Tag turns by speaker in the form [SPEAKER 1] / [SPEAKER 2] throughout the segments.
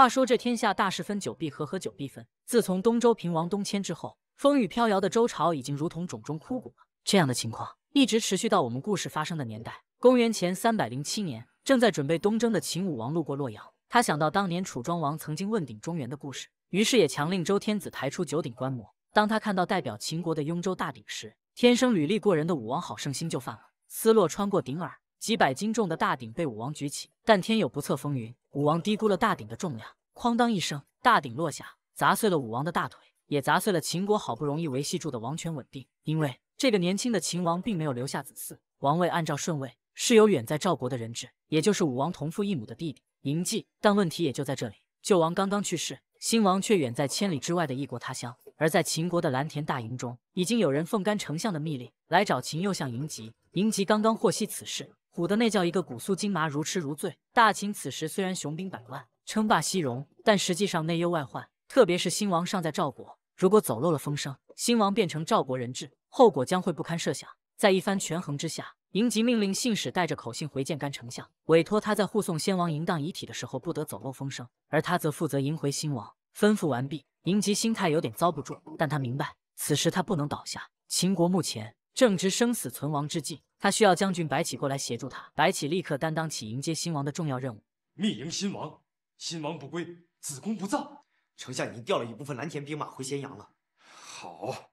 [SPEAKER 1] 话说这天下大事分久必合合久必分。自从东周平王东迁之后，风雨飘摇的周朝已经如同冢中枯骨了。这样的情况一直持续到我们故事发生的年代，公元前三百零七年，正在准备东征的秦武王路过洛阳，他想到当年楚庄王曾经问鼎中原的故事，于是也强令周天子抬出九鼎观摩。当他看到代表秦国的雍州大鼎时，天生履历过人的武王好胜心就犯了，思络穿过鼎耳。几百斤重的大鼎被武王举起，但天有不测风云，武王低估了大鼎的重量，哐当一声，大鼎落下，砸碎了武王的大腿，也砸碎了秦国好不容易维系住的王权稳定。因为这个年轻的秦王并没有留下子嗣，王位按照顺位是由远在赵国的人质，也就是武王同父异母的弟弟嬴稷。但问题也就在这里，旧王刚刚去世，新王却远在千里之外的异国他乡。而在秦国的蓝田大营中，已经有人奉干丞相的密令来找秦右相嬴稷。嬴稷刚刚获悉此事。唬的那叫一个骨酥筋麻，如痴如醉。大秦此时虽然雄兵百万，称霸西戎，但实际上内忧外患。特别是新王尚在赵国，如果走漏了风声，新王变成赵国人质，后果将会不堪设想。在一番权衡之下，嬴吉命令信使带着口信回见甘丞相，委托他在护送先王嬴荡遗体的时候不得走漏风声，而他则负责迎回新王。吩咐完毕，嬴吉心态有点遭不住，但他明白，此时他不能倒下。秦国目前正值生死存亡之际。他需要将军白起过来协助他，白起立刻担当起迎接新王的重要任务，
[SPEAKER 2] 密迎新王，新王不归，子贡不葬。丞相已经调了一部分蓝田兵马回咸阳了，好，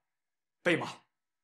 [SPEAKER 2] 备马，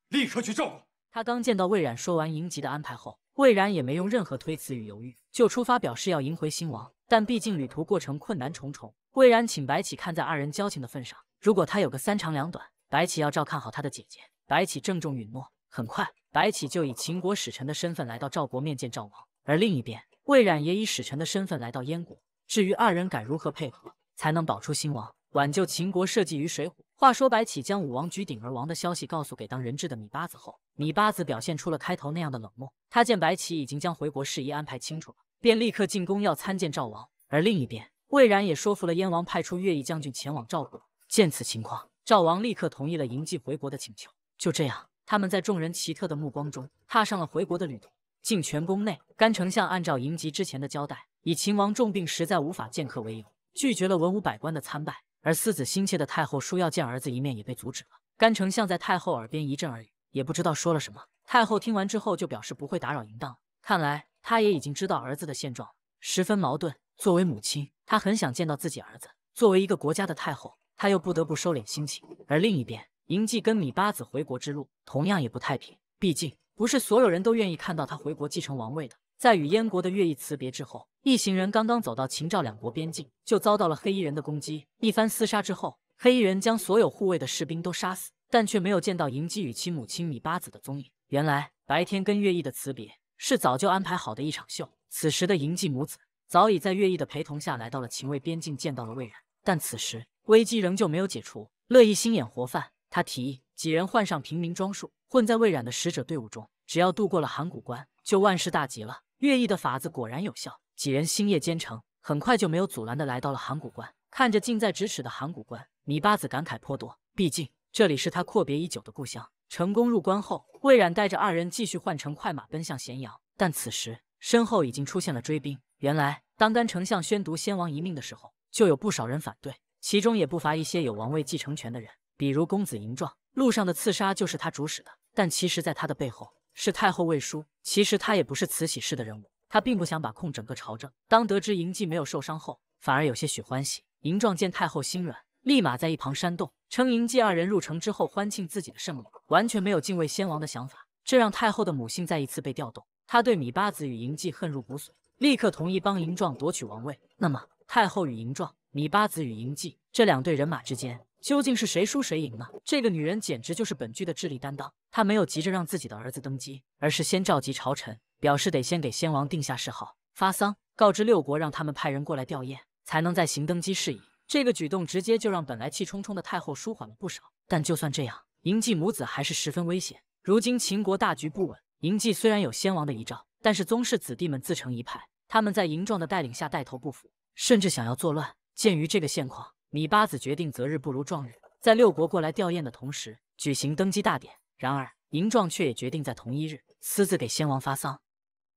[SPEAKER 2] 立刻去照顾。
[SPEAKER 1] 他刚见到魏冉，说完迎吉的安排后，魏冉也没用任何推辞与犹豫，就出发表示要迎回新王。但毕竟旅途过程困难重重，魏冉请白起看在二人交情的份上，如果他有个三长两短，白起要照看好他的姐姐。白起郑重允诺，很快。白起就以秦国使臣的身份来到赵国面见赵王，而另一边，魏冉也以使臣的身份来到燕国。至于二人该如何配合，才能保出新王，挽救秦国社稷于水火？话说白起将武王举鼎而亡的消息告诉给当人质的米八子后，米八子表现出了开头那样的冷漠。他见白起已经将回国事宜安排清楚了，便立刻进宫要参见赵王。而另一边，魏冉也说服了燕王派出乐毅将军前往赵国。见此情况，赵王立刻同意了嬴稷回国的请求。就这样。他们在众人奇特的目光中，踏上了回国的旅途。进全宫内，甘丞相按照嬴吉之前的交代，以秦王重病，实在无法见客为由，拒绝了文武百官的参拜。而思子心切的太后说要见儿子一面，也被阻止了。甘丞相在太后耳边一阵耳语，也不知道说了什么。太后听完之后，就表示不会打扰淫荡。看来她也已经知道儿子的现状，十分矛盾。作为母亲，她很想见到自己儿子；作为一个国家的太后，她又不得不收敛心情。而另一边，嬴稷跟芈八子回国之路同样也不太平，毕竟不是所有人都愿意看到他回国继承王位的。在与燕国的乐毅辞别之后，一行人刚刚走到秦赵两国边境，就遭到了黑衣人的攻击。一番厮杀之后，黑衣人将所有护卫的士兵都杀死，但却没有见到嬴稷与其母亲芈八子的踪影。原来白天跟乐毅的辞别是早就安排好的一场秀。此时的嬴稷母子早已在乐毅的陪同下来到了秦魏边境，见到了魏冉。但此时危机仍旧没有解除，乐毅心眼活泛。他提议几人换上平民装束，混在魏冉的使者队伍中，只要渡过了函谷关，就万事大吉了。乐毅的法子果然有效，几人星夜兼程，很快就没有阻拦的来到了函谷关。看着近在咫尺的函谷关，米八子感慨颇多，毕竟这里是他阔别已久的故乡。成功入关后，魏冉带着二人继续换乘快马奔向咸阳，但此时身后已经出现了追兵。原来，当甘丞相宣读先王遗命的时候，就有不少人反对，其中也不乏一些有王位继承权的人。比如公子嬴壮路上的刺杀就是他主使的，但其实，在他的背后是太后魏淑。其实他也不是慈禧氏的人物，他并不想把控整个朝政。当得知嬴稷没有受伤后，反而有些许欢喜。嬴壮见太后心软，立马在一旁煽动，称嬴稷二人入城之后欢庆自己的胜利，完全没有敬畏先王的想法，这让太后的母性再一次被调动。他对米八子与嬴稷恨入骨髓，立刻同意帮嬴壮夺取王位。那么，太后与嬴壮、米八子与嬴稷这两队人马之间。究竟是谁输谁赢呢？这个女人简直就是本剧的智力担当。她没有急着让自己的儿子登基，而是先召集朝臣，表示得先给先王定下谥号、发丧，告知六国，让他们派人过来吊唁，才能再行登基事宜。这个举动直接就让本来气冲冲的太后舒缓了不少。但就算这样，嬴稷母子还是十分危险。如今秦国大局不稳，嬴稷虽然有先王的遗诏，但是宗室子弟们自成一派，他们在嬴壮的带领下带头不服，甚至想要作乱。鉴于这个现况，米八子决定择日不如撞日，在六国过来吊唁的同时举行登基大典。然而，嬴壮却也决定在同一日私自给先王发丧。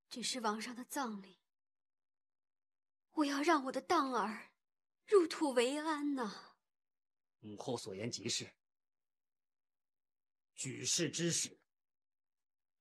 [SPEAKER 3] 这是王上的葬礼，我要让我的当儿入土为安呐。
[SPEAKER 2] 母后所言极是，举世之始，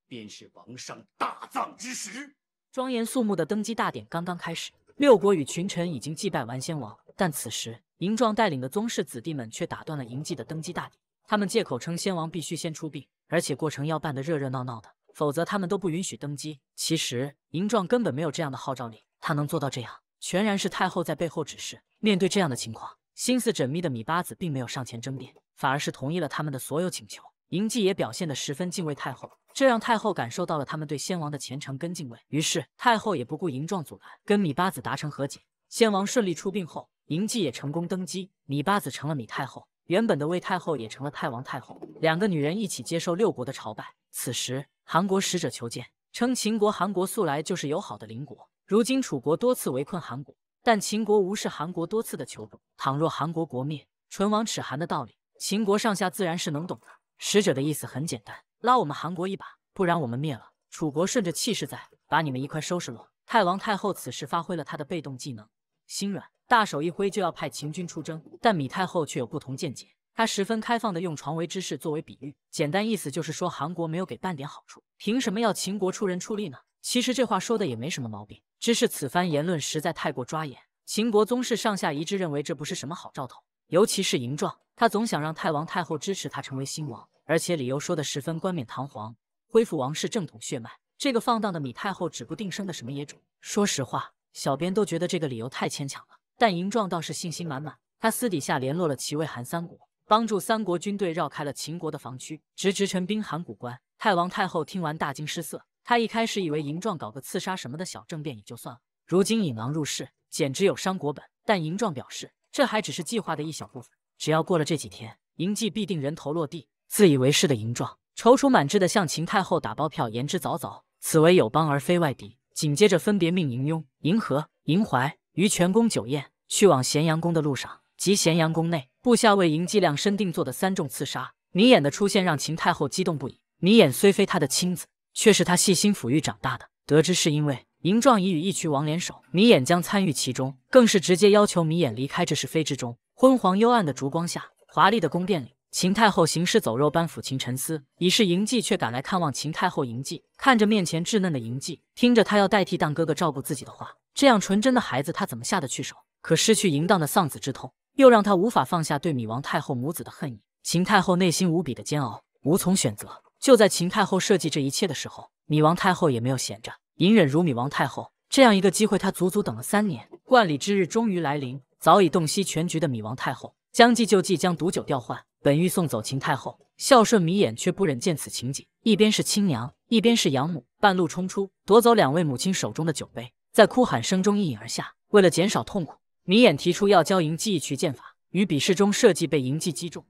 [SPEAKER 2] 便是王上大葬之时。
[SPEAKER 1] 庄严肃穆的登基大典刚刚开始，六国与群臣已经祭拜完先王，但此时。银壮带领的宗室子弟们却打断了银纪的登基大典。他们借口称先王必须先出殡，而且过程要办得热热闹闹的，否则他们都不允许登基。其实银壮根本没有这样的号召力，他能做到这样，全然是太后在背后指示。面对这样的情况，心思缜密的米八子并没有上前争辩，反而是同意了他们的所有请求。银纪也表现得十分敬畏太后，这让太后感受到了他们对先王的虔诚跟敬畏。于是太后也不顾银壮阻拦，跟米八子达成和解。先王顺利出殡后。嬴稷也成功登基，芈八子成了芈太后，原本的魏太后也成了太王太后，两个女人一起接受六国的朝拜。此时，韩国使者求见，称秦国、韩国素来就是友好的邻国，如今楚国多次围困韩国，但秦国无视韩国多次的求助，倘若韩国国灭，唇亡齿寒的道理，秦国上下自然是能懂的。使者的意思很简单，拉我们韩国一把，不然我们灭了楚国，顺着气势在把你们一块收拾了。太王太后此时发挥了他的被动技能，心软。大手一挥就要派秦军出征，但米太后却有不同见解。她十分开放的用床围之事作为比喻，简单意思就是说韩国没有给半点好处，凭什么要秦国出人出力呢？其实这话说的也没什么毛病。只是此番言论实在太过抓眼，秦国宗室上下一致认为这不是什么好兆头。尤其是嬴壮，他总想让太王太后支持他成为新王，而且理由说的十分冠冕堂皇，恢复王室正统血脉。这个放荡的米太后指不定生的什么野种。说实话，小编都觉得这个理由太牵强了。但嬴壮倒是信心满满，他私底下联络了齐、魏、韩三国，帮助三国军队绕开了秦国的防区，直直陈兵函谷关。太王太后听完大惊失色，他一开始以为嬴壮搞个刺杀什么的小政变也就算了，如今引狼入室，简直有伤国本。但嬴壮表示，这还只是计划的一小部分，只要过了这几天，嬴稷必定人头落地。自以为是的嬴壮踌躇满志的向秦太后打包票，言之凿凿：“此为友邦而非外敌。”紧接着分别命嬴雍、嬴和、嬴怀。于全宫酒宴，去往咸阳宫的路上及咸阳宫内，部下为嬴稷量身定做的三重刺杀，眯眼的出现让秦太后激动不已。眯眼虽非她的亲子，却是她细心抚育长大的。得知是因为嬴壮已与义渠王联手，眯眼将参与其中，更是直接要求眯眼离开这是非之中。昏黄幽暗的烛光下，华丽的宫殿里。秦太后行尸走肉般抚琴沉思，已是嬴稷却赶来看望秦太后。嬴稷看着面前稚嫩的嬴稷，听着他要代替当哥哥照顾自己的话，这样纯真的孩子，他怎么下得去手？可失去嬴荡的丧子之痛，又让他无法放下对芈王太后母子的恨意。秦太后内心无比的煎熬，无从选择。就在秦太后设计这一切的时候，芈王太后也没有闲着。隐忍如芈王太后这样一个机会，她足足等了三年。冠礼之日终于来临，早已洞悉全局的芈王太后将计就计，将毒酒调换。本欲送走秦太后，孝顺眯眼却不忍见此情景。一边是亲娘，一边是养母，半路冲出，夺走两位母亲手中的酒杯，在哭喊声中一饮而下。为了减少痛苦，眯眼提出要教嬴稷一曲剑法，于比试中设计被嬴稷击中。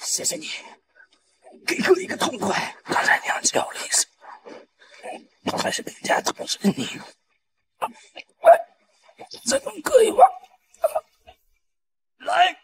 [SPEAKER 3] 谢谢你，给哥一个痛快。刚才娘叫了一
[SPEAKER 2] 声，还是更加疼着你。再等哥一会儿，来。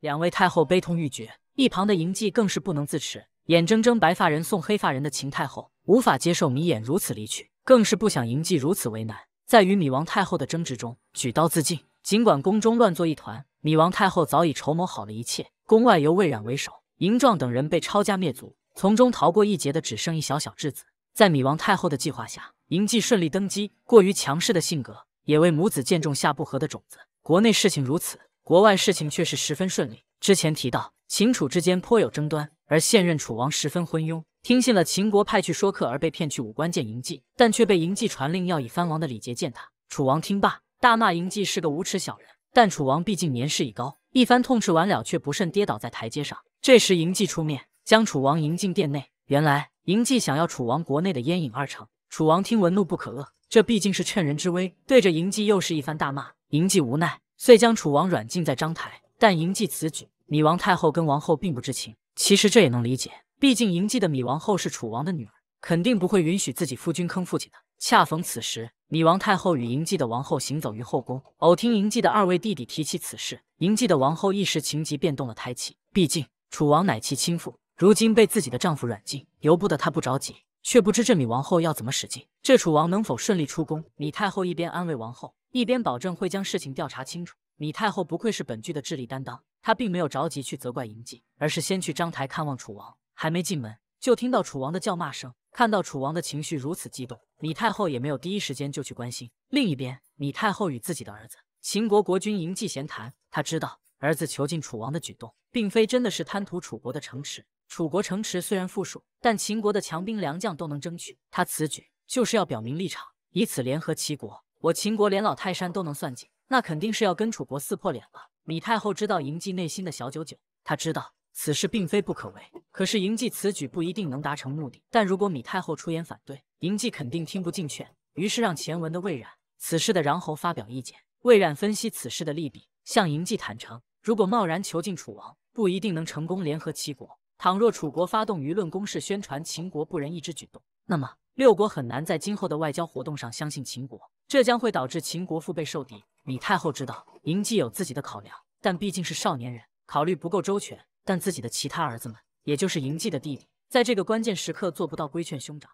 [SPEAKER 1] 两位太后悲痛欲绝，一旁的嬴稷更是不能自持，眼睁睁白发人送黑发人的情太后，无法接受米眼如此离去，更是不想嬴稷如此为难，在与米王太后的争执中举刀自尽。尽管宫中乱作一团，米王太后早已筹谋好了一切，宫外由魏冉为首，嬴壮等人被抄家灭族，从中逃过一劫的只剩一小小质子。在米王太后的计划下，嬴稷顺利登基，过于强势的性格也为母子见种下不和的种子。国内事情如此，国外事情却是十分顺利。之前提到，秦楚之间颇有争端，而现任楚王十分昏庸，听信了秦国派去说客而被骗去武关见嬴稷，但却被嬴稷传令要以藩王的礼节见他。楚王听罢，大骂嬴稷是个无耻小人，但楚王毕竟年事已高，一番痛斥完了，却不慎跌倒在台阶上。这时嬴稷出面将楚王迎进殿内。原来嬴稷想要楚王国内的烟瘾二成，楚王听闻怒不可遏，这毕竟是趁人之危，对着嬴稷又是一番大骂。嬴稷无奈，遂将楚王软禁在章台。但嬴稷此举，芈王太后跟王后并不知情。其实这也能理解，毕竟嬴稷的芈王后是楚王的女儿，肯定不会允许自己夫君坑父亲的。恰逢此时，芈王太后与嬴稷的王后行走于后宫，偶听嬴稷的二位弟弟提起此事，嬴稷的王后一时情急，便动了胎气。毕竟楚王乃其亲父，如今被自己的丈夫软禁，由不得她不着急。却不知这芈王后要怎么使劲，这楚王能否顺利出宫？芈太后一边安慰王后，一边保证会将事情调查清楚。芈太后不愧是本剧的智力担当，她并没有着急去责怪嬴稷，而是先去章台看望楚王。还没进门，就听到楚王的叫骂声。看到楚王的情绪如此激动，芈太后也没有第一时间就去关心。另一边，芈太后与自己的儿子秦国国君嬴稷闲谈，她知道儿子囚禁楚王的举动，并非真的是贪图楚国的城池。楚国城池虽然富庶，但秦国的强兵良将都能争取。他此举就是要表明立场，以此联合齐国。我秦国连老泰山都能算计，那肯定是要跟楚国撕破脸了。米太后知道嬴稷内心的小九九，她知道此事并非不可为，可是嬴稷此举不一定能达成目的。但如果米太后出言反对，嬴稷肯定听不进劝，于是让前文的魏冉此事的穰侯发表意见。魏冉分析此事的利弊，向嬴稷坦诚，如果贸然囚禁楚王，不一定能成功联合齐国。倘若楚国发动舆论攻势，宣传秦国不仁义之举动，那么六国很难在今后的外交活动上相信秦国，这将会导致秦国腹背受敌。李太后知道嬴稷有自己的考量，但毕竟是少年人，考虑不够周全。但自己的其他儿子们，也就是嬴稷的弟弟，在这个关
[SPEAKER 3] 键时刻做不到规劝兄长。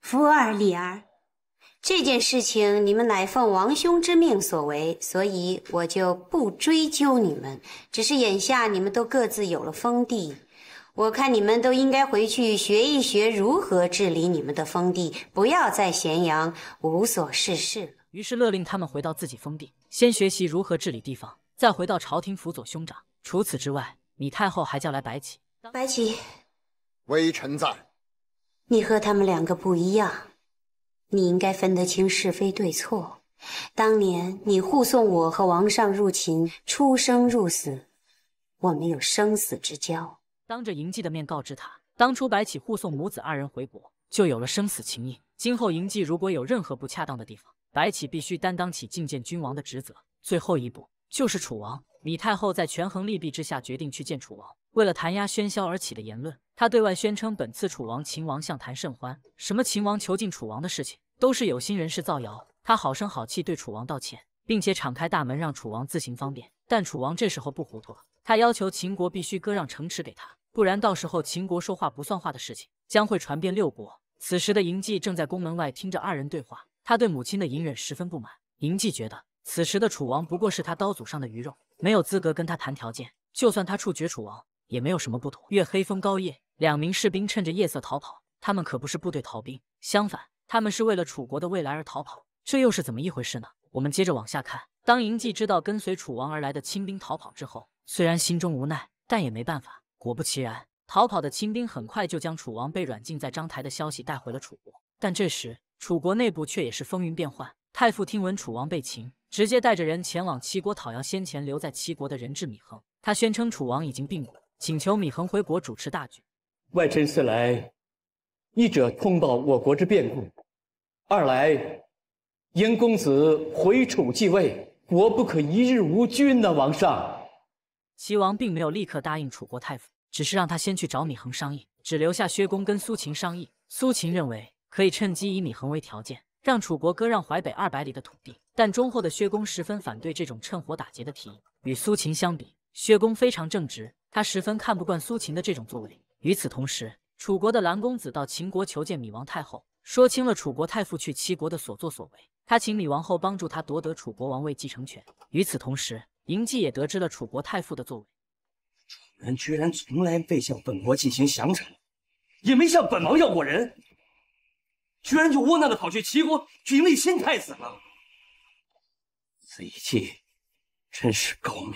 [SPEAKER 3] 夫儿、李儿，这件事情你们乃奉王兄之命所为，所以我就不追究你们。只是眼下你们都各自有了封地。我看你们都应该回去学一学如何治理你们的封地，不要在咸阳无所事事了。
[SPEAKER 1] 于是勒令他们回到自己封地，先学习如何治理地方，再回到朝廷辅佐兄长。除
[SPEAKER 3] 此之外，米太后还叫来白起。白
[SPEAKER 1] 起，微臣在。
[SPEAKER 3] 你和他们两个不一样，你应该分得清是非对错。当年你护送我和王上入秦，出生入死，我们有生死之交。
[SPEAKER 1] 当着嬴稷的面告知他，当初白起护送母子二人回国，就有了生死情谊。今后嬴稷如果有任何不恰当的地方，白起必须担当起觐见君王的职责。最后一步就是楚王。李太后在权衡利弊之下，决定去见楚王。为了弹压喧嚣而起的言论，她对外宣称本次楚王、秦王相谈甚欢，什么秦王囚禁楚王的事情都是有心人士造谣。她好声好气对楚王道歉，并且敞开大门让楚王自行方便。但楚王这时候不糊涂了。他要求秦国必须割让城池给他，不然到时候秦国说话不算话的事情将会传遍六国。此时的嬴稷正在宫门外听着二人对话，他对母亲的隐忍十分不满。嬴稷觉得此时的楚王不过是他刀俎上的鱼肉，没有资格跟他谈条件。就算他处决楚王，也没有什么不妥。月黑风高夜，两名士兵趁着夜色逃跑，他们可不是部队逃兵，相反，他们是为了楚国的未来而逃跑。这又是怎么一回事呢？我们接着往下看。当嬴稷知道跟随楚王而来的亲兵逃跑之后，虽然心中无奈，但也没办法。果不其然，逃跑的清兵很快就将楚王被软禁在章台的消息带回了楚国。但这时，楚国内部却也是风云变幻。太傅听闻楚王被擒，直接带着人前往齐国讨要先前留在齐国的人质米衡。他宣称楚王已经病故，请求米衡回国主持大局。
[SPEAKER 2] 外臣是来一者通报我国之变故，二来迎公子回楚继位，国不可一日无君呐，王上。
[SPEAKER 1] 齐王并没有立刻答应楚国太傅，只是让他先去找米衡商议，只留下薛公跟苏秦商议。苏秦认为可以趁机以米衡为条件，让楚国割让淮北二百里的土地。但忠厚的薛公十分反对这种趁火打劫的提议。与苏秦相比，薛公非常正直，他十分看不惯苏秦的这种作为。与此同时，楚国的蓝公子到秦国求见米王太后，说清了楚国太傅去齐国的所作所为，他请米王后帮助他夺得楚国王位继承权。与此同时。嬴稷也得知了楚国太傅
[SPEAKER 2] 的作为，楚人居然从来未向本国进行降臣，也没向本王要过人，居然就窝囊的跑去齐国去迎立新太子了。此一计，真是高明。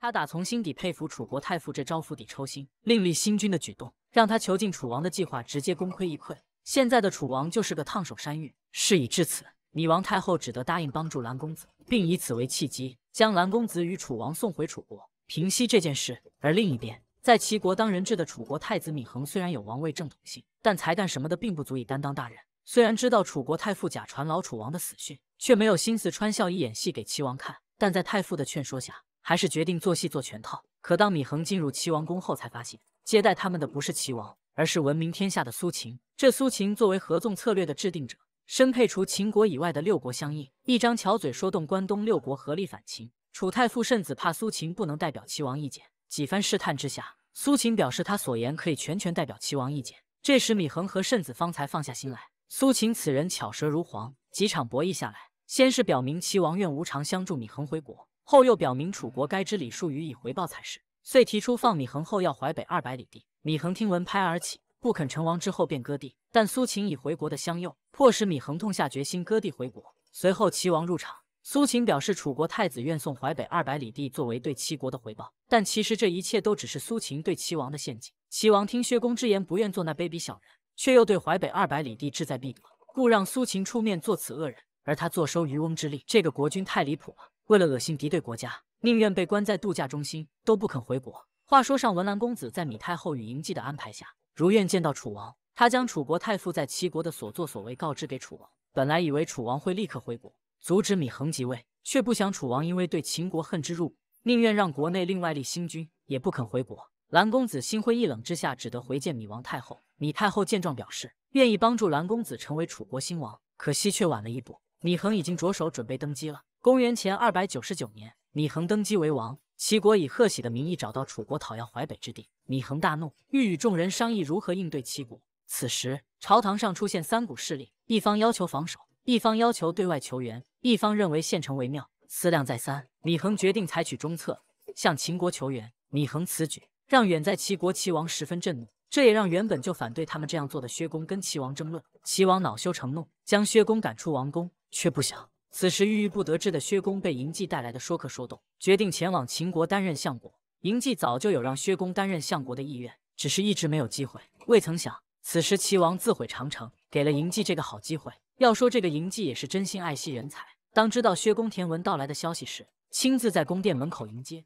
[SPEAKER 1] 他打从心底佩服楚国太傅这招釜底抽薪、另立新君的举动，让他囚禁楚王的计划直接功亏一篑。现在的楚王就是个烫手山芋，事已至此。芈王太后只得答应帮助蓝公子，并以此为契机将蓝公子与楚王送回楚国，平息这件事。而另一边，在齐国当人质的楚国太子芈衡虽然有王位正统性，但才干什么的并不足以担当大任。虽然知道楚国太傅假传老楚王的死讯，却没有心思穿孝衣演戏给齐王看。但在太傅的劝说下，还是决定做戏做全套。可当芈衡进入齐王宫后，才发现接待他们的不是齐王，而是闻名天下的苏秦。这苏秦作为合纵策略的制定者。身配除秦国以外的六国相应，一张巧嘴说动关东六国合力反秦。楚太傅慎子怕苏秦不能代表齐王意见，几番试探之下，苏秦表示他所言可以全权代表齐王意见。这时米衡和慎子方才放下心来。苏秦此人巧舌如簧，几场博弈下来，先是表明齐王愿无偿相助米衡回国，后又表明楚国该知礼数予以回报才是，遂提出放米衡后要淮北二百里地。米衡听闻拍案而起。不肯成王之后便割地，但苏秦以回国的相诱，迫使米衡痛下决心割地回国。随后齐王入场，苏秦表示楚国太子愿送淮北二百里地作为对齐国的回报，但其实这一切都只是苏秦对齐王的陷阱。齐王听薛公之言，不愿做那卑鄙小人，却又对淮北二百里地志在必得，故让苏秦出面做此恶人，而他坐收渔翁之利。这个国君太离谱了，为了恶心敌对国家，宁愿被关在度假中心都不肯回国。话说上文兰公子在米太后与嬴稷的安排下。如愿见到楚王，他将楚国太傅在齐国的所作所为告知给楚王。本来以为楚王会立刻回国阻止米衡即位，却不想楚王因为对秦国恨之入骨，宁愿让国内另外立新君，也不肯回国。蓝公子心灰意冷之下，只得回见米王太后。米太后见状，表示愿意帮助蓝公子成为楚国新王，可惜却晚了一步。米衡已经着手准备登基了。公元前二百九十九年，米衡登基为王。齐国以贺喜的名义找到楚国讨要淮北之地。米衡大怒，欲与众人商议如何应对齐国。此时，朝堂上出现三股势力：一方要求防守，一方要求对外求援，一方认为献城为妙。思量再三，米衡决定采取中策，向秦国求援。米衡此举让远在齐国齐王十分震怒，这也让原本就反对他们这样做的薛公跟齐王争论。齐王恼羞成怒，将薛公赶出王宫。却不想，此时郁郁不得志的薛公被嬴稷带来的说客说动，决定前往秦国担任相国。嬴稷早就有让薛公担任相国的意愿，只是一直没有机会。未曾想，此时齐王自毁长城，给了嬴稷这个好机会。要说这个嬴稷也是真心爱惜人才，当知道薛公田文到来的消息时，亲自在宫殿门口迎接。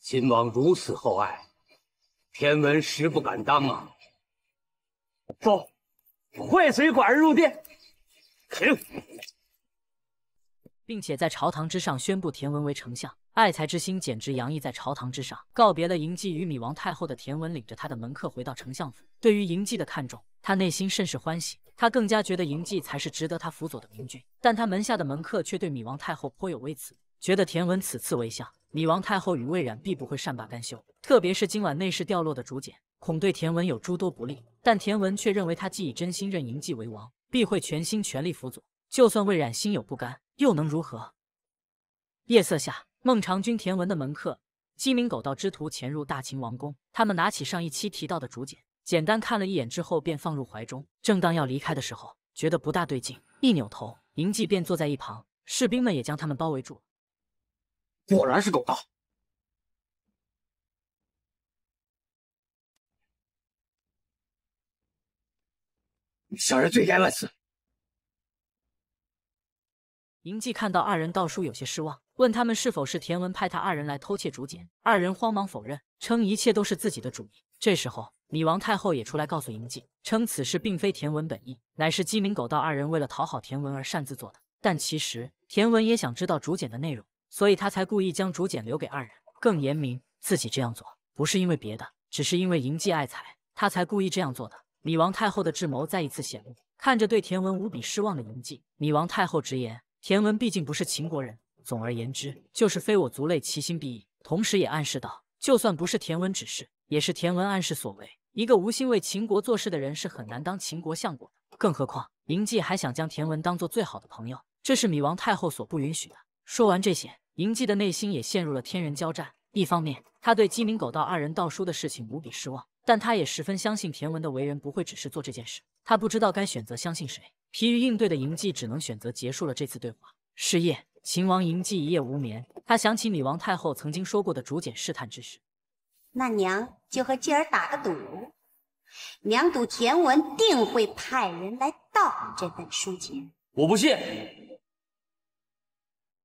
[SPEAKER 2] 秦王如此厚爱，田文实不敢当啊！走，快随寡人入殿，请。
[SPEAKER 1] 并且在朝堂之上宣布田文为丞相，爱才之心简直洋溢在朝堂之上。告别了嬴稷与米王太后的田文，领着他的门客回到丞相府。对于嬴稷的看重，他内心甚是欢喜。他更加觉得嬴稷才是值得他辅佐的明君。但他门下的门客却对米王太后颇有微词，觉得田文此次为相，米王太后与魏冉必不会善罢甘休。特别是今晚内侍掉落的竹简，恐对田文有诸多不利。但田文却认为，他既以真心任嬴稷为王，必会全心全力辅佐。就算魏冉心有不甘。又能如何？夜色下，孟尝君田文的门客，鸡鸣狗盗之徒潜入大秦王宫。他们拿起上一期提到的竹简，简单看了一眼之后，便放入怀中。正当要离开的时候，觉得不大对劲，一扭头，嬴稷便坐在一旁。士兵们也将他们包围住。果然是狗盗，
[SPEAKER 2] 小人罪该万死。
[SPEAKER 1] 嬴稷看到二人倒书，有些失望，问他们是否是田文派他二人来偷窃竹简。二人慌忙否认，称一切都是自己的主意。这时候，芈王太后也出来告诉嬴稷，称此事并非田文本意，乃是鸡鸣狗盗二人为了讨好田文而擅自做的。但其实田文也想知道竹简的内容，所以他才故意将竹简留给二人。更言明自己这样做不是因为别的，只是因为嬴稷爱财，他才故意这样做的。芈王太后的智谋再一次显露。看着对田文无比失望的嬴稷，芈王太后直言。田文毕竟不是秦国人，总而言之，就是非我族类，其心必异。同时也暗示道，就算不是田文指示，也是田文暗示所为。一个无心为秦国做事的人，是很难当秦国相国的。更何况，嬴稷还想将田文当做最好的朋友，这是芈王太后所不允许的。说完这些，嬴稷的内心也陷入了天人交战。一方面，他对鸡鸣狗盗二人盗书的事情无比失望，但他也十分相信田文的为人不会只是做这件事。他不知道该选择相信谁。疲于应对的嬴稷只能选择结束了这次对话。是夜，秦王嬴稷一夜无眠，他想起女王太后曾经说过的竹简试探之事。
[SPEAKER 3] 那娘就和继儿打个赌，娘赌田文定会派人来盗这份书简。
[SPEAKER 1] 我不信。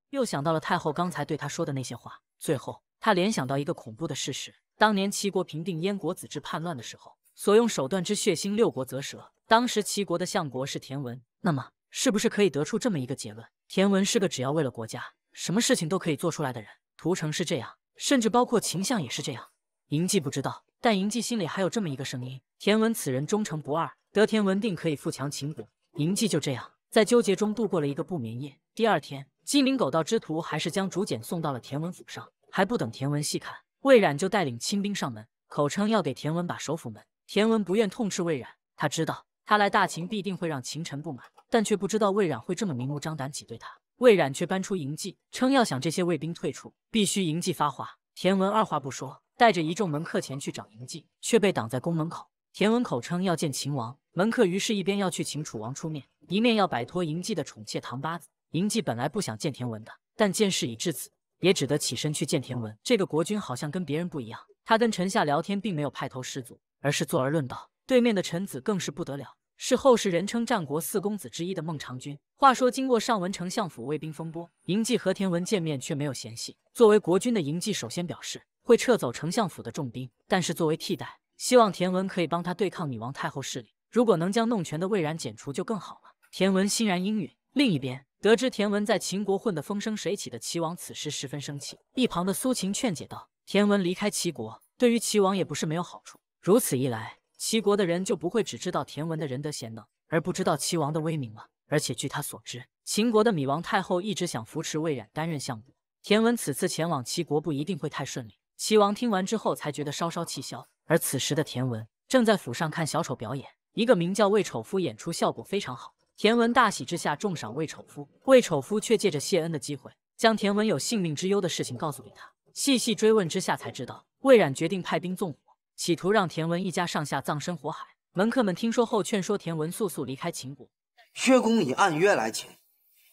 [SPEAKER 1] 又想到了太后刚才对他说的那些话，最后他联想到一个恐怖的事实：当年齐国平定燕国子之叛乱的时候，所用手段之血腥，六国则舌。当时齐国的相国是田文，那么是不是可以得出这么一个结论：田文是个只要为了国家，什么事情都可以做出来的人？屠城是这样，甚至包括秦相也是这样。嬴稷不知道，但嬴稷心里还有这么一个声音：田文此人忠诚不二，得田文定可以富强秦国。嬴稷就这样在纠结中度过了一个不眠夜。第二天，鸡鸣狗盗之徒还是将竹简送到了田文府上，还不等田文细看，魏冉就带领亲兵上门，口称要给田文把守府门。田文不愿痛斥魏冉，他知道。他来大秦必定会让秦臣不满，但却不知道魏冉会这么明目张胆挤兑他。魏冉却搬出嬴稷，称要想这些卫兵退出，必须嬴稷发话。田文二话不说，带着一众门客前去找嬴稷，却被挡在宫门口。田文口称要见秦王，门客于是一边要去请楚王出面，一面要摆脱嬴稷的宠妾唐八子。嬴稷本来不想见田文的，但见事已至此，也只得起身去见田文。这个国君好像跟别人不一样，他跟臣下聊天并没有派头十足，而是坐而论道。对面的臣子更是不得了，是后世人称战国四公子之一的孟尝君。话说，经过上文丞相府卫兵风波，嬴稷和田文见面却没有嫌隙。作为国君的嬴稷首先表示会撤走丞相府的重兵，但是作为替代，希望田文可以帮他对抗女王太后势力。如果能将弄权的魏然剪除就更好了。田文欣然应允。另一边，得知田文在秦国混得风生水起的齐王此时十分生气。一旁的苏秦劝解道：“田文离开齐国，对于齐王也不是没有好处。如此一来。”齐国的人就不会只知道田文的仁德贤能，而不知道齐王的威名了。而且据他所知，秦国的芈王太后一直想扶持魏冉担任相国。田文此次前往齐国，不一定会太顺利。齐王听完之后，才觉得稍稍气消。而此时的田文正在府上看小丑表演，一个名叫魏丑夫演出效果非常好。田文大喜之下，重赏魏丑夫。魏丑夫却借着谢恩的机会，将田文有性命之忧的事情告诉给他。细细追问之下，才知道魏冉决定派兵纵火。企图让田文一家上下葬身火海。门客们听说后，劝说田文速速离开秦国。
[SPEAKER 2] 薛公已按约来秦，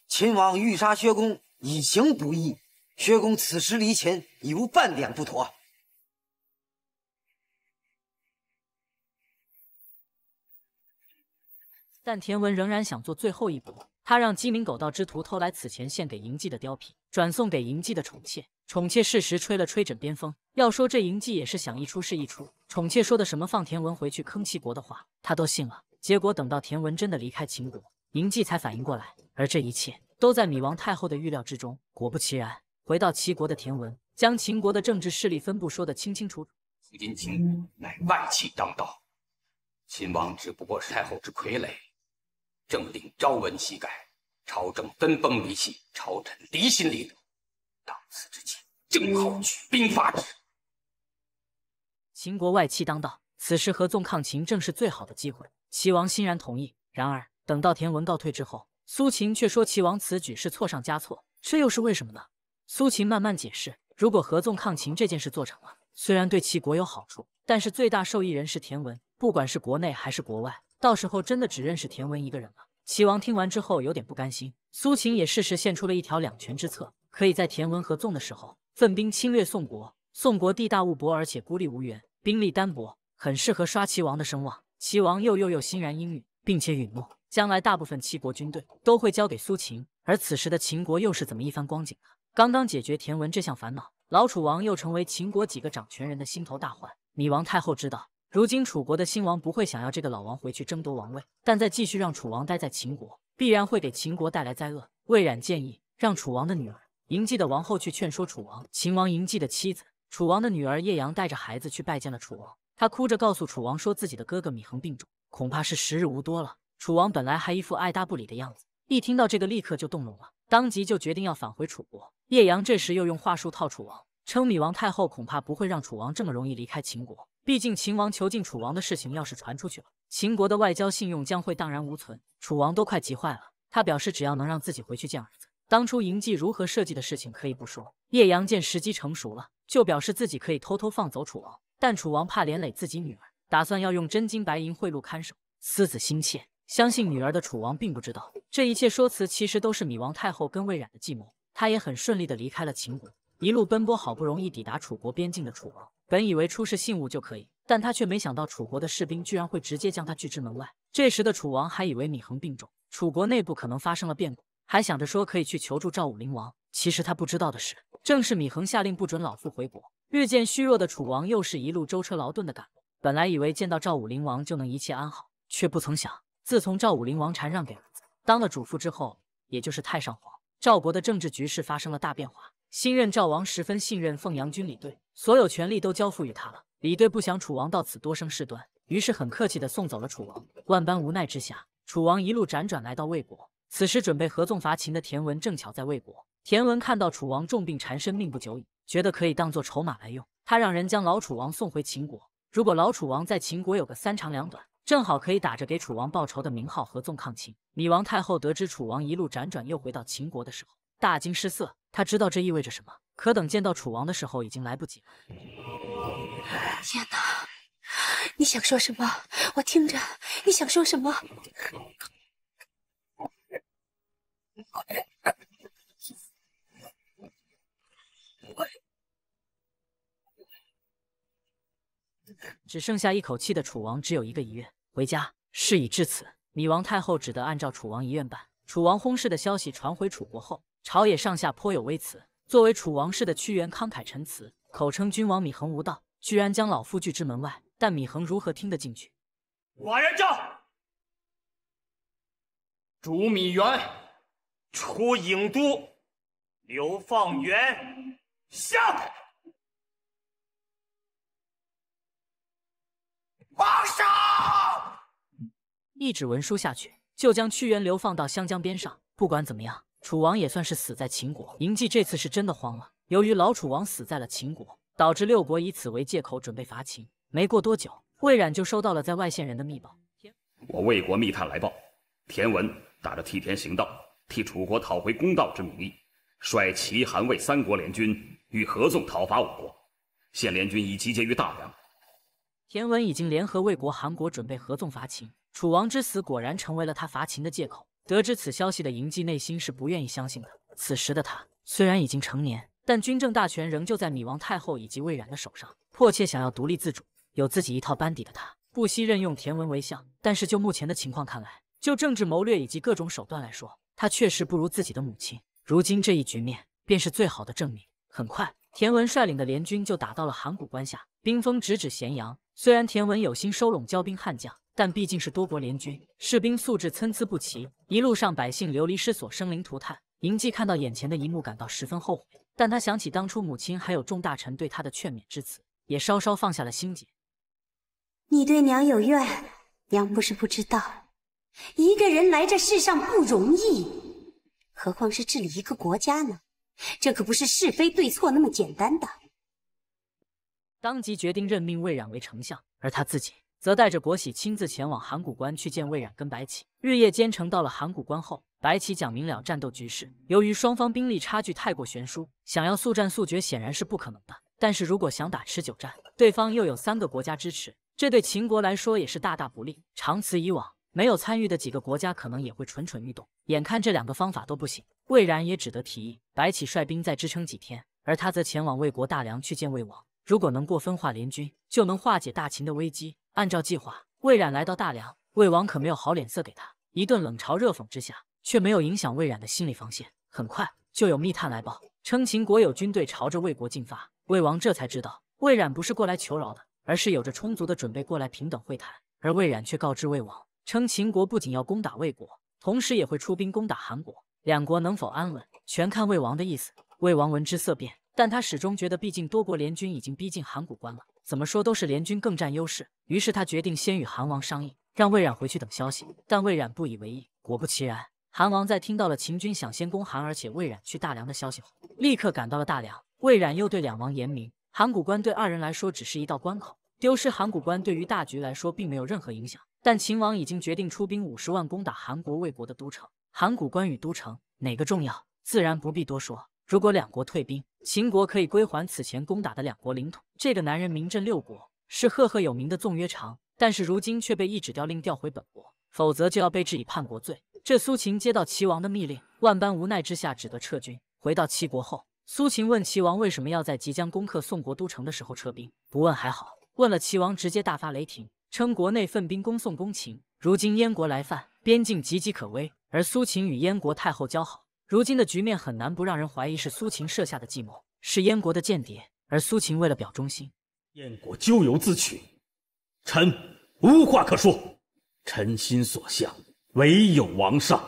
[SPEAKER 2] 秦王欲杀薛公以行不义，薛公此时离秦已无半点不妥。
[SPEAKER 1] 但田文仍然想做最后一搏，他让鸡鸣狗盗之徒偷来此前献给嬴稷的貂皮。转送给嬴稷的宠妾，宠妾适时吹了吹枕边风。要说这嬴稷也是想一出是一出，宠妾说的什么放田文回去坑齐国的话，他都信了。结果等到田文真的离开秦国，嬴稷才反应过来，而这一切都在芈王太后的预料之中。果不其然，回到齐国的田文将秦国的政治势力分布说得清清楚楚。如今秦国
[SPEAKER 2] 乃外戚当道，秦王只不过是太后之傀儡，政令朝闻夕改。朝政分崩离析，朝臣离心离德，到此之际，正好举兵伐之。
[SPEAKER 1] 秦国外戚当道，此时合纵抗秦正是最好的机会。齐王欣然同意。然而，等到田文告退之后，苏秦却说齐王此举是错上加错。这又是为什么呢？苏秦慢慢解释：如果合纵抗秦这件事做成了，虽然对齐国有好处，但是最大受益人是田文。不管是国内还是国外，到时候真的只认识田文一个人了。齐王听完之后有点不甘心，苏秦也适时献出了一条两全之策，可以在田文合纵的时候，分兵侵略宋国。宋国地大物博，而且孤立无援，兵力单薄，很适合刷齐王的声望。齐王又又又欣然应允，并且允诺，将来大部分齐国军队都会交给苏秦。而此时的秦国又是怎么一番光景呢？刚刚解决田文这项烦恼，老楚王又成为秦国几个掌权人的心头大患。芈王太后知道。如今楚国的新王不会想要这个老王回去争夺王位，但再继续让楚王待在秦国，必然会给秦国带来灾厄。魏冉建议让楚王的女儿嬴稷的王后去劝说楚王。秦王嬴稷的妻子，楚王的女儿叶阳带着孩子去拜见了楚王，她哭着告诉楚王说自己的哥哥芈衡病重，恐怕是时日无多了。楚王本来还一副爱搭不理的样子，一听到这个立刻就动容了，当即就决定要返回楚国。叶阳这时又用话术套楚王，称芈王太后恐怕不会让楚王这么容易离开秦国。毕竟秦王囚禁楚王的事情，要是传出去了，秦国的外交信用将会荡然无存。楚王都快急坏了，他表示只要能让自己回去见儿子，当初嬴稷如何设计的事情可以不说。叶阳见时机成熟了，就表示自己可以偷偷放走楚王，但楚王怕连累自己女儿，打算要用真金白银贿赂看守。思子心切，相信女儿的楚王并不知道，这一切说辞其实都是芈王太后跟魏冉的计谋。他也很顺利的离开了秦国。一路奔波，好不容易抵达楚国边境的楚王，本以为出示信物就可以，但他却没想到楚国的士兵居然会直接将他拒之门外。这时的楚王还以为米衡病重，楚国内部可能发生了变故，还想着说可以去求助赵武灵王。其实他不知道的是，正是米衡下令不准老父回国。日渐虚弱的楚王又是一路舟车劳顿的赶路，本来以为见到赵武灵王就能一切安好，却不曾想，自从赵武灵王禅让给儿子当了主父之后，也就是太上皇，赵国的政治局势发生了大变化。新任赵王十分信任凤阳君李队，所有权力都交付于他了。李队不想楚王到此多生事端，于是很客气地送走了楚王。万般无奈之下，楚王一路辗转来到魏国。此时准备合纵伐秦的田文正巧在魏国。田文看到楚王重病缠身，命不久矣，觉得可以当做筹码来用。他让人将老楚王送回秦国。如果老楚王在秦国有个三长两短，正好可以打着给楚王报仇的名号合纵抗秦。芈王太后得知楚王一路辗转又回到秦国的时候。大惊失色，他知道这意味着什么。可等见到楚王的时候，已经来不及了。
[SPEAKER 3] 天哪！你想说什么？我听着，你想说什么？
[SPEAKER 1] 只剩下一口气的楚王只有一个遗愿：回家。事已至此，芈王太后只得按照楚王遗愿办。楚王婚逝的消息传回楚国后。朝野上下颇有微词。作为楚王室的屈原，慷慨陈词，口称君王米衡无道，居然将老夫拒之门外。但米衡如何听得进去？
[SPEAKER 2] 寡人叫，逐米原出郢都，流放原湘，放上
[SPEAKER 1] 一纸文书下去，就将屈原流放到湘江边上。不管怎么样。楚王也算是死在秦国，嬴稷这次是真的慌了。由于老楚王死在了秦国，导致六国以此为借口准备伐秦。没过多久，魏冉就收到了在外县人的密报：
[SPEAKER 2] 我魏国密探来报，田文打着替天行道、替楚国讨回公道之名义，率齐、韩、魏三国联军与合纵讨伐我国。现联军已集结于大梁。
[SPEAKER 1] 田文已经联合魏国、韩国准备合纵伐秦，楚王之死果然成为了他伐秦的借口。得知此消息的嬴稷内心是不愿意相信的。此时的他虽然已经成年，但军政大权仍旧在芈王太后以及魏冉的手上。迫切想要独立自主、有自己一套班底的他，不惜任用田文为相。但是就目前的情况看来，就政治谋略以及各种手段来说，他确实不如自己的母亲。如今这一局面便是最好的证明。很快，田文率领的联军就打到了函谷关下，兵锋直指咸阳。虽然田文有心收拢骄兵悍将，但毕竟是多国联军，士兵素质参差不齐，一路上百姓流离失所，生灵涂炭。嬴稷看到眼前的一幕，感到十分后悔。但他想起当初母亲还有众大臣对他的劝勉之词，也稍稍放下了心结。
[SPEAKER 3] 你对娘有怨，娘不是不知道。一个人来这世上不容易，何况是治理一个国家呢？这可不是是非对错那么简单的。
[SPEAKER 1] 当即决定任命魏冉为丞相，而他自己。则带着国玺亲自前往函谷关去见魏冉跟白起，日夜兼程到了函谷关后，白起讲明了战斗局势。由于双方兵力差距太过悬殊，想要速战速决显然是不可能的。但是如果想打持久战，对方又有三个国家支持，这对秦国来说也是大大不利。长此以往，没有参与的几个国家可能也会蠢蠢欲动。眼看这两个方法都不行，魏冉也只得提议白起率兵再支撑几天，而他则前往魏国大梁去见魏王。如果能过分化联军，就能化解大秦的危机。按照计划，魏冉来到大梁，魏王可没有好脸色给他，一顿冷嘲热讽之下，却没有影响魏冉的心理防线。很快就有密探来报，称秦国有军队朝着魏国进发。魏王这才知道，魏冉不是过来求饶的，而是有着充足的准备过来平等会谈。而魏冉却告知魏王，称秦国不仅要攻打魏国，同时也会出兵攻打韩国。两国能否安稳，全看魏王的意思。魏王闻之色变。但他始终觉得，毕竟多国联军已经逼近函谷关了，怎么说都是联军更占优势。于是他决定先与韩王商议，让魏冉回去等消息。但魏冉不以为意。果不其然，韩王在听到了秦军想先攻韩，而且魏冉去大梁的消息后，立刻赶到了大梁。魏冉又对两王言明：函谷关对二人来说只是一道关口，丢失函谷关对于大局来说并没有任何影响。但秦王已经决定出兵五十万攻打韩国、魏国的都城，函谷关与都城哪个重要，自然不必多说。如果两国退兵。秦国可以归还此前攻打的两国领土。这个男人名震六国，是赫赫有名的纵约长，但是如今却被一纸调令调回本国，否则就要被治以叛国罪。这苏秦接到齐王的密令，万般无奈之下只得撤军。回到齐国后，苏秦问齐王为什么要在即将攻克宋国都城的时候撤兵？不问还好，问了齐王直接大发雷霆，称国内奋兵攻宋攻秦，如今燕国来犯，边境岌岌可危，而苏秦与燕国太后交好。如今的局面很难不让人怀疑是苏秦设下的计谋，是燕国的间谍。而苏秦为了表忠
[SPEAKER 2] 心，燕国咎由自取，臣无话可说。臣心所向唯有王上，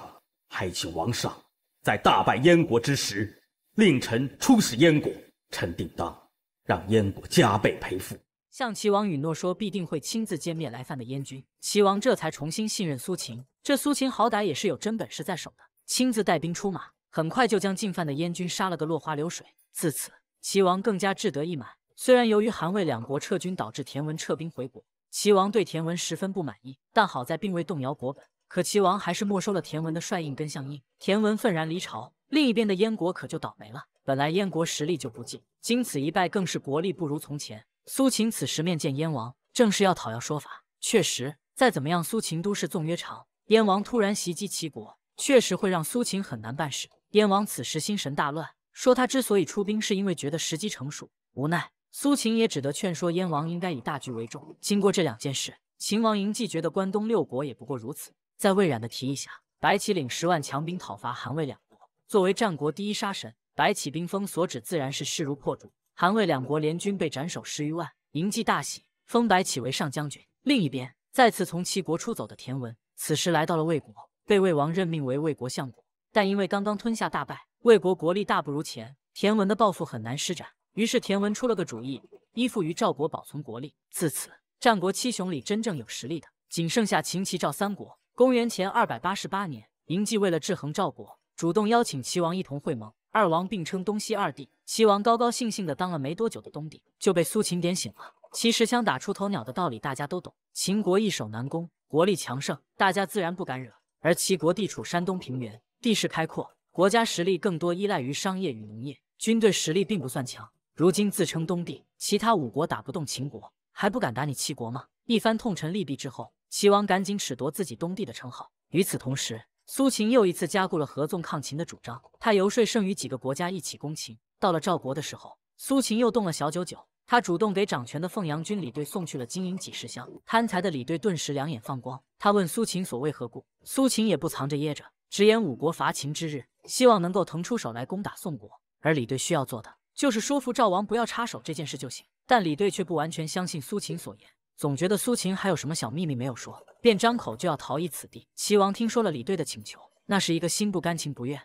[SPEAKER 2] 还请王上在大败燕国之时，令臣出使燕国，臣定当让燕国加倍赔付。
[SPEAKER 1] 向齐王允诺说必定会亲自歼灭来犯的燕军，齐王这才重新信任苏秦。这苏秦好歹也是有真本事在手的。亲自带兵出马，很快就将进犯的燕军杀了个落花流水。自此，齐王更加志得意满。虽然由于韩魏两国撤军导致田文撤兵回国，齐王对田文十分不满意，但好在并未动摇国本。可齐王还是没收了田文的帅印跟相印，田文愤然离朝。另一边的燕国可就倒霉了。本来燕国实力就不济，经此一败，更是国力不如从前。苏秦此时面见燕王，正是要讨要说法。确实，再怎么样，苏秦都是纵约长。燕王突然袭击齐国。确实会让苏秦很难办事。燕王此时心神大乱，说他之所以出兵，是因为觉得时机成熟。无奈苏秦也只得劝说燕王，应该以大局为重。经过这两件事，秦王嬴稷觉得关东六国也不过如此。在魏冉的提议下，白起领十万强兵讨伐韩魏两国。作为战国第一杀神，白起兵锋所指自然是势如破竹。韩魏两国联军被斩首十余万，嬴稷大喜，封白起为上将军。另一边，再次从齐国出走的田文，此时来到了魏国。被魏王任命为魏国相国，但因为刚刚吞下大败，魏国国力大不如前，田文的报复很难施展。于是田文出了个主意，依附于赵国保存国力。自此，战国七雄里真正有实力的，仅剩下秦、齐、赵三国。公元前二百八十八年，嬴稷为了制衡赵国，主动邀请齐王一同会盟，二王并称东西二帝。齐王高高兴兴的当了没多久的东帝，就被苏秦点醒了。其实枪打出头鸟的道理大家都懂，秦国易守难攻，国力强盛，大家自然不敢惹。而齐国地处山东平原，地势开阔，国家实力更多依赖于商业与农业，军队实力并不算强。如今自称东帝，其他五国打不动秦国，还不敢打你齐国吗？一番痛陈利弊之后，齐王赶紧褫夺自己东帝的称号。与此同时，苏秦又一次加固了合纵抗秦的主张，他游说剩余几个国家一起攻秦。到了赵国的时候，苏秦又动了小九九。他主动给掌权的凤阳军李队送去了金银几十箱，贪财的李队顿时两眼放光。他问苏秦所为何故，苏秦也不藏着掖着，直言五国伐秦之日，希望能够腾出手来攻打宋国。而李队需要做的就是说服赵王不要插手这件事就行。但李队却不完全相信苏秦所言，总觉得苏秦还有什么小秘密没有说，便张口就要逃逸此地。齐王听说了李队的请求，那是一个心不甘情不愿，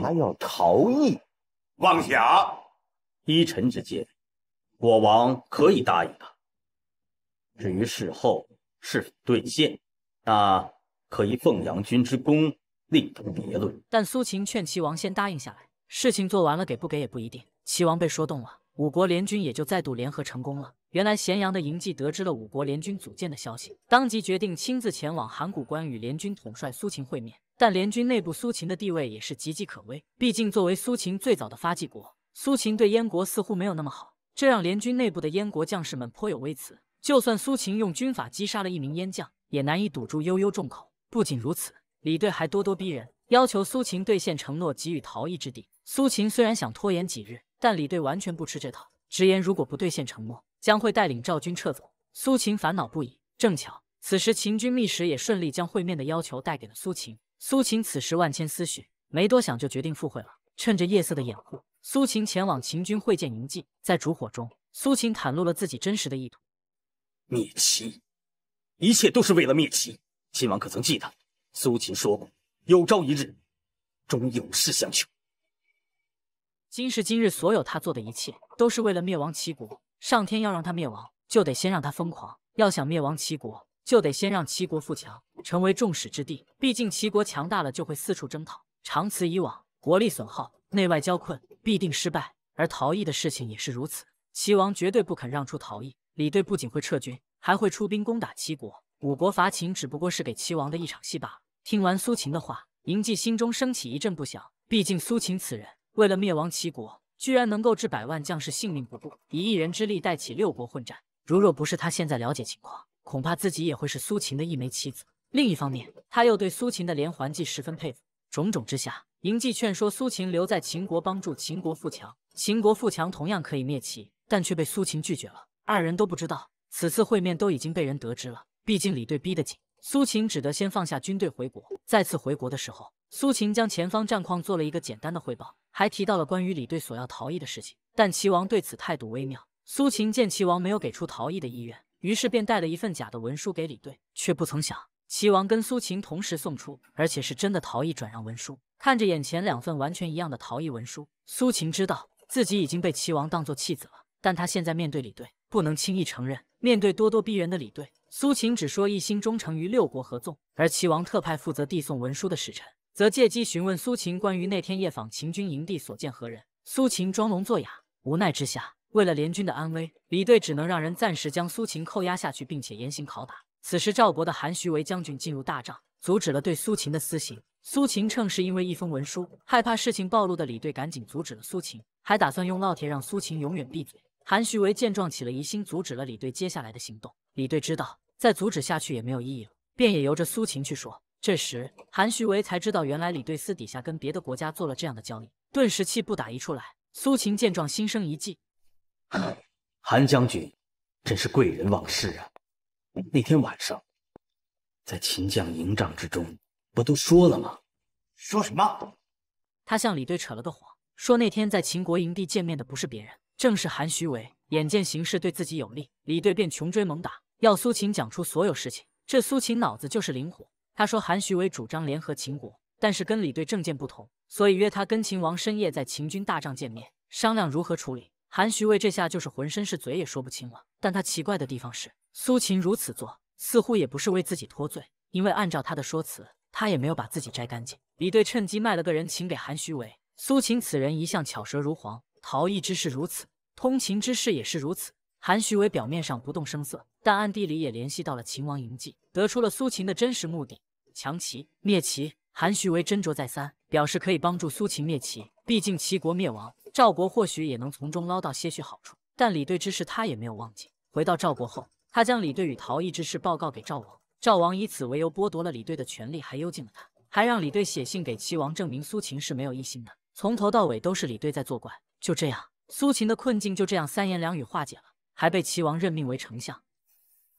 [SPEAKER 3] 他
[SPEAKER 2] 要逃逸，妄想。依臣之见。我王可以答应他，至于事后是否兑现，那可依奉阳君之功另当别论。
[SPEAKER 1] 但苏秦劝齐王先答应下来，事情做完了给不给也不一定。齐王被说动了，五国联军也就再度联合成功了。原来咸阳的嬴稷得知了五国联军组建的消息，当即决定亲自前往函谷关与联军统帅苏秦会面。但联军内部，苏秦的地位也是岌岌可危。毕竟作为苏秦最早的发迹国，苏秦对燕国似乎没有那么好。这让联军内部的燕国将士们颇有微词，就算苏秦用军法击杀了一名燕将，也难以堵住悠悠众口。不仅如此，李队还咄咄逼人，要求苏秦兑现承诺，给予逃逸之地。苏秦虽然想拖延几日，但李队完全不吃这套，直言如果不兑现承诺，将会带领赵军撤走。苏秦烦恼不已。正巧此时，秦军密使也顺利将会面的要求带给了苏秦。苏秦此时万千思绪，没多想就决定赴会了。趁着夜色的掩护。苏秦前往秦军会见嬴稷，在烛火中，苏秦袒露了
[SPEAKER 2] 自己真实的意图：灭齐，一切都是为了灭齐。秦王可曾记得，苏秦说过，有朝一日，终有事相求。
[SPEAKER 1] 今时今日，所有他做的一切，都是为了灭亡齐国。上天要让他灭亡，就得先让他疯狂。要想灭亡齐国，就得先让齐国富强，成为众矢之的。毕竟，齐国强大了，就会四处征讨，长此以往，国力损耗，内外交困。必定失败，而逃逸的事情也是如此。齐王绝对不肯让出逃逸。李队不仅会撤军，还会出兵攻打齐国。五国伐秦只不过是给齐王的一场戏罢了。听完苏秦的话，嬴稷心中升起一阵不祥。毕竟苏秦此人为了灭亡齐国，居然能够置百万将士性命不顾，以一人之力带起六国混战。如若不是他现在了解情况，恐怕自己也会是苏秦的一枚棋子。另一方面，他又对苏秦的连环计十分佩服。种种之下。嬴稷劝说苏秦留在秦国帮助秦国富强，秦国富强同样可以灭齐，但却被苏秦拒绝了。二人都不知道此次会面都已经被人得知了，毕竟李队逼得紧，苏秦只得先放下军队回国。再次回国的时候，苏秦将前方战况做了一个简单的汇报，还提到了关于李队所要逃逸的事情。但齐王对此态度微妙，苏秦见齐王没有给出逃逸的意愿，于是便带了一份假的文书给李队，却不曾想齐王跟苏秦同时送出，而且是真的逃逸转让文书。看着眼前两份完全一样的逃逸文书，苏秦知道自己已经被齐王当做弃子了。但他现在面对李队，不能轻易承认。面对咄咄逼人的李队，苏秦只说一心忠诚于六国合纵。而齐王特派负责递送文书的使臣，则借机询问苏秦关于那天夜访秦军营地所见何人。苏秦装聋作哑，无奈之下，为了联军的安危，李队只能让人暂时将苏秦扣押下去，并且严刑拷打。此时，赵国的韩徐为将军进入大帐，阻止了对苏秦的私刑。苏秦称是因为一封文书，害怕事情暴露的李队赶紧阻止了苏秦，还打算用烙铁让苏秦永远闭嘴。韩徐维见状起了疑心，阻止了李队接下来的行动。李队知道再阻止下去也没有意义了，便也由着苏秦去说。这时韩徐维才知道，原来李队私底下跟别的国家做了这样的交易，顿时气不打一处来。苏秦见状，心生一计：
[SPEAKER 2] “韩将军真是贵人忘事啊！那天晚上，在秦将营帐之中。”不都说了吗？说什么？他向李队扯了个
[SPEAKER 1] 谎，说那天在秦国营地见面的不是别人，正是韩徐伟。眼见形势对自己有利，李队便穷追猛打，要苏秦讲出所有事情。这苏秦脑子就是灵活，他说韩徐伟主张联合秦国，但是跟李队政见不同，所以约他跟秦王深夜在秦军大帐见面，商量如何处理。韩徐伟这下就是浑身是嘴也说不清了。但他奇怪的地方是，苏秦如此做，似乎也不是为自己脱罪，因为按照他的说辞。他也没有把自己摘干净。李队趁机卖了个人情给韩徐伟。苏秦此人一向巧舌如簧，逃逸之事如此，通秦之事也是如此。韩徐伟表面上不动声色，但暗地里也联系到了秦王嬴稷，得出了苏秦的真实目的：强齐灭齐。韩徐伟斟酌再三，表示可以帮助苏秦灭齐，毕竟齐国灭亡，赵国或许也能从中捞到些许好处。但李队之事他也没有忘记。回到赵国后，他将李队与逃逸之事报告给赵王。赵王以此为由剥夺了李队的权利，还幽禁了他，还让李队写信给齐王证明苏秦是没有异心的，从头到尾都是李队在作怪。就这样，苏秦的困境就这样三言两语化解了，还被齐王任命为丞相。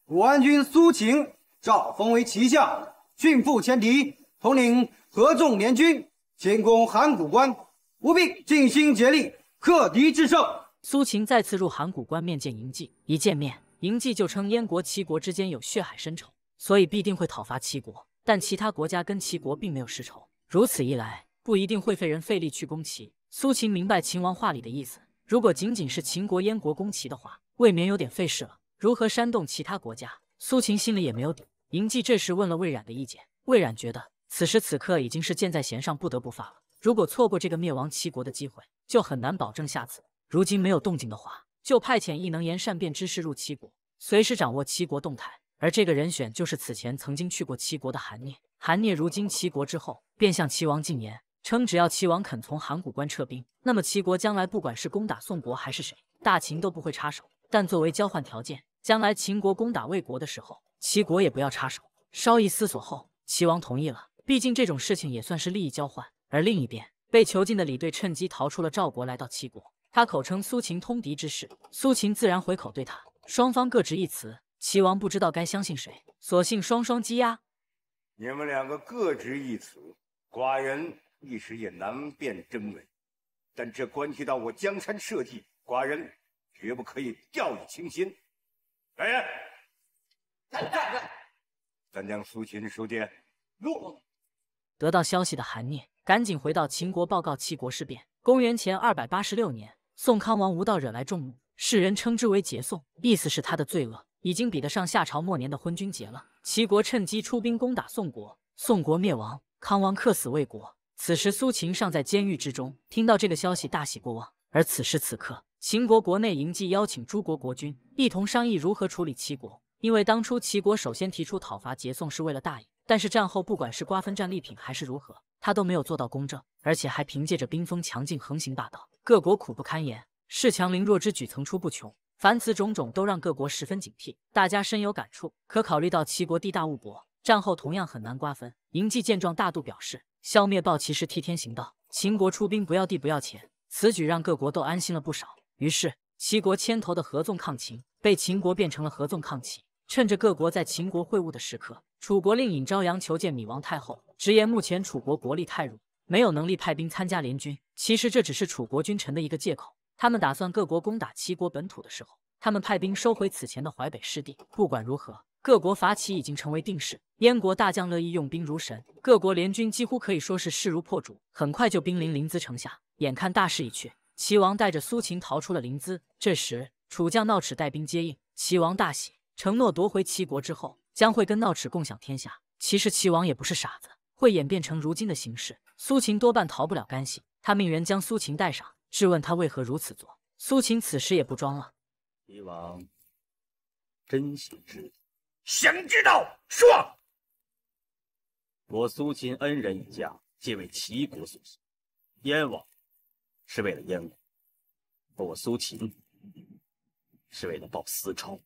[SPEAKER 1] 武安君苏秦，赵封为齐相，
[SPEAKER 2] 郡父前敌，统领合纵联军，进攻函谷关，务必尽心竭力，克敌制胜。
[SPEAKER 1] 苏秦再次入函谷关面见嬴稷，一见面，嬴稷就称燕国、齐国之间有血海深仇。所以必定会讨伐齐国，但其他国家跟齐国并没有世仇，如此一来不一定会费人费力去攻齐。苏秦明白秦王话里的意思，如果仅仅是秦国、燕国攻齐的话，未免有点费事了。如何煽动其他国家？苏秦心里也没有底。嬴稷这时问了魏冉的意见，魏冉觉得此时此刻已经是箭在弦上，不得不发了。如果错过这个灭亡齐国的机会，就很难保证下次。如今没有动静的话，就派遣异能言善辩之士入齐国，随时掌握齐国动态。而这个人选就是此前曾经去过齐国的韩聂。韩聂如今齐国之后，便向齐王进言，称只要齐王肯从函谷关撤兵，那么齐国将来不管是攻打宋国还是谁，大秦都不会插手。但作为交换条件，将来秦国攻打魏国的时候，齐国也不要插手。稍一思索后，齐王同意了，毕竟这种事情也算是利益交换。而另一边，被囚禁的李队趁机逃出了赵国，来到齐国。他口称苏秦通敌之事，苏秦自然回口对他，双方各执一词。齐王不知道该相信谁，索性双双羁押。
[SPEAKER 2] 你们两个各执一词，寡人一时也难辨真伪。但这关系到我江山社稷，寡人绝不可以掉以轻心。来人，咱将苏秦收监。诺。
[SPEAKER 1] 得到消息的韩聂赶紧回到秦国报告齐国事变。公元前二百八十六年，宋康王无道，惹来众怒，世人称之为“桀宋”，意思是他的罪恶。已经比得上夏朝末年的昏君桀了。齐国趁机出兵攻打宋国，宋国灭亡，康王客死魏国。此时苏秦尚在监狱之中，听到这个消息，大喜过望。而此时此刻，秦国国内嬴稷邀请诸国国君一同商议如何处理齐国。因为当初齐国首先提出讨伐桀宋是为了大义，但是战后不管是瓜分战利品还是如何，他都没有做到公正，而且还凭借着兵锋强劲横行霸道，各国苦不堪言，恃强凌弱之举层出不穷。凡此种种都让各国十分警惕，大家深有感触。可考虑到齐国地大物博，战后同样很难瓜分。嬴稷见状大度表示，消灭暴齐是替天行道。秦国出兵不要地不要钱，此举让各国都安心了不少。于是，齐国牵头的合纵抗秦被秦国变成了合纵抗齐。趁着各国在秦国会晤的时刻，楚国令尹昭阳求见芈王太后，直言目前楚国国力太弱，没有能力派兵参加联军。其实这只是楚国君臣的一个借口。他们打算各国攻打齐国本土的时候，他们派兵收回此前的淮北失地。不管如何，各国伐齐已经成为定势。燕国大将乐意用兵如神，各国联军几乎可以说是势如破竹，很快就兵临临淄城下。眼看大势已去，齐王带着苏秦逃出了临淄。这时，楚将闹齿带兵接应，齐王大喜，承诺夺回齐国之后，将会跟闹齿共享天下。其实齐王也不是傻子，会演变成如今的形势，苏秦多半逃不了干系。他命人将苏秦带上。质问他为何如此做，苏秦此时也不装了。
[SPEAKER 2] 齐王，真心知道，想知道说，我苏秦恩人一家皆为齐国所杀，燕王是为了燕国，我苏秦是为了报私仇。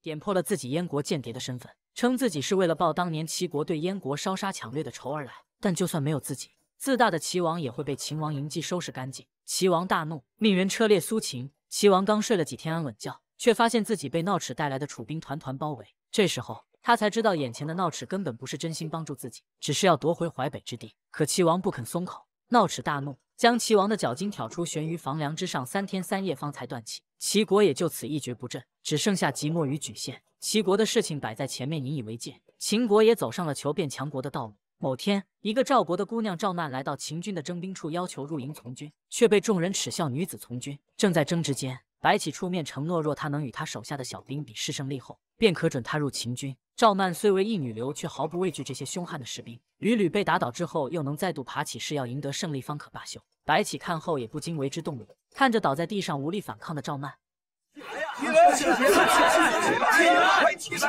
[SPEAKER 1] 点破了自己燕国间谍的身份，称自己是为了报当年齐国对燕国烧杀抢掠的仇而来，但就算没有自己。自大的齐王也会被秦王嬴稷收拾干净。齐王大怒，命人车裂苏秦。齐王刚睡了几天安稳觉，却发现自己被闹齿带来的楚兵团团包围。这时候，他才知道眼前的闹齿根本不是真心帮助自己，只是要夺回淮北之地。可齐王不肯松口，闹齿大怒，将齐王的脚筋挑出，悬于房梁之上，三天三夜方才断气。齐国也就此一蹶不振，只剩下即墨与莒县。齐国的事情摆在前面，引以为戒。秦国也走上了求变强国的道路。某天，一个赵国的姑娘赵曼来到秦军的征兵处，要求入营从军，却被众人耻笑女子从军。正在争执间，白起出面承诺，若他能与他手下的小兵比试胜利后，便可准他入秦军。赵曼虽为一女流，却毫不畏惧这些凶悍的士兵，屡屡被打倒之后，又能再度爬起，是要赢得胜利方可罢休。白起看后也不禁为之动容，看着倒在地上无力反抗的赵曼，
[SPEAKER 2] 起来，起来，起来，起来，起来，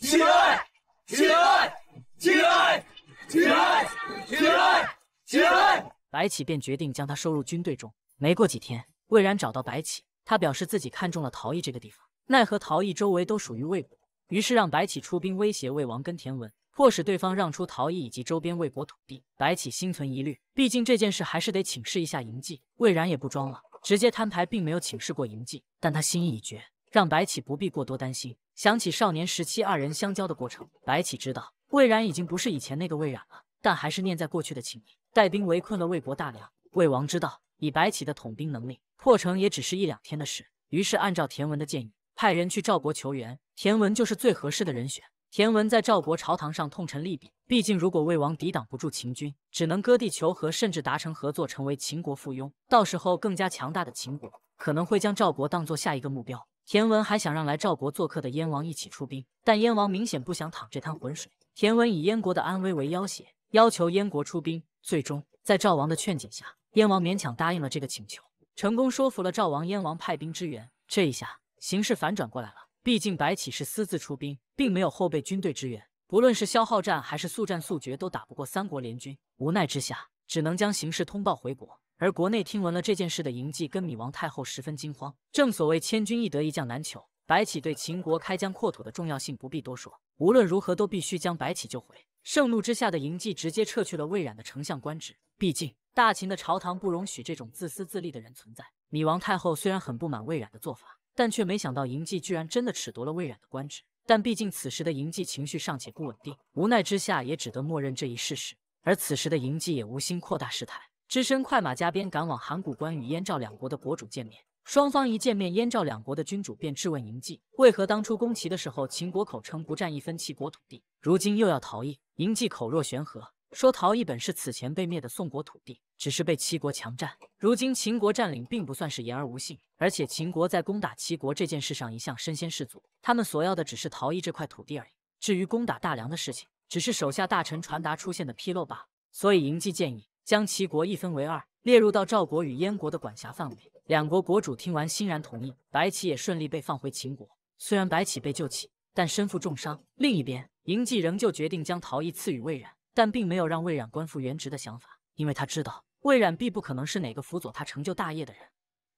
[SPEAKER 2] 起来，起来。起来，起来，起来，
[SPEAKER 1] 起来！白起便决定将他收入军队中。没过几天，魏然找到白起，他表示自己看中了陶邑这个地方，奈何陶邑周围都属于魏国，于是让白起出兵威胁魏王跟田文，迫使对方让出陶邑以及周边魏国土地。白起心存疑虑，毕竟这件事还是得请示一下嬴稷。魏然也不装了，直接摊牌，并没有请示过嬴稷，但他心意已决，让白起不必过多担心。想起少年时期二人相交的过程，白起知道。魏然已经不是以前那个魏然了，但还是念在过去的情谊，带兵围困了魏国大梁。魏王知道以白起的统兵能力，破城也只是一两天的事，于是按照田文的建议，派人去赵国求援。田文就是最合适的人选。田文在赵国朝堂上痛陈利弊，毕竟如果魏王抵挡不住秦军，只能割地求和，甚至达成合作，成为秦国附庸。到时候更加强大的秦国可能会将赵国当做下一个目标。田文还想让来赵国做客的燕王一起出兵，但燕王明显不想淌这滩浑水。田文以燕国的安危为要挟，要求燕国出兵。最终，在赵王的劝解下，燕王勉强答应了这个请求，成功说服了赵王。燕王派兵支援，这一下形势反转过来了。毕竟白起是私自出兵，并没有后备军队支援，不论是消耗战还是速战速决，都打不过三国联军。无奈之下，只能将形势通报回国。而国内听闻了这件事的嬴稷跟芈王太后十分惊慌。正所谓千军易得，一将难求。白起对秦国开疆扩土的重要性不必多说。无论如何都必须将白起救回。盛怒之下的嬴稷直接撤去了魏冉的丞相官职，毕竟大秦的朝堂不容许这种自私自利的人存在。芈王太后虽然很不满魏冉的做法，但却没想到嬴稷居然真的褫夺了魏冉的官职。但毕竟此时的嬴稷情绪尚且不稳定，无奈之下也只得默认这一事实。而此时的嬴稷也无心扩大事态，只身快马加鞭赶往函谷关与燕赵两国的国主见面。双方一见面，燕赵两国的君主便质问嬴稷，为何当初攻齐的时候，秦国口称不占一分齐国土地，如今又要逃逸？嬴稷口若悬河，说逃逸本是此前被灭的宋国土地，只是被齐国强占，如今秦国占领并不算是言而无信。而且秦国在攻打齐国这件事上一向身先士卒，他们所要的只是逃逸这块土地而已。至于攻打大梁的事情，只是手下大臣传达出现的纰漏罢了。所以嬴稷建议将齐国一分为二，列入到赵国与燕国的管辖范围。两国国主听完，欣然同意。白起也顺利被放回秦国。虽然白起被救起，但身负重伤。另一边，嬴稷仍旧决定将陶艺赐予魏冉，但并没有让魏冉官复原职的想法，因为他知道魏冉必不可能是哪个辅佐他成就大业的人。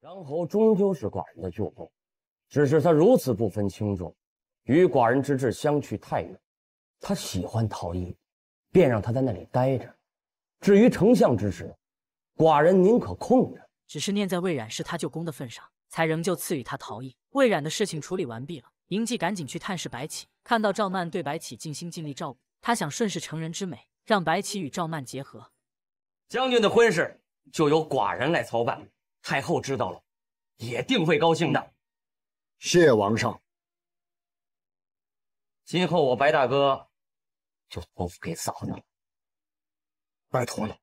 [SPEAKER 2] 然侯终究是寡人的旧部，只是他如此不分轻重，与寡人之志相去太远。他喜欢陶艺，便让他在那里待着。至于丞相之事，寡人宁可空着。
[SPEAKER 1] 只是念在魏冉是他舅公的份上，才仍旧赐予他逃逸。魏冉的事情处理完毕了，嬴稷赶紧去探视白起，看到赵曼对白起尽心尽力照顾，他想顺势成人之美，让白起与赵曼结合。
[SPEAKER 2] 将军的婚事就由寡人来操办，太后知道了也定会高兴的。谢王上，今后我白大哥就托付给嫂子了，拜托了。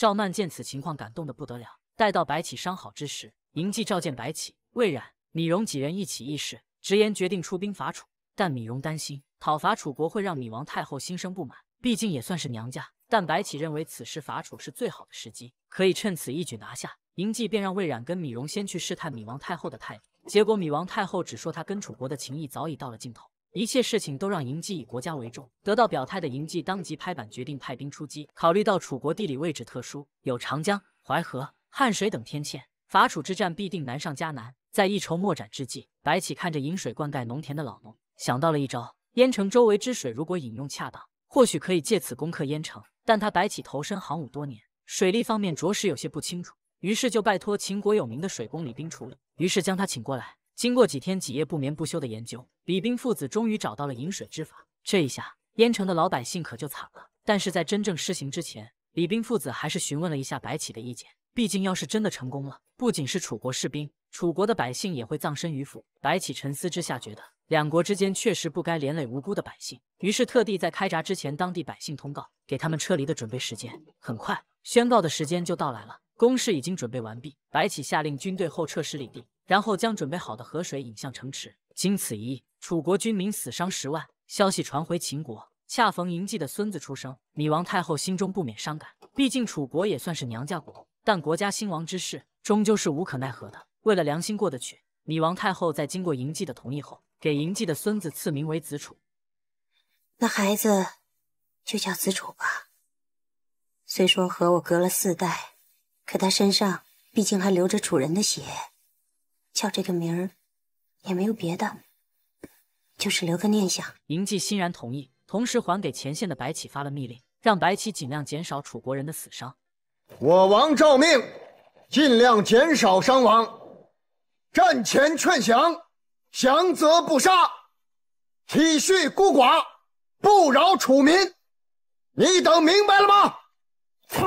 [SPEAKER 1] 赵曼见此情况，感动得不得了。待到白起伤好之时，嬴稷召见白起、魏冉、芈戎几人一起议事，直言决定出兵伐楚。但芈戎担心讨伐楚国会让芈王太后心生不满，毕竟也算是娘家。但白起认为此时伐楚是最好的时机，可以趁此一举拿下。嬴稷便让魏冉跟芈戎先去试探芈王太后的态度，结果芈王太后只说她跟楚国的情谊早已到了尽头。一切事情都让嬴稷以国家为重。得到表态的嬴稷当即拍板决定派兵出击。考虑到楚国地理位置特殊，有长江、淮河、汉水等天堑，伐楚之战必定难上加难。在一筹莫展之际，白起看着引水灌溉农田的老农，想到了一招：燕城周围之水如果饮用恰当，或许可以借此攻克燕城。但他白起投身行伍多年，水利方面着实有些不清楚，于是就拜托秦国有名的水工李冰处理。于是将他请过来，经过几天几夜不眠不休的研究。李冰父子终于找到了饮水之法，这一下燕城的老百姓可就惨了。但是在真正施行之前，李冰父子还是询问了一下白起的意见，毕竟要是真的成功了，不仅是楚国士兵，楚国的百姓也会葬身鱼腹。白起沉思之下，觉得两国之间确实不该连累无辜的百姓，于是特地在开闸之前，当地百姓通告，给他们撤离的准备时间。很快，宣告的时间就到来了，攻势已经准备完毕，白起下令军队后撤十里地，然后将准备好的河水引向城池。经此一役。楚国军民死伤十万，消息传回秦国，恰逢嬴稷的孙子出生，芈王太后心中不免伤感。毕竟楚国也算是娘家国，但国家兴亡之事终究是无可奈何的。为了良心过得去，芈王太后在经过嬴稷的同意后，给嬴稷的孙子赐名为子楚。
[SPEAKER 3] 那孩子就叫子楚吧。虽说和我隔了四代，可他身上毕竟还流着楚人的血，叫这个名儿也没有别的。就是留个念想。嬴稷欣然同意，
[SPEAKER 1] 同时还给前线的白起发了密令，让白起尽量减少楚国人的死伤。
[SPEAKER 2] 我王诏命，尽量减少伤亡，战前劝降，降则不杀，体恤孤寡，不饶楚民。你等明白了吗？楚，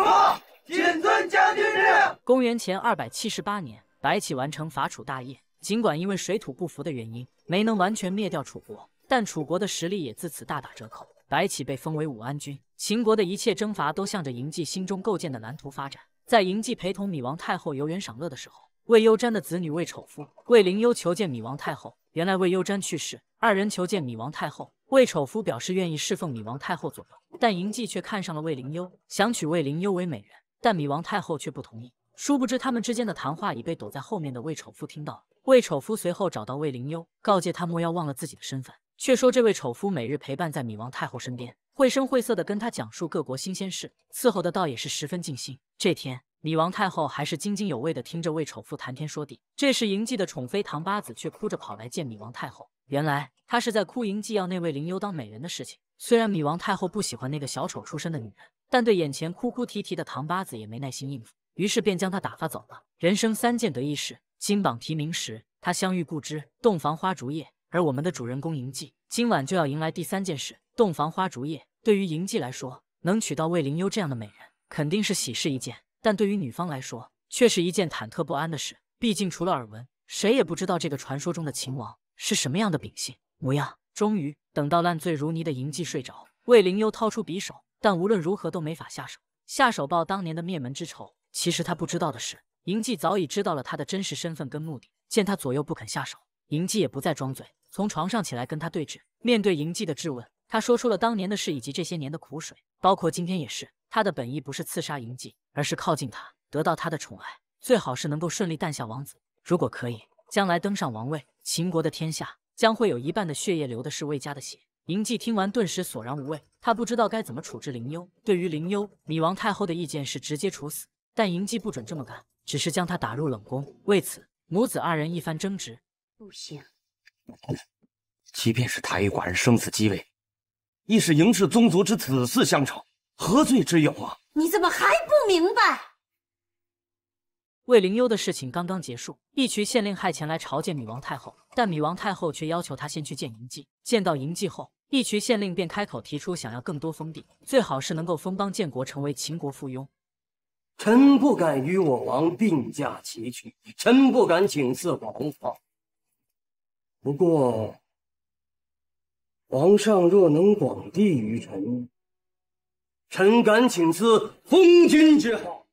[SPEAKER 2] 谨遵将军令。
[SPEAKER 1] 公元前二百七十八年，白起完成伐楚大业。尽管因为水土不服的原因没能完全灭掉楚国，但楚国的实力也自此大打折扣。白起被封为武安君，秦国的一切征伐都向着嬴稷心中构建的蓝图发展。在嬴稷陪同芈王太后游园赏乐的时候，魏幽瞻的子女魏丑夫、魏灵幽求见芈王太后。原来魏幽瞻去世，二人求见芈王太后。魏丑夫表示愿意侍奉芈王太后左右，但嬴稷却看上了魏灵幽，想娶魏灵幽为美人，但芈王太后却不同意。殊不知他们之间的谈话已被躲在后面的魏丑夫听到了。魏丑夫随后找到魏灵幽，告诫他莫要忘了自己的身份。却说这位丑夫每日陪伴在米王太后身边，绘声绘色的跟他讲述各国新鲜事，伺候的倒也是十分尽心。这天，米王太后还是津津有味的听着魏丑夫谈天说地。这时，嬴稷的宠妃唐八子却哭着跑来见米王太后，原来她是在哭嬴稷要那位灵幽当美人的事情。虽然米王太后不喜欢那个小丑出身的女人，但对眼前哭哭啼啼的唐八子也没耐心应付，于是便将她打发走了。人生三件得意事。金榜题名时，他相遇故知，洞房花烛夜。而我们的主人公嬴稷今晚就要迎来第三件事——洞房花烛夜。对于嬴稷来说，能娶到魏灵幽这样的美人，肯定是喜事一件；但对于女方来说，却是一件忐忑不安的事。毕竟除了耳闻，谁也不知道这个传说中的秦王是什么样的秉性模样。终于等到烂醉如泥的嬴稷睡着，魏灵幽掏出匕首，但无论如何都没法下手，下手报当年的灭门之仇。其实他不知道的是。嬴稷早已知道了他的真实身份跟目的，见他左右不肯下手，嬴稷也不再装醉，从床上起来跟他对峙。面对嬴稷的质问，他说出了当年的事以及这些年的苦水，包括今天也是。他的本意不是刺杀嬴稷，而是靠近他，得到他的宠爱，最好是能够顺利诞下王子。如果可以，将来登上王位，秦国的天下将会有一半的血液流的是魏家的血。嬴稷听完顿时索然无味，他不知道该怎么处置灵幽。对于灵幽，芈王太后的意见是直接处死，但嬴稷不准这么干。只是将他打入冷宫，为此母子二人一番争执。
[SPEAKER 3] 不行，
[SPEAKER 2] 即便是他与寡人生死即位，亦是嬴氏宗族之子嗣相承，何罪之有啊？
[SPEAKER 3] 你怎么还不明白？
[SPEAKER 1] 魏灵幽的事情刚刚结束，义渠县令派前来朝见米王太后，但米王太后却要求他先去见嬴稷。见到嬴稷后，义渠县令便开口提出想要更多封地，最好是能够封邦建国，成为秦国附庸。
[SPEAKER 2] 臣不敢与我王并驾齐驱，臣不敢请赐王法。不过，皇上若能广地于臣，臣敢请赐封君之号。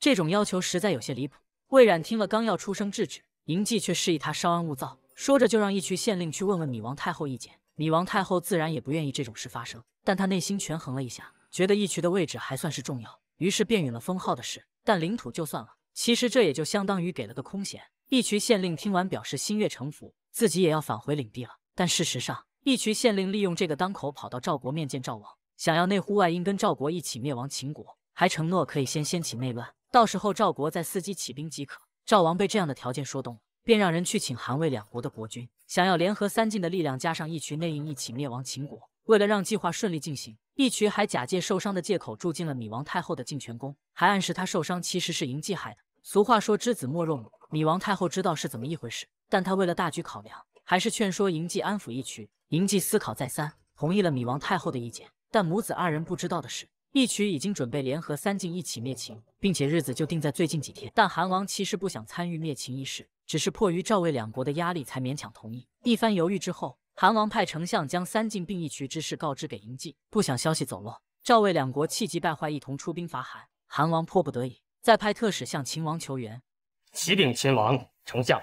[SPEAKER 1] 这种要求实在有些离谱。魏冉听了，刚要出声制止，嬴稷却示意他稍安勿躁，说着就让义渠县令去问问芈王太后意见。芈王太后自然也不愿意这种事发生，但她内心权衡了一下，觉得义渠的位置还算是重要。于是便允了封号的事，但领土就算了。其实这也就相当于给了个空闲。义渠县令听完，表示心悦诚服，自己也要返回领地了。但事实上，义渠县令利用这个当口，跑到赵国面见赵王，想要内呼外应，跟赵国一起灭亡秦国，还承诺可以先掀起内乱，到时候赵国再伺机起兵即可。赵王被这样的条件说动了，便让人去请韩魏两国的国君，想要联合三晋的力量，加上义渠内应，一起灭亡秦国。为了让计划顺利进行。义渠还假借受伤的借口住进了米王太后的静泉宫，还暗示他受伤其实是嬴稷害的。俗话说知子莫若母，米王太后知道是怎么一回事，但她为了大局考量，还是劝说嬴稷安抚义渠。嬴稷思考再三，同意了米王太后的意见。但母子二人不知道的是，义渠已经准备联合三晋一起灭秦，并且日子就定在最近几天。但韩王其实不想参与灭秦一事，只是迫于赵魏两国的压力才勉强同意。一番犹豫之后。韩王派丞相将三晋并一渠之事告知给嬴稷，不想消息走漏，赵魏两国气急败坏，一同出兵伐韩。韩王迫不得已，再派特使向秦王求援。
[SPEAKER 2] 启禀秦王，丞相，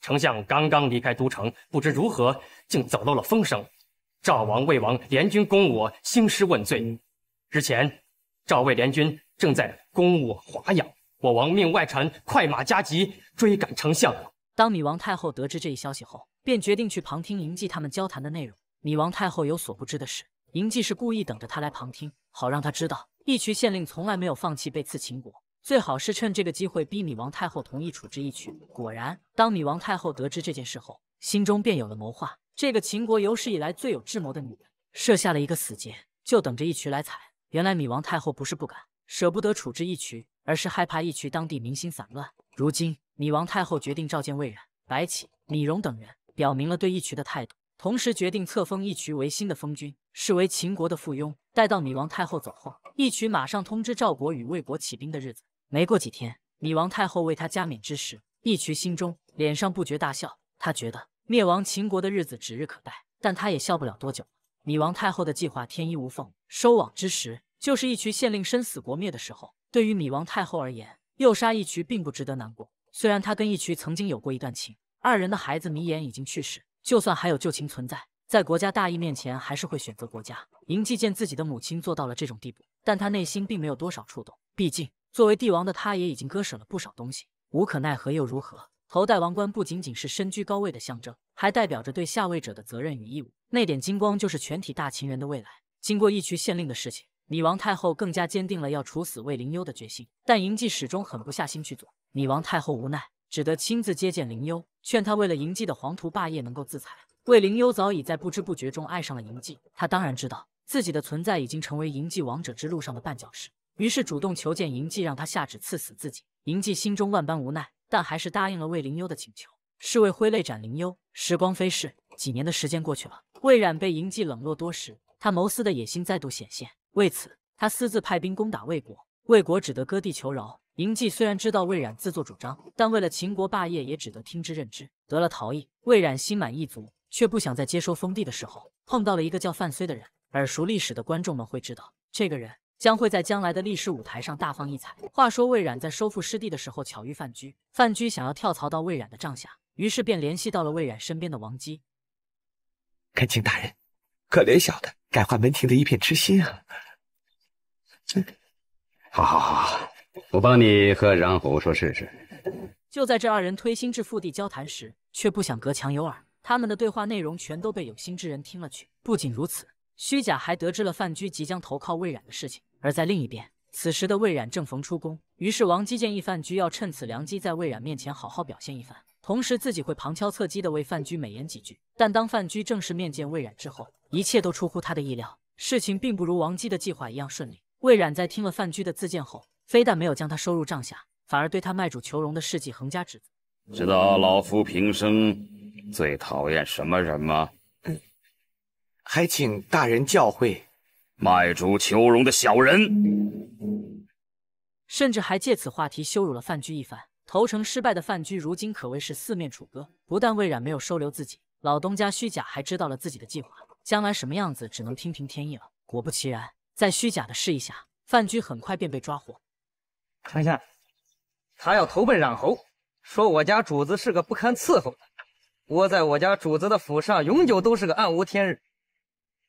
[SPEAKER 2] 丞相刚刚离开都城，不知如何竟走漏了风声。赵王、魏王联军攻我，兴师问罪。之前赵魏联军正在攻我华阳，我王命外臣快马加急追赶丞相。
[SPEAKER 1] 当芈王太后得知这一消息后。便决定去旁听嬴稷他们交谈的内容。芈王太后有所不知的是，嬴稷是故意等着他来旁听，好让他知道义渠县令从来没有放弃被刺秦国。最好是趁这个机会逼芈王太后同意处置义渠。果然，当芈王太后得知这件事后，心中便有了谋划。这个秦国有史以来最有智谋的女人，设下了一个死结，就等着义渠来踩。原来芈王太后不是不敢舍不得处置义渠，而是害怕义渠当地民心散乱。如今，芈王太后决定召见魏冉、白起、芈戎等人。表明了对义渠的态度，同时决定册封义渠为新的封君，视为秦国的附庸。待到芈王太后走后，义渠马上通知赵国与魏国起兵的日子。没过几天，芈王太后为他加冕之时，义渠心中脸上不觉大笑，他觉得灭亡秦国的日子指日可待。但他也笑不了多久，芈王太后的计划天衣无缝，收网之时就是义渠县令生死国灭的时候。对于芈王太后而言，诱杀义渠并不值得难过，虽然他跟义渠曾经有过一段情。二人的孩子米眼已经去世，就算还有旧情存在，在国家大义面前，还是会选择国家。嬴稷见自己的母亲做到了这种地步，但他内心并没有多少触动。毕竟，作为帝王的他，也已经割舍了不少东西。无可奈何又如何？头戴王冠不仅仅是身居高位的象征，还代表着对下位者的责任与义务。那点金光就是全体大秦人的未来。经过义渠县令的事情，米王太后更加坚定了要处死魏灵幽的决心，但嬴稷始终狠不下心去做。米王太后无奈。只得亲自接见灵幽，劝他为了嬴稷的黄图霸业能够自裁。魏灵幽早已在不知不觉中爱上了嬴稷，他当然知道自己的存在已经成为嬴稷王者之路上的绊脚石，于是主动求见嬴稷，让他下旨赐死自己。嬴稷心中万般无奈，但还是答应了魏灵幽的请求。侍卫挥泪斩灵幽。时光飞逝，几年的时间过去了，魏冉被嬴稷冷落多时，他谋私的野心再度显现，为此他私自派兵攻打魏国，魏国只得割地求饶。嬴稷虽然知道魏冉自作主张，但为了秦国霸业，也只得听之任之。得了陶逸，魏冉心满意足，却不想在接收封地的时候碰到了一个叫范睢的人。耳熟历史的观众们会知道，这个人将会在将来的历史舞台上大放异彩。话说魏冉在收复失地的时候，巧遇范雎，范雎想要跳槽到魏冉的帐下，于是便联系到了魏冉身边的王姬。
[SPEAKER 2] 恳请大人可怜小的，改换门庭的一片痴心啊！好好好。我帮你和冉虎说试试。
[SPEAKER 1] 就在这二人推心置腹地交谈时，却不想隔墙有耳，他们的对话内容全都被有心之人听了去。不仅如此，虚假还得知了范雎即将投靠魏冉的事情。而在另一边，此时的魏冉正逢出宫，于是王姬建议范雎要趁此良机在魏冉面前好好表现一番，同时自己会旁敲侧击地为范雎美言几句。但当范雎正式面见魏冉之后，一切都出乎他的意料，事情并不如王姬的计划一样顺利。魏冉在听了范雎的自荐后。非但没有将他收入帐下，反而对他卖主求荣的事迹横加指责。
[SPEAKER 2] 知道老夫平生最讨厌什么人吗？还请大人教诲。卖主求荣的小人，
[SPEAKER 1] 甚至还借此话题羞辱了范雎一番。投诚失败的范雎，如今可谓是四面楚歌。不但魏冉没有收留自己，老东家虚假还知道了自己的计划，将来什么样子只能听凭天意了。果不其然，在虚假的示意下，范雎很快便被抓获。
[SPEAKER 3] 丞相，他要投奔冉侯，说我家主子是个不堪伺候的，窝在我家主子的府上，永久都是个暗无天日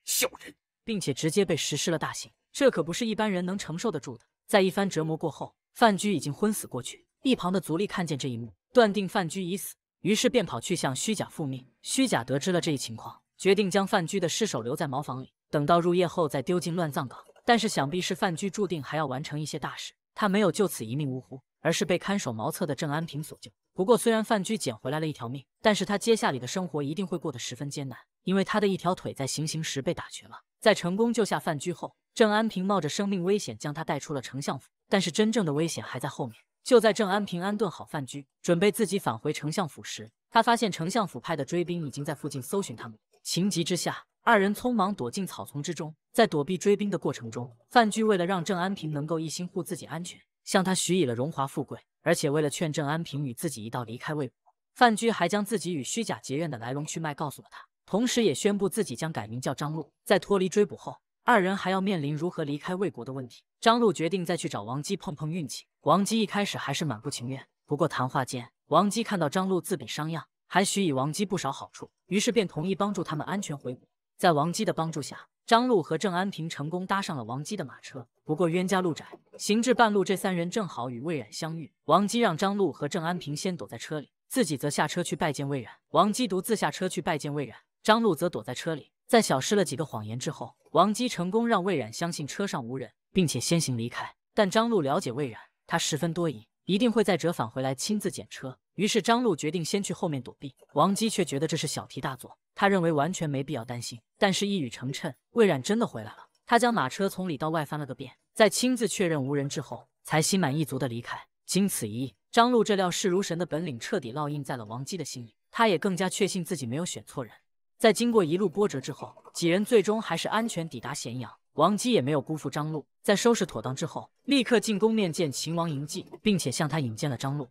[SPEAKER 3] 小人，并且
[SPEAKER 1] 直接被实施了大刑，这可不是一般人能承受得住的。在一番折磨过后，范雎已经昏死过去。一旁的足吏看见这一幕，断定范雎已死，于是便跑去向虚假复命。虚假得知了这一情况，决定将范雎的尸首留在茅房里，等到入夜后再丢进乱葬岗。但是想必是范雎注定还要完成一些大事。他没有就此一命呜呼，而是被看守茅厕的郑安平所救。不过，虽然范雎捡回来了一条命，但是他接下里的生活一定会过得十分艰难，因为他的一条腿在行刑时被打瘸了。在成功救下范雎后，郑安平冒着生命危险将他带出了丞相府。但是，真正的危险还在后面。就在郑安平安顿好范雎，准备自己返回丞相府时，他发现丞相府派的追兵已经在附近搜寻他们。情急之下，二人匆忙躲进草丛之中，在躲避追兵的过程中，范雎为了让郑安平能够一心护自己安全，向他许以了荣华富贵，而且为了劝郑安平与自己一道离开魏国，范雎还将自己与虚假结怨的来龙去脉告诉了他，同时也宣布自己将改名叫张禄。在脱离追捕后，二人还要面临如何离开魏国的问题。张禄决定再去找王姬碰碰运气。王姬一开始还是满不情愿，不过谈话间，王姬看到张禄自比商鞅，还许以王姬不少好处，于是便同意帮助他们安全回国。在王姬的帮助下，张路和郑安平成功搭上了王姬的马车。不过冤家路窄，行至半路，这三人正好与魏冉相遇。王姬让张路和郑安平先躲在车里，自己则下车去拜见魏冉。王姬独自下车去拜见魏冉，张路则躲在车里。在小施了几个谎言之后，王姬成功让魏冉相信车上无人，并且先行离开。但张路了解魏冉，他十分多疑，一定会再折返回来亲自检车。于是张路决定先去后面躲避。王姬却觉得这是小题大做。他认为完全没必要担心，但是，一语成谶，魏冉真的回来了。他将马车从里到外翻了个遍，在亲自确认无人之后，才心满意足的离开。经此一役，张路这料事如神的本领彻底烙印在了王姬的心里，他也更加确信自己没有选错人。在经过一路波折之后，几人最终还是安全抵达咸阳。王姬也没有辜负张路，在收拾妥当之后，立刻进宫面见秦王嬴稷，并且向他引荐了张路。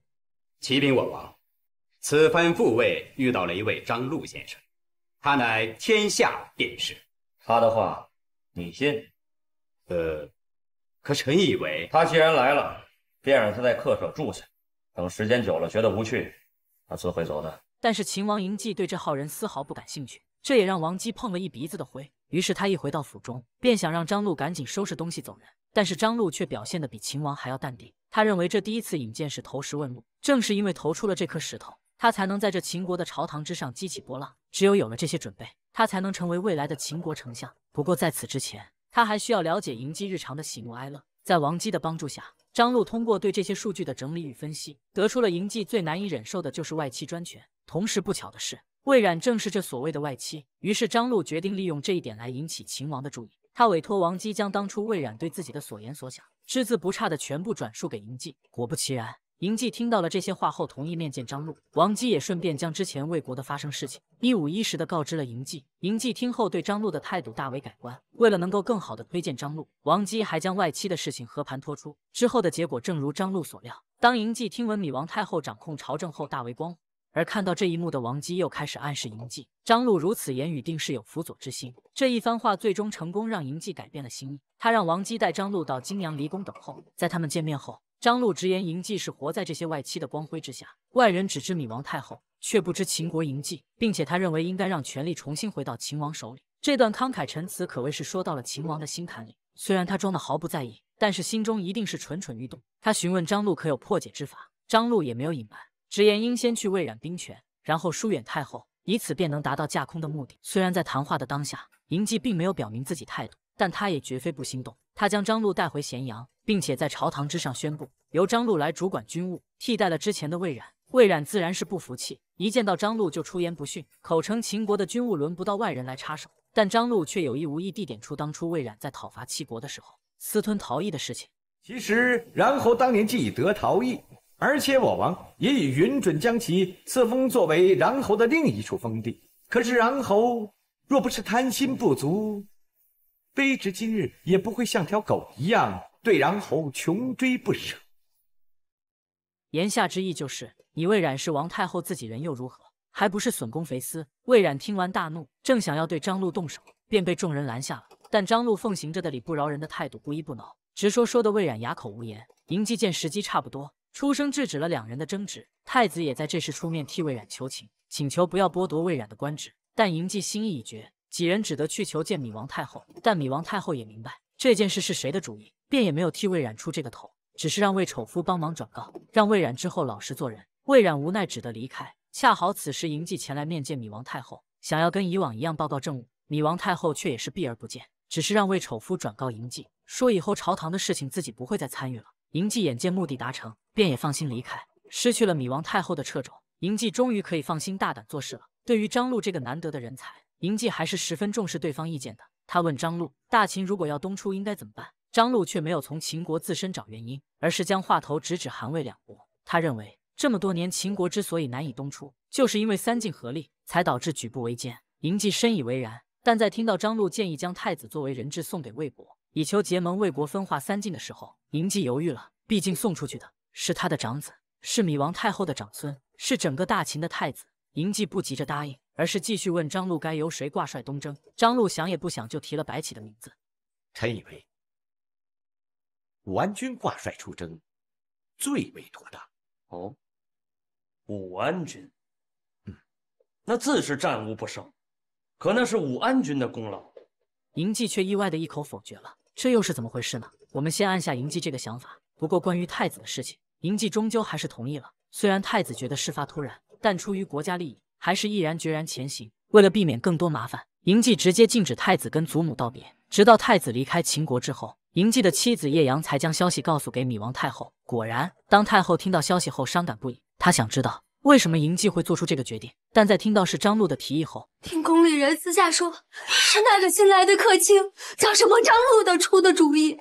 [SPEAKER 2] 启禀我王，此番复位遇到了一位张路先生。他乃天下便是。他的话你信？呃，可臣以为，他既然来了，便让他在客舍住下，等时间久了觉得无趣，他自会走的。
[SPEAKER 1] 但是秦王嬴稷对这号人丝毫不感兴趣，这也让王姬碰了一鼻子的灰。于是他一回到府中，便想让张禄赶紧收拾东西走人。但是张禄却表现得比秦王还要淡定，他认为这第一次引荐是投石问路，正是因为投出了这颗石头，他才能在这秦国的朝堂之上激起波浪。只有有了这些准备，他才能成为未来的秦国丞相。不过在此之前，他还需要了解嬴稷日常的喜怒哀乐。在王姬的帮助下，张璐通过对这些数据的整理与分析，得出了嬴稷最难以忍受的就是外戚专权。同时，不巧的是，魏冉正是这所谓的外戚。于是，张璐决定利用这一点来引起秦王的注意。他委托王姬将当初魏冉对自己的所言所想，只字不差的全部转述给嬴稷。果不其然。嬴稷听到了这些话后，同意面见张禄。王姬也顺便将之前魏国的发生事情一五一十的告知了嬴稷。嬴稷听后，对张禄的态度大为改观。为了能够更好的推荐张禄，王姬还将外戚的事情和盘托出。之后的结果正如张禄所料。当嬴稷听闻芈王太后掌控朝政后，大为光火。而看到这一幕的王姬，又开始暗示嬴稷，张禄如此言语，定是有辅佐之心。这一番话，最终成功让嬴稷改变了心意。他让王姬带张禄到金阳离宫等候。在他们见面后。张禄直言嬴稷是活在这些外戚的光辉之下，外人只知芈王太后，却不知秦国嬴稷，并且他认为应该让权力重新回到秦王手里。这段慷慨陈词可谓是说到了秦王的心坎里，虽然他装的毫不在意，但是心中一定是蠢蠢欲动。他询问张禄可有破解之法，张禄也没有隐瞒，直言应先去魏冉兵权，然后疏远太后，以此便能达到架空的目的。虽然在谈话的当下，嬴稷并没有表明自己态度。但他也绝非不心动。他将张禄带回咸阳，并且在朝堂之上宣布，由张禄来主管军务，替代了之前的魏冉。魏冉自然是不服气，一见到张禄就出言不逊，口称秦国的军务轮不到外人来插手。但张禄却有意无意地点出当初魏
[SPEAKER 2] 冉在讨伐齐国的时候私吞陶邑的事情。其实，然侯当年既已得陶邑，而且我王也已允准将其赐封作为然侯的另一处封地。可是，然侯若不是贪心不足。卑职今日也不会像条狗一样对然侯穷追不舍。
[SPEAKER 1] 言下之意就是，你魏冉是王太后自己人又如何，还不是损公肥私？魏冉听完大怒，正想要对张路动手，便被众人拦下了。但张路奉行着的理不饶人的态度，不依不挠，直说说的魏冉哑口无言。嬴稷见时机差不多，出声制止了两人的争执。太子也在这时出面替魏冉求情，请求不要剥夺魏冉的官职。但嬴稷心意已决。几人只得去求见米王太后，但米王太后也明白这件事是谁的主意，便也没有替魏冉出这个头，只是让魏丑夫帮忙转告，让魏冉之后老实做人。魏冉无奈只得离开。恰好此时嬴稷前来面见米王太后，想要跟以往一样报告政务，米王太后却也是避而不见，只是让魏丑夫转告嬴稷，说以后朝堂的事情自己不会再参与了。嬴稷眼见目的达成，便也放心离开。失去了米王太后的掣肘，嬴稷终于可以放心大胆做事了。对于张禄这个难得的人才。嬴稷还是十分重视对方意见的。他问张禄：“大秦如果要东出，应该怎么办？”张禄却没有从秦国自身找原因，而是将话头直指韩魏两国。他认为，这么多年秦国之所以难以东出，就是因为三晋合力，才导致举步维艰。嬴稷深以为然。但在听到张禄建议将太子作为人质送给魏国，以求结盟、魏国分化三晋的时候，嬴稷犹豫了。毕竟送出去的是他的长子，是芈王太后的长孙，是整个大秦的太子。嬴稷不急着答应。而是继续问张路该由谁挂帅东征。张路想也不想就提了白起的名字。
[SPEAKER 2] 臣以为，武安君挂帅出征，最为妥当。哦，武安君，嗯，那自是战无不胜。可那是武安君的功劳。嬴稷却意外的一口
[SPEAKER 1] 否决了。这又是怎么回事呢？我们先按下嬴稷这个想法。不过关于太子的事情，嬴稷终究还是同意了。虽然太子觉得事发突然，但出于国家利益。还是毅然决然前行。为了避免更多麻烦，嬴稷直接禁止太子跟祖母道别。直到太子离开秦国之后，嬴稷的妻子叶阳才将消息告诉给米王太后。果然，当太后听到消息后，伤感不已。她想知道为什么嬴稷会做出这个决定，但在听到是张路的提议后，
[SPEAKER 3] 听宫里人私下说，是那个新来的客卿，叫什么张路的出的主意。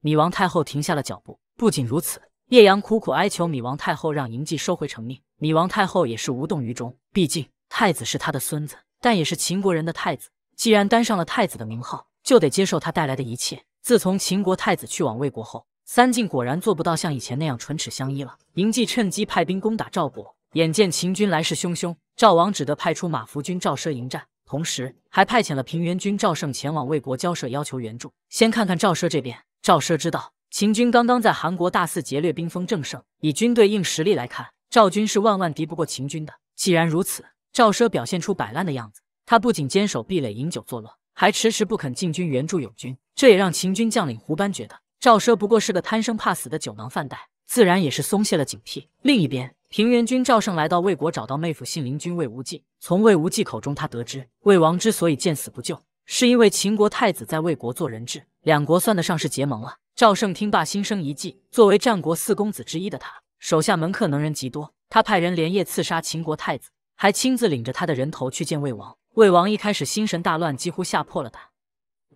[SPEAKER 1] 米王太后停下了脚步。不仅如此，叶阳苦苦哀求米王太后让嬴稷收回成命。芈王太后也是无动于衷，毕竟太子是她的孙子，但也是秦国人的太子。既然担上了太子的名号，就得接受他带来的一切。自从秦国太子去往魏国后，三晋果然做不到像以前那样唇齿相依了。嬴稷趁机派兵攻打赵国，眼见秦军来势汹汹，赵王只得派出马服君赵奢迎战，同时还派遣了平原君赵胜前往魏国交涉，要求援助。先看看赵奢这边，赵奢知道秦军刚刚在韩国大肆劫掠，兵锋正盛，以军队硬实力来看。赵军是万万敌不过秦军的。既然如此，赵奢表现出摆烂的样子，他不仅坚守壁垒饮酒作乐，还迟迟不肯进军援助友军，这也让秦军将领胡班觉得赵奢不过是个贪生怕死的酒囊饭袋，自然也是松懈了警惕。另一边，平原君赵胜来到魏国，找到妹夫信陵君魏无忌。从魏无忌口中，他得知魏王之所以见死不救，是因为秦国太子在魏国做人质，两国算得上是结盟了。赵胜听罢，心生一计。作为战国四公子之一的他。手下门客能人极多，他派人连夜刺杀秦国太子，还亲自领着他的人头去见魏王。魏王一开始心神大乱，几乎吓破了胆。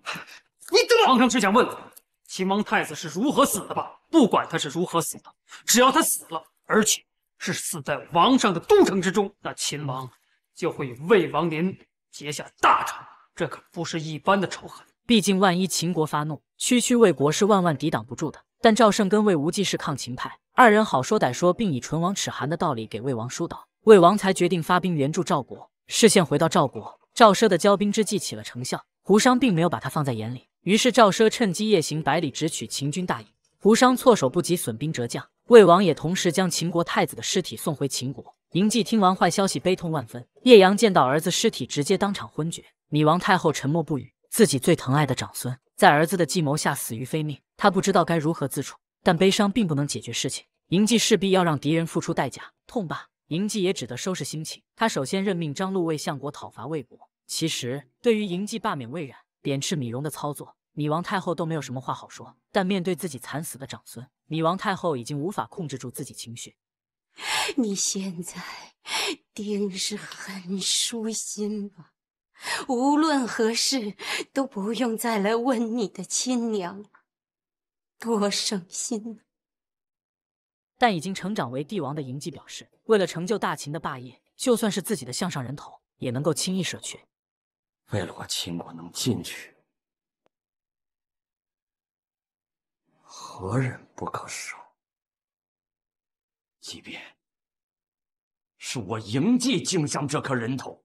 [SPEAKER 2] 你这皇上只想问秦王太子是如何死的吧？不管他是如何死的，只要他死了，而且是死在王上的都城之中，那秦王就会与魏王您结下大仇。这可不是一般的仇恨，
[SPEAKER 1] 毕竟万一秦国发怒，区区魏国是万万抵挡不住的。但赵胜跟魏无忌是抗秦派。二人好说歹说，并以唇亡齿寒的道理给魏王疏导，魏王才决定发兵援助赵国。视线回到赵国，赵奢的骄兵之计起了成效，胡商并没有把他放在眼里。于是赵奢趁机夜行百里，直取秦军大营，胡商措手不及，损兵折将。魏王也同时将秦国太子的尸体送回秦国。嬴稷听完坏消息，悲痛万分。叶阳见到儿子尸体，直接当场昏厥。芈王太后沉默不语，自己最疼爱的长孙，在儿子的计谋下死于非命，他不知道该如何自处。但悲伤并不能解决事情，嬴稷势必要让敌人付出代价。痛罢，嬴稷也只得收拾心情。他首先任命张禄为相国，讨伐魏国。其实，对于嬴稷罢免魏冉、贬斥芈戎的操作，芈王太后都没有什么话好说。但面对自己惨死的长孙，芈王太后已经无法控制住自己情绪。
[SPEAKER 3] 你现在定是很舒心吧？无论何事都不用再来问你的亲娘。多省心。
[SPEAKER 1] 但已经成长为帝王的嬴稷表示，为了成就大秦的霸业，就算是自己的项上人头，也能够轻易舍去。
[SPEAKER 2] 为了我秦国能进去，何人不可舍？即便是我嬴稷颈上这颗人头，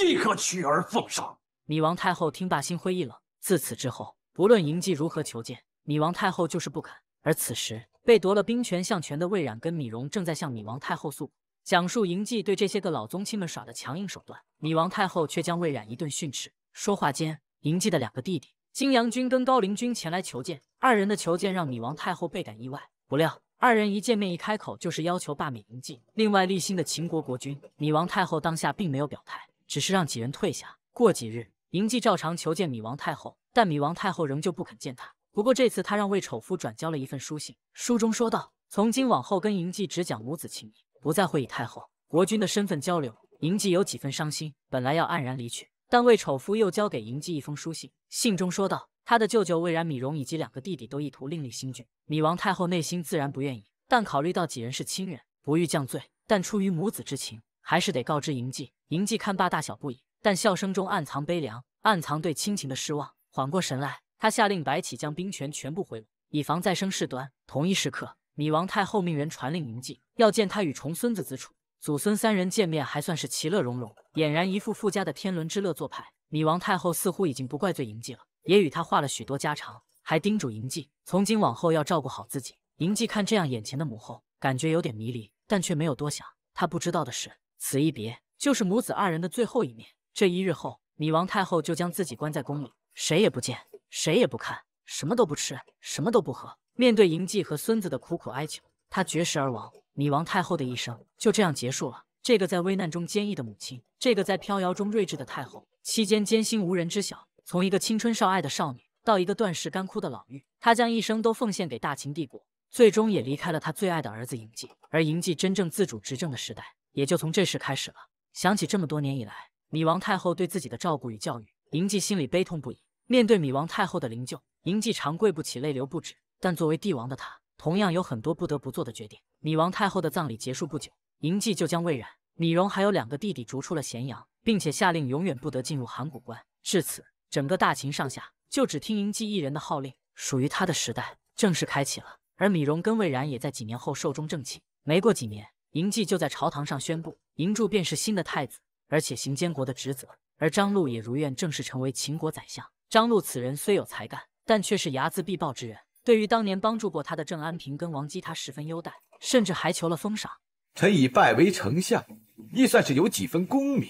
[SPEAKER 2] 亦可取而奉上。芈王太
[SPEAKER 1] 后听罢，心灰意冷。自此之后。不论嬴稷如何求见，芈王太后就是不肯。而此时被夺了兵权相权的魏冉跟芈戎正在向芈王太后诉苦，讲述嬴稷对这些个老宗亲们耍的强硬手段。芈王太后却将魏冉一顿训斥。说话间，嬴稷的两个弟弟金阳君跟高陵君前来求见，二人的求见让芈王太后倍感意外。不料二人一见面，一开口就是要求罢免嬴稷，另外立新的秦国国君。芈王太后当下并没有表态，只是让几人退下。过几日，嬴稷照常求见芈王太后。但米王太后仍旧不肯见他。不过这次，他让魏丑夫转交了一份书信，书中说道：“从今往后，跟嬴稷只讲母子情谊，不再会以太后、国君的身份交流。”嬴稷有几分伤心，本来要黯然离去，但魏丑夫又交给嬴稷一封书信，信中说道：“他的舅舅魏冉、米荣以及两个弟弟都意图另立新君，米王太后内心自然不愿意，但考虑到几人是亲人，不欲降罪，但出于母子之情，还是得告知嬴稷。”嬴稷看罢，大小不已，但笑声中暗藏悲凉，暗藏对亲情的失望。缓过神来，他下令白起将兵权全部回笼，以防再生事端。同一时刻，米王太后命人传令嬴稷，要见他与重孙子子楚。祖孙三人见面还算是其乐融融，俨然一副富家的天伦之乐做派。米王太后似乎已经不怪罪嬴稷了，也与他话了许多家常，还叮嘱嬴稷从今往后要照顾好自己。嬴稷看这样，眼前的母后感觉有点迷离，但却没有多想。他不知道的是，此一别就是母子二人的最后一面。这一日后，米王太后就将自己关在宫里。谁也不见，谁也不看，什么都不吃，什么都不喝。面对嬴稷和孙子的苦苦哀求，他绝食而亡。芈王太后的一生就这样结束了。这个在危难中坚毅的母亲，这个在飘摇中睿智的太后，期间艰辛无人知晓。从一个青春少爱的少女，到一个断食干枯的老妪，她将一生都奉献给大秦帝国，最终也离开了她最爱的儿子嬴稷。而嬴稷真正自主执政的时代，也就从这时开始了。想起这么多年以来，芈王太后对自己的照顾与教育，嬴稷心里悲痛不已。面对米王太后的灵柩，嬴稷长跪不起，泪流不止。但作为帝王的他，同样有很多不得不做的决定。米王太后的葬礼结束不久，嬴稷就将魏冉、芈戎还有两个弟弟逐出了咸阳，并且下令永远不得进入函谷关。至此，整个大秦上下就只听嬴稷一人的号令，属于他的时代正式开启了。而米戎跟魏冉也在几年后寿终正寝。没过几年，嬴稷就在朝堂上宣布，嬴柱便是新的太子，而且行监国的职责。而张禄也如愿正式成为秦国宰相。张禄此人虽有才干，但却是睚眦必报之人。对于当年帮助过他的郑安平跟王姬，他十分优待，甚至还求了封赏。
[SPEAKER 2] 臣已拜为丞相，亦算是有几分功名。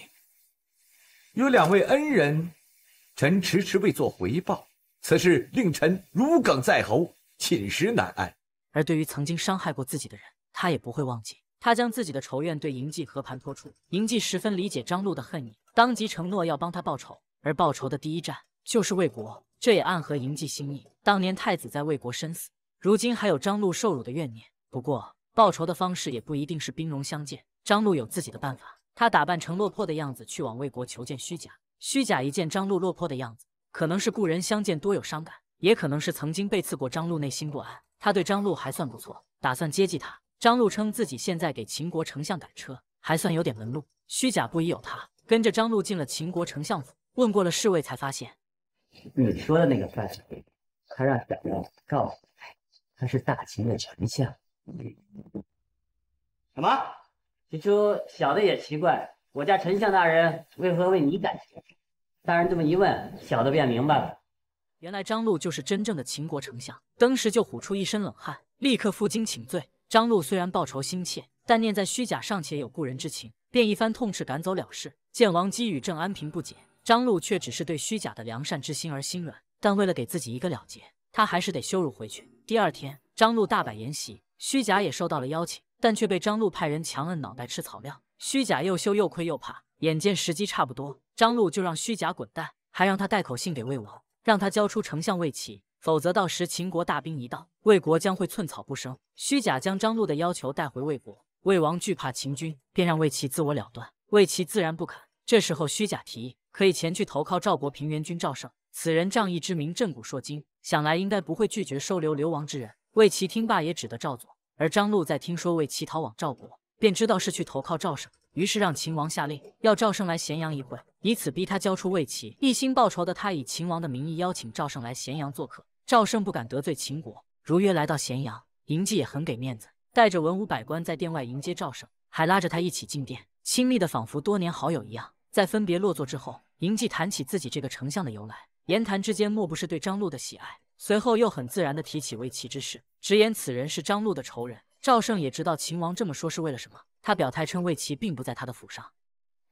[SPEAKER 2] 有两位恩人，臣迟迟未做回报，此事令臣如鲠在喉，寝食难
[SPEAKER 1] 安。而对于曾经伤害过自己的人，他也不会忘记。他将自己的仇怨对嬴稷和盘托出，嬴稷十分理解张禄的恨意，当即承诺要帮他报仇。而报仇的第一战。就是魏国，这也暗合嬴稷心意。当年太子在魏国身死，如今还有张禄受辱的怨念。不过报仇的方式也不一定是兵戎相见，张禄有自己的办法。他打扮成落魄的样子去往魏国求见虚假。虚假一见张禄落魄的样子，可能是故人相见多有伤感，也可能是曾经被刺过张禄内心不安。他对张禄还算不错，打算接济他。张禄称自己现在给秦国丞相赶车，还算有点门路。虚假不疑有他，跟着张禄进了秦国丞相府，问过了侍卫才发现。
[SPEAKER 2] 你说的那个犯，他让小的告诉你，他是大秦的丞相。什么？
[SPEAKER 1] 起初小的也奇怪，我家丞相大人为何为你赶秦？大人这么一问，小的便明白了，原来张禄就是真正的秦国丞相。登时就唬出一身冷汗，立刻负荆请罪。张禄虽然报仇心切，但念在虚假尚且有故人之情，便一番痛斥，赶走了事。见王姬与郑安平不解。张路却只是对虚假的良善之心而心软，但为了给自己一个了结，他还是得羞辱回去。第二天，张路大摆筵席，虚假也受到了邀请，但却被张路派人强摁脑袋吃草料。虚假又羞又愧又怕，眼见时机差不多，张路就让虚假滚蛋，还让他带口信给魏王，让他交出丞相魏齐，否则到时秦国大兵一到，魏国将会寸草不生。虚假将张路的要求带回魏国，魏王惧怕秦军，便让魏齐自我了断。魏齐自然不肯，这时候虚假提议。可以前去投靠赵国平原君赵胜，此人仗义之名震古烁今，想来应该不会拒绝收留流亡之人。魏齐听罢也只得照做。而张禄在听说魏齐逃往赵国，便知道是去投靠赵胜，于是让秦王下令要赵胜来咸阳一会，以此逼他交出魏齐。一心报仇的他以秦王的名义邀请赵胜来咸阳做客。赵胜不敢得罪秦国，如约来到咸阳。嬴稷也很给面子，带着文武百官在殿外迎接赵胜，还拉着他一起进殿，亲密的仿佛多年好友一样。在分别落座之后。嬴稷谈起自己这个丞相的由来，言谈之间莫不是对张禄的喜爱。随后又很自然地提起魏齐之事，直言此人是张禄的仇人。赵胜也知道秦王这么说是为了什么，他表态称魏齐并不在他的府上。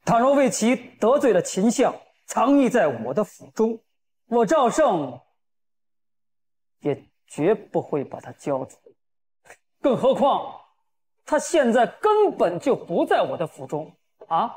[SPEAKER 2] 倘若魏齐得罪了秦相，藏匿在我的府中，我赵胜也绝不会把他交出。更何况，他现在根本就不在我的府
[SPEAKER 1] 中啊！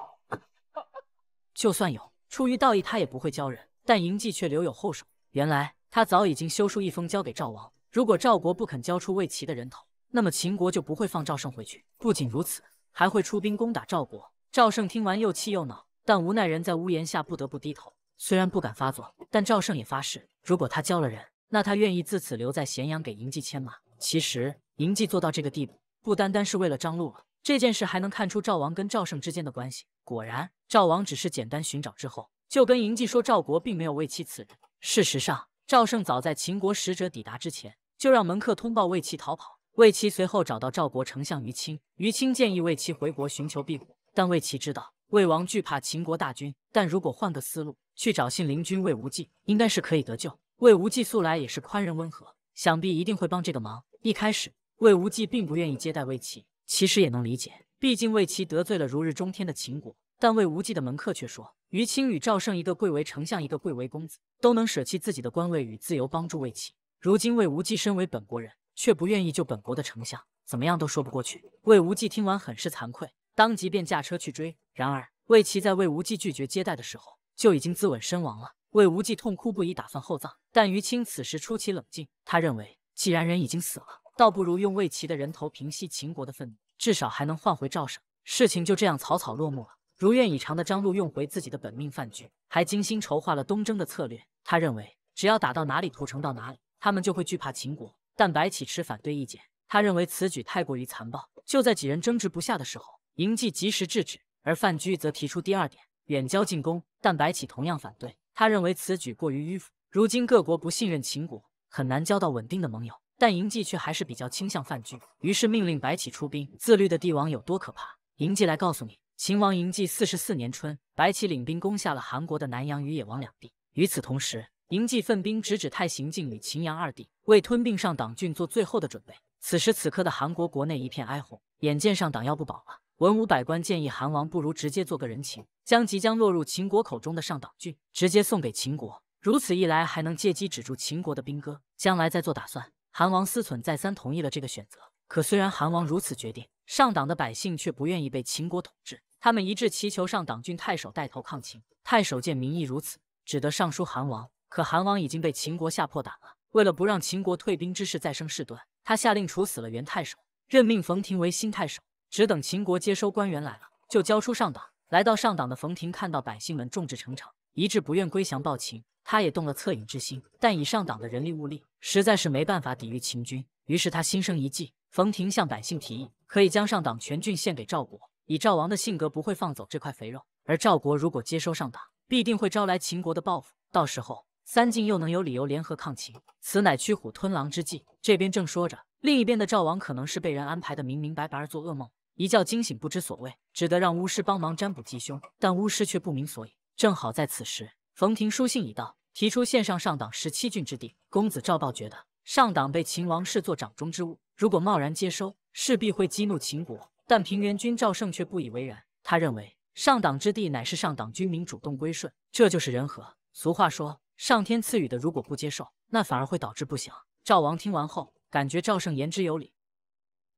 [SPEAKER 1] 就算有。出于道义，他也不会交人，但嬴稷却留有后手。原来他早已经修书一封交给赵王，如果赵国不肯交出魏齐的人头，那么秦国就不会放赵胜回去。不仅如此，还会出兵攻打赵国。赵胜听完又气又恼，但无奈人在屋檐下，不得不低头。虽然不敢发作，但赵胜也发誓，如果他交了人，那他愿意自此留在咸阳给嬴稷牵马。其实，嬴稷做到这个地步，不单单是为了张禄了，这件事还能看出赵王跟赵胜之间的关系。果然，赵王只是简单寻找之后，就跟嬴稷说赵国并没有魏齐此人。事实上，赵胜早在秦国使者抵达之前，就让门客通报魏齐逃跑。魏齐随后找到赵国丞相于清，于清建议魏齐回国寻求庇护。但魏齐知道魏王惧怕秦国大军，但如果换个思路，去找信陵君魏无忌，应该是可以得救。魏无忌素来也是宽仁温和，想必一定会帮这个忙。一开始，魏无忌并不愿意接待魏齐，其实也能理解。毕竟魏齐得罪了如日中天的秦国，但魏无忌的门客却说，于清与赵胜一个贵为丞相，一个贵为公子，都能舍弃自己的官位与自由帮助魏齐。如今魏无忌身为本国人，却不愿意救本国的丞相，怎么样都说不过去。魏无忌听完很是惭愧，当即便驾车去追。然而魏齐在魏无忌拒绝接待的时候，就已经自刎身亡了。魏无忌痛哭不已，打算厚葬，但于清此时出奇冷静，他认为既然人已经死了，倒不如用魏齐的人头平息秦国的愤怒。至少还能换回赵胜，事情就这样草草落幕了。如愿以偿的张璐用回自己的本命范雎，还精心筹划了东征的策略。他认为，只要打到哪里屠城到哪里，他们就会惧怕秦国。但白起持反对意见，他认为此举太过于残暴。就在几人争执不下的时候，嬴稷及时制止，而范雎则提出第二点：远交近攻。但白起同样反对，他认为此举过于迂腐。如今各国不信任秦国，很难交到稳定的盟友。但嬴稷却还是比较倾向范雎，于是命令白起出兵。自律的帝王有多可怕？嬴稷来告诉你。秦王嬴稷四十四年春，白起领兵攻下了韩国的南阳与野王两地。与此同时，嬴稷分兵直指太行境与秦阳二地，为吞并上党郡做最后的准备。此时此刻的韩国国内一片哀鸿，眼见上党要不保了，文武百官建议韩王不如直接做个人情，将即将落入秦国口中的上党郡直接送给秦国。如此一来，还能借机止住秦国的兵戈，将来再做打算。韩王思忖再三，同意了这个选择。可虽然韩王如此决定，上党的百姓却不愿意被秦国统治，他们一致祈求上党郡太守带头抗秦。太守见民意如此，只得上书韩王。可韩王已经被秦国吓破胆了，为了不让秦国退兵之事再生事端，他下令处死了袁太守，任命冯亭为新太守。只等秦国接收官员来了，就交出上党。来到上党的冯亭，看到百姓们众志成城。一致不愿归降暴秦，他也动了恻隐之心，但以上党的人力物力实在是没办法抵御秦军，于是他心生一计。冯亭向百姓提议，可以将上党全郡献给赵国，以赵王的性格不会放走这块肥肉，而赵国如果接收上党，必定会招来秦国的报复，到时候三晋又能有理由联合抗秦，此乃驱虎吞狼之计。这边正说着，另一边的赵王可能是被人安排的明明白白而做噩梦，一觉惊醒不知所谓，只得让巫师帮忙占卜吉凶，但巫师却不明所以。正好在此时，冯亭书信已到，提出献上上党十七郡之地。公子赵豹觉得上党被秦王视作掌中之物，如果贸然接收，势必会激怒秦国。但平原君赵胜却不以为然，他认为上党之地乃是上党军民主动归顺，这就是人和。俗话说，上天赐予的，如果不接受，那反而会导致不祥。赵王听完后，感觉赵胜言之
[SPEAKER 2] 有理。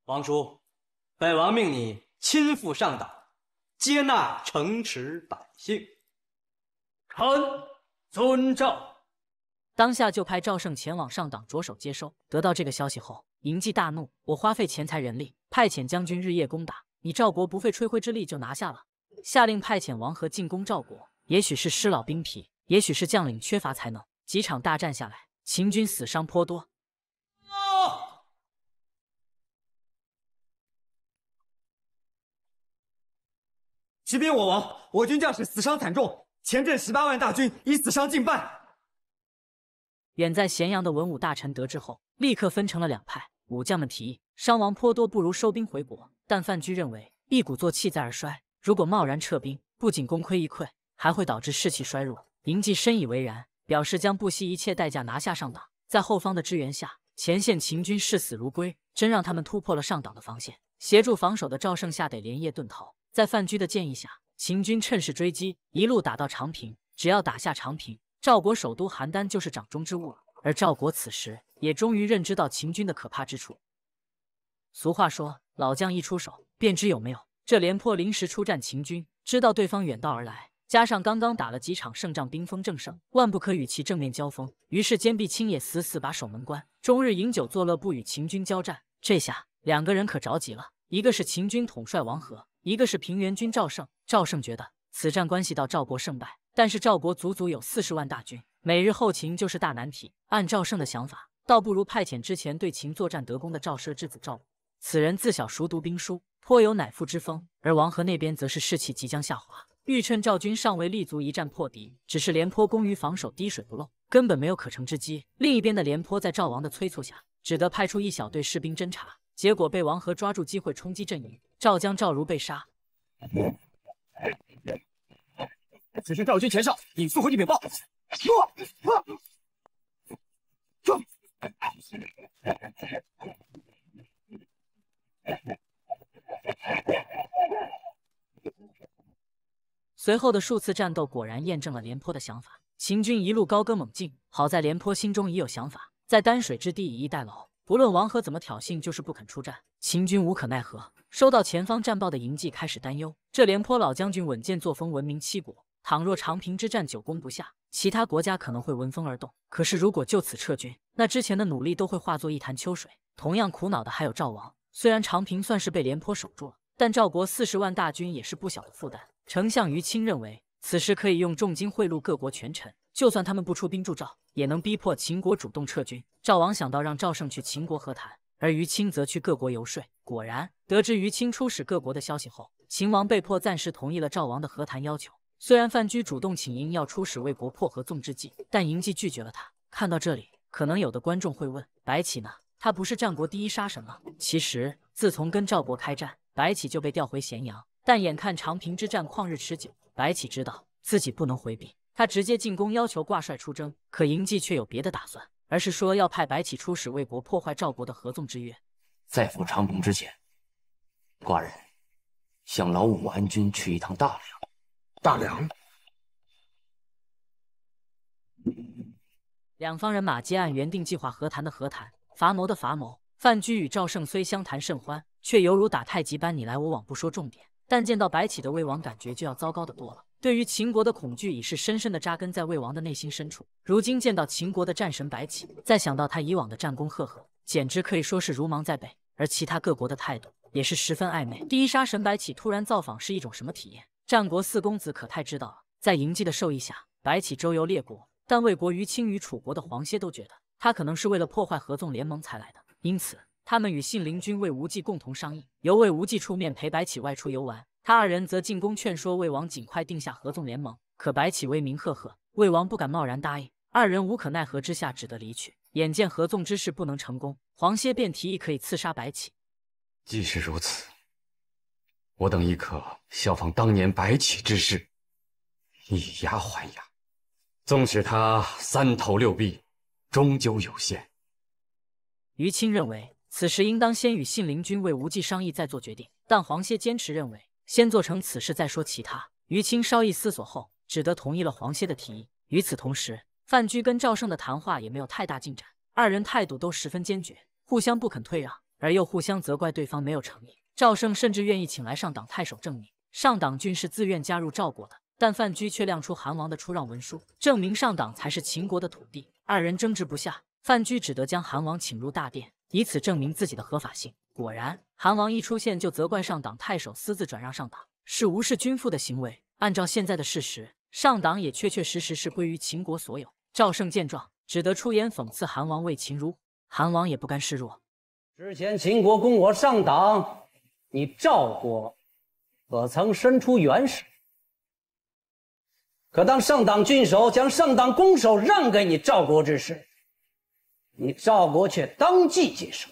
[SPEAKER 2] 王叔，本王命你亲赴上党，接纳城池百姓。臣遵
[SPEAKER 1] 照，当下就派赵胜前往上党着手接收。得到这个消息后，嬴稷大怒：我花费钱财人力，派遣将军日夜攻打你赵国，不费吹灰之力就拿下了。下令派遣王和进攻赵国。也许是失老兵疲，也许是将领缺乏才能，几场大战下来，秦军死伤颇多。
[SPEAKER 2] 启禀我王，我军将士死伤惨重。前阵十八万大军已死伤近半，
[SPEAKER 1] 远在咸阳的文武大臣得知后，立刻分成了两派。武将们提议，伤亡颇多，不如收兵回国。但范雎认为，一鼓作气再而衰，如果贸然撤兵，不仅功亏一篑，还会导致士气衰弱。嬴稷深以为然，表示将不惜一切代价拿下上党。在后方的支援下，前线秦军视死如归，真让他们突破了上党的防线。协助防守的赵胜吓得连夜遁逃。在范雎的建议下，秦军趁势追击，一路打到长平。只要打下长平，赵国首都邯郸就是掌中之物了。而赵国此时也终于认知到秦军的可怕之处。俗话说，老将一出手，便知有没有。这廉颇临时出战秦军，知道对方远道而来，加上刚刚打了几场胜仗，兵锋正盛，万不可与其正面交锋。于是，坚壁清野，死死把守门关，终日饮酒作乐，不与秦军交战。这下两个人可着急了，一个是秦军统帅王和，一个是平原君赵胜，赵胜觉得此战关系到赵国胜败，但是赵国足足有四十万大军，每日后勤就是大难题。按赵胜的想法，倒不如派遣之前对秦作战得功的赵奢之子赵武，此人自小熟读兵书，颇有乃父之风。而王和那边则是士气即将下滑，欲趁赵军尚未立足一战破敌。只是廉颇攻于防守，滴水不漏，根本没有可乘之机。另一边的廉颇在赵王的催促下，只得派出一小队士兵侦察，结果被王和抓住机会冲击阵营，赵将赵如被杀。
[SPEAKER 2] 此时赵军前哨，引速回禀报。
[SPEAKER 1] 随后的数次战斗果然验证了廉颇的想法，秦军一路高歌猛进。好在廉颇心中已有想法，在丹水之地以逸待劳。不论王和怎么挑衅，就是不肯出战，秦军无可奈何。收到前方战报的嬴稷开始担忧，这廉颇老将军稳健作风闻名七国，倘若长平之战久攻不下，其他国家可能会闻风而动。可是如果就此撤军，那之前的努力都会化作一潭秋水。同样苦恼的还有赵王，虽然长平算是被廉颇守住了，但赵国四十万大军也是不小的负担。丞相于清认为，此时可以用重金贿赂各国权臣，就算他们不出兵助赵。也能逼迫秦国主动撤军。赵王想到让赵胜去秦国和谈，而于清则去各国游说。果然，得知于清出使各国的消息后，秦王被迫暂时同意了赵王的和谈要求。虽然范雎主动请缨要出使魏国破合纵之计，但嬴稷拒绝了他。看到这里，可能有的观众会问：白起呢？他不是战国第一杀神吗？其实，自从跟赵国开战，白起就被调回咸阳。但眼看长平之战旷日持久，白起知道自己不能回避。他直接进宫，要求挂帅出征，可嬴稷却有别的打算，而是说要派白起出使魏国，破坏赵国的合纵之约。
[SPEAKER 2] 在赴长平之前，寡人想劳武安君去一趟大梁。大梁。
[SPEAKER 1] 两方人马皆按原定计划，和谈的和谈，伐谋的伐谋。范雎与赵胜虽相谈甚欢，却犹如打太极般你来我往，不说重点。但见到白起的魏王，感觉就要糟糕的多了。对于秦国的恐惧，已是深深的扎根在魏王的内心深处。如今见到秦国的战神白起，再想到他以往的战功赫赫，简直可以说是如芒在背。而其他各国的态度也是十分暧昧。第一杀神白起突然造访是一种什么体验？战国四公子可太知道了。在嬴稷的授意下，白起周游列国，但魏国于青与楚国的黄歇都觉得他可能是为了破坏合纵联盟才来的，因此。他们与信陵君魏无忌共同商议，由魏无忌出面陪白起外出游玩，他二人则进宫劝说魏王尽快定下合纵联盟。可白起威名赫赫，魏王不敢贸然答应。二人无可奈何之下，只得离去。眼见合纵之事不能成功，黄歇便提议可以刺杀白起。
[SPEAKER 2] 既是如此，我等亦可效仿当年白起之事，以牙还牙。纵使他三头六臂，终究有限。于青认为。此时应
[SPEAKER 1] 当先与信陵君、魏无忌商议，再做决定。但黄歇坚持认为，先做成此事再说其他。于青稍一思索后，只得同意了黄歇的提议。与此同时，范雎跟赵胜的谈话也没有太大进展，二人态度都十分坚决，互相不肯退让，而又互相责怪对方没有诚意。赵胜甚至愿意请来上党太守证明上党郡是自愿加入赵国的，但范雎却亮出韩王的出让文书，证明上党才是秦国的土地。二人争执不下，范雎只得将韩王请入大殿。以此证明自己的合法性。果然，韩王一出现就责怪上党太守私自转让上党，是无视君父的行为。按照现在的事实，上党也确确实实是归于秦国所有。赵胜见状，只得出言讽刺韩王为秦辱。韩王也不甘示弱，
[SPEAKER 2] 之前秦国攻我上党，你赵国可曾伸出援手？可当上党郡守将上党攻守让给你赵国之时？你赵国却当即接受，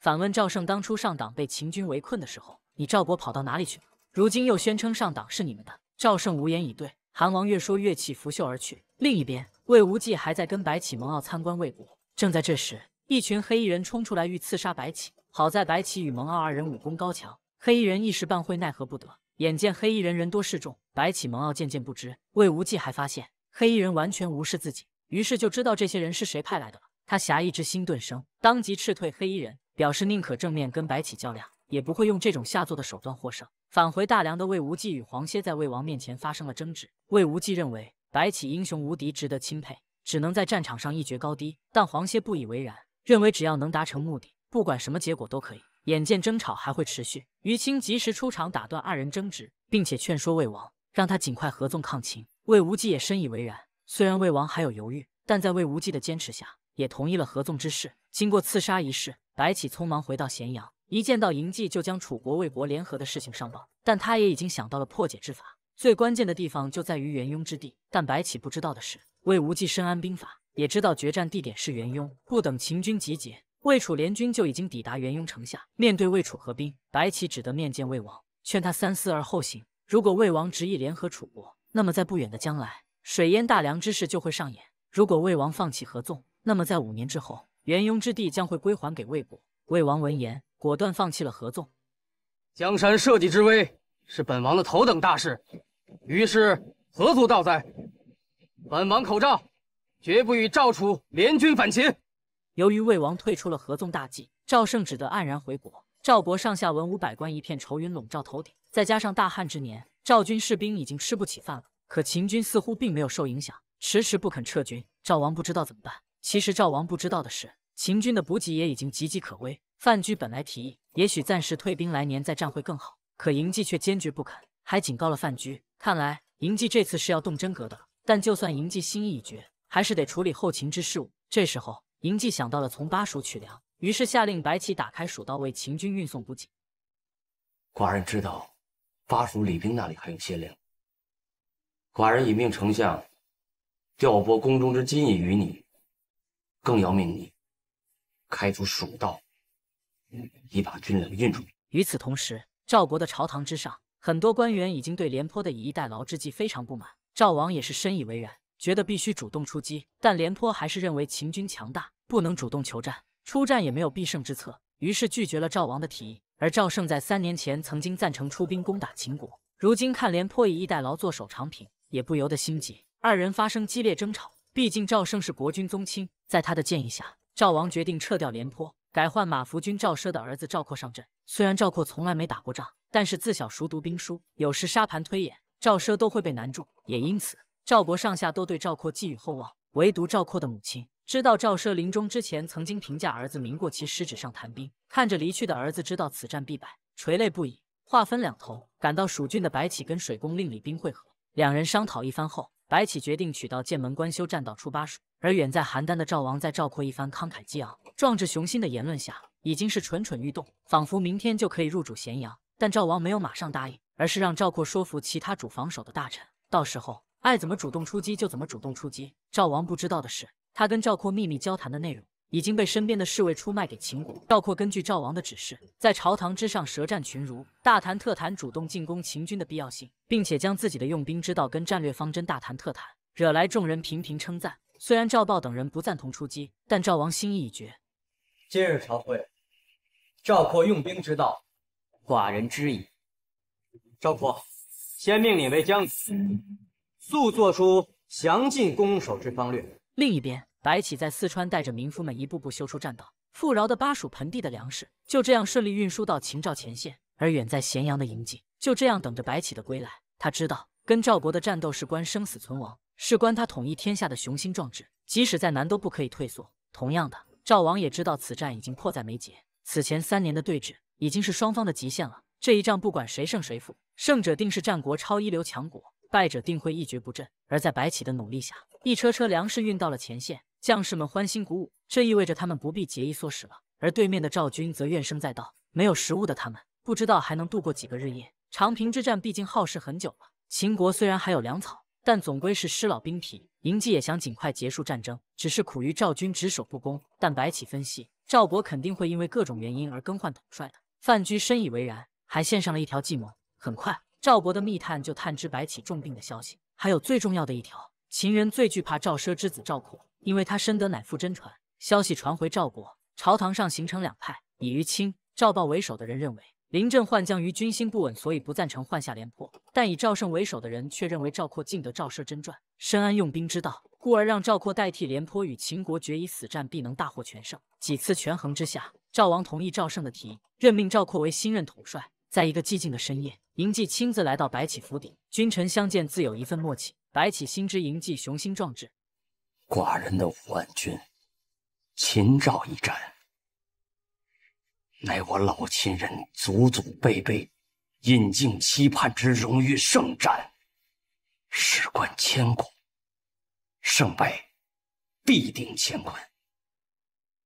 [SPEAKER 1] 反问赵胜当初上党被秦军围困的时候，你赵国跑到哪里去了？如今又宣称上党是你们的，赵胜无言以对。韩王越说越气，拂袖而去。另一边，魏无忌还在跟白起、蒙骜参观魏国。正在这时，一群黑衣人冲出来欲刺杀白起，好在白起与蒙骜二人武功高强，黑衣人一时半会奈何不得。眼见黑衣人人多势众，白起、蒙骜渐渐不支。魏无忌还发现黑衣人完全无视自己。于是就知道这些人是谁派来的了。他侠义之心顿生，当即斥退黑衣人，表示宁可正面跟白起较量，也不会用这种下作的手段获胜。返回大梁的魏无忌与黄歇在魏王面前发生了争执。魏无忌认为白起英雄无敌，值得钦佩，只能在战场上一决高低。但黄歇不以为然，认为只要能达成目的，不管什么结果都可以。眼见争吵还会持续，于青及时出场打断二人争执，并且劝说魏王让他尽快合纵抗秦。魏无忌也深以为然。虽然魏王还有犹豫，但在魏无忌的坚持下，也同意了合纵之事。经过刺杀一事，白起匆忙回到咸阳，一见到嬴稷，就将楚国、魏国联合的事情上报。但他也已经想到了破解之法，最关键的地方就在于元雍之地。但白起不知道的是，魏无忌深谙兵法，也知道决战地点是元雍。不等秦军集结，魏楚联军就已经抵达元雍城下。面对魏楚合兵，白起只得面见魏王，劝他三思而后行。如果魏王执意联合楚国，那么在不远的将来。水淹大梁之事就会上演。如果魏王放弃合纵，那么在五年之后，元雍之地将会归还给魏国。魏王闻言，果断放弃了合纵。
[SPEAKER 2] 江山社稷之危是本王的
[SPEAKER 1] 头等大事，于是何足道哉？本王口诏，绝不与赵楚联军反秦。由于魏王退出了合纵大计，赵胜只得黯然回国。赵国上下文武百官一片愁云笼罩头顶，再加上大旱之年，赵军士兵已经吃不起饭了。可秦军似乎并没有受影响，迟迟不肯撤军。赵王不知道怎么办。其实赵王不知道的是，秦军的补给也已经岌岌可危。范雎本来提议，也许暂时退兵，来年再战会更好。可嬴稷却坚决不肯，还警告了范雎。看来嬴稷这次是要动真格的了。但就算嬴稷心意已决，还是得处理后勤之事。务。这时候，嬴稷想到了从巴蜀取粮，于是下令白起打开蜀道为秦军运送补给。
[SPEAKER 2] 寡人知道，巴蜀李兵那里还有些粮。寡人已命丞相调拨宫中之金银于你，更要命你开出蜀道，以把军粮运出。与此同时，
[SPEAKER 1] 赵国的朝堂之上，很多官员已经对廉颇的以逸待劳之计非常不满，赵王也是深以为然，觉得必须主动出击。但廉颇还是认为秦军强大，不能主动求战，出战也没有必胜之策，于是拒绝了赵王的提议。而赵胜在三年前曾经赞成出兵攻打秦国，如今看廉颇以逸待劳做守长平。也不由得心急，二人发生激烈争吵。毕竟赵胜是国君宗亲，在他的建议下，赵王决定撤掉廉颇，改换马服君赵奢的儿子赵括上阵。虽然赵括从来没打过仗，但是自小熟读兵书，有时沙盘推演，赵奢都会被难住。也因此，赵国上下都对赵括寄予厚望。唯独赵括的母亲知道赵奢临终之前曾经评价儿子名过其师，纸上谈兵。看着离去的儿子，知道此战必败，垂泪不已。话分两头，赶到蜀郡的白起跟水攻令李冰会合。两人商讨一番后，白起决定取道剑门关修栈道出巴蜀，而远在邯郸的赵王，在赵括一番慷慨激昂、壮志雄心的言论下，已经是蠢蠢欲动，仿佛明天就可以入主咸阳。但赵王没有马上答应，而是让赵括说服其他主防守的大臣，到时候爱怎么主动出击就怎么主动出击。赵王不知道的是，他跟赵括秘密交谈的内容。已经被身边的侍卫出卖给秦国。赵括根据赵王的指示，在朝堂之上舌战群儒，大谈特谈主动进攻秦军的必要性，并且将自己的用兵之道跟战略方针大谈特谈，惹来众人频频称赞。虽然赵豹等人不赞同出击，但赵王心意已决。
[SPEAKER 2] 今日朝会，赵括用兵之道，寡人知矣。赵括，先命你为将军，速做出详尽攻守之方略。
[SPEAKER 1] 另一边。白起在四川带着民夫们一步步修出栈道，富饶的巴蜀盆地的粮食就这样顺利运输到秦赵前线，而远在咸阳的嬴稷就这样等着白起的归来。他知道跟赵国的战斗事关生死存亡，事关他统一天下的雄心壮志，即使再难都不可以退缩。同样的，赵王也知道此战已经迫在眉睫，此前三年的对峙已经是双方的极限了。这一仗不管谁胜谁负，胜者定是战国超一流强国，败者定会一蹶不振。而在白起的努力下，一车车粮食运到了前线。将士们欢欣鼓舞，这意味着他们不必节衣缩食了。而对面的赵军则怨声载道，没有食物的他们不知道还能度过几个日夜。长平之战毕竟耗时很久了，秦国虽然还有粮草，但总归是失老兵疲。嬴稷也想尽快结束战争，只是苦于赵军只守不攻。但白起分析，赵国肯定会因为各种原因而更换统帅的。范雎深以为然，还献上了一条计谋。很快，赵国的密探就探知白起重病的消息，还有最重要的一条，秦人最惧怕赵奢之子赵括。因为他深得乃父真传。消息传回赵国，朝堂上形成两派：以于清、赵豹为首的人认为，临阵换将于军心不稳，所以不赞成换下廉颇；但以赵胜为首的人却认为赵括尽得赵奢真传，深谙用兵之道，故而让赵括代替廉颇与秦国决一死战，必能大获全胜。几次权衡之下，赵王同意赵胜的提议，任命赵括为新任统帅。在一个寂静的深夜，嬴稷亲自来到白起府邸，君臣相见，自有一份默契。白起心知嬴稷雄心壮志。
[SPEAKER 2] 寡人的五万军，秦赵一战，乃我老秦人祖祖辈辈引颈期盼之荣誉圣战，事关千古，胜败必定乾坤。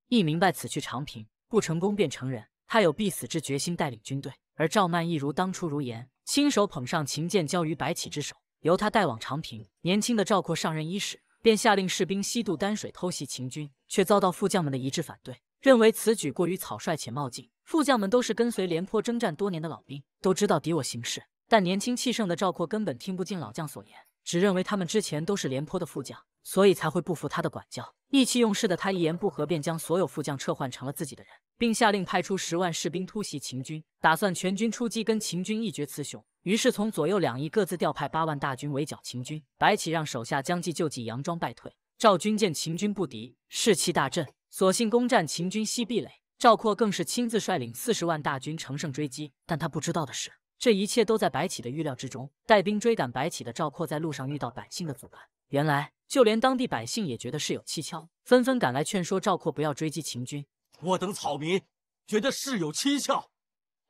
[SPEAKER 1] 一明白此去长平不成功便成仁，他有必死之决心，带领军队。而赵曼亦如当初如言，亲手捧上秦剑交于白起之手，由他带往长平。年轻的赵括上任伊始。便下令士兵西渡丹水偷袭秦军，却遭到副将们的一致反对，认为此举过于草率且冒进。副将们都是跟随廉颇征战多年的老兵，都知道敌我形势，但年轻气盛的赵括根本听不进老将所言，只认为他们之前都是廉颇的副将，所以才会不服他的管教。意气用事的他一言不合便将所有副将撤换成了自己的人，并下令派出十万士兵突袭秦军，打算全军出击跟秦军一决雌雄。于是从左右两翼各自调派八万大军围剿秦军。白起让手下将计就计，佯装败退。赵军见秦军不敌，士气大振，索性攻占秦军西壁垒。赵括更是亲自率领四十万大军乘胜追击。但他不知道的是，这一切都在白起的预料之中。带兵追赶白起的赵括在路上遇到百姓的阻拦，原来就连当地百姓也觉得事有蹊跷，纷纷赶来劝说赵括不要追击秦军。
[SPEAKER 2] 我等草民觉得事有蹊跷，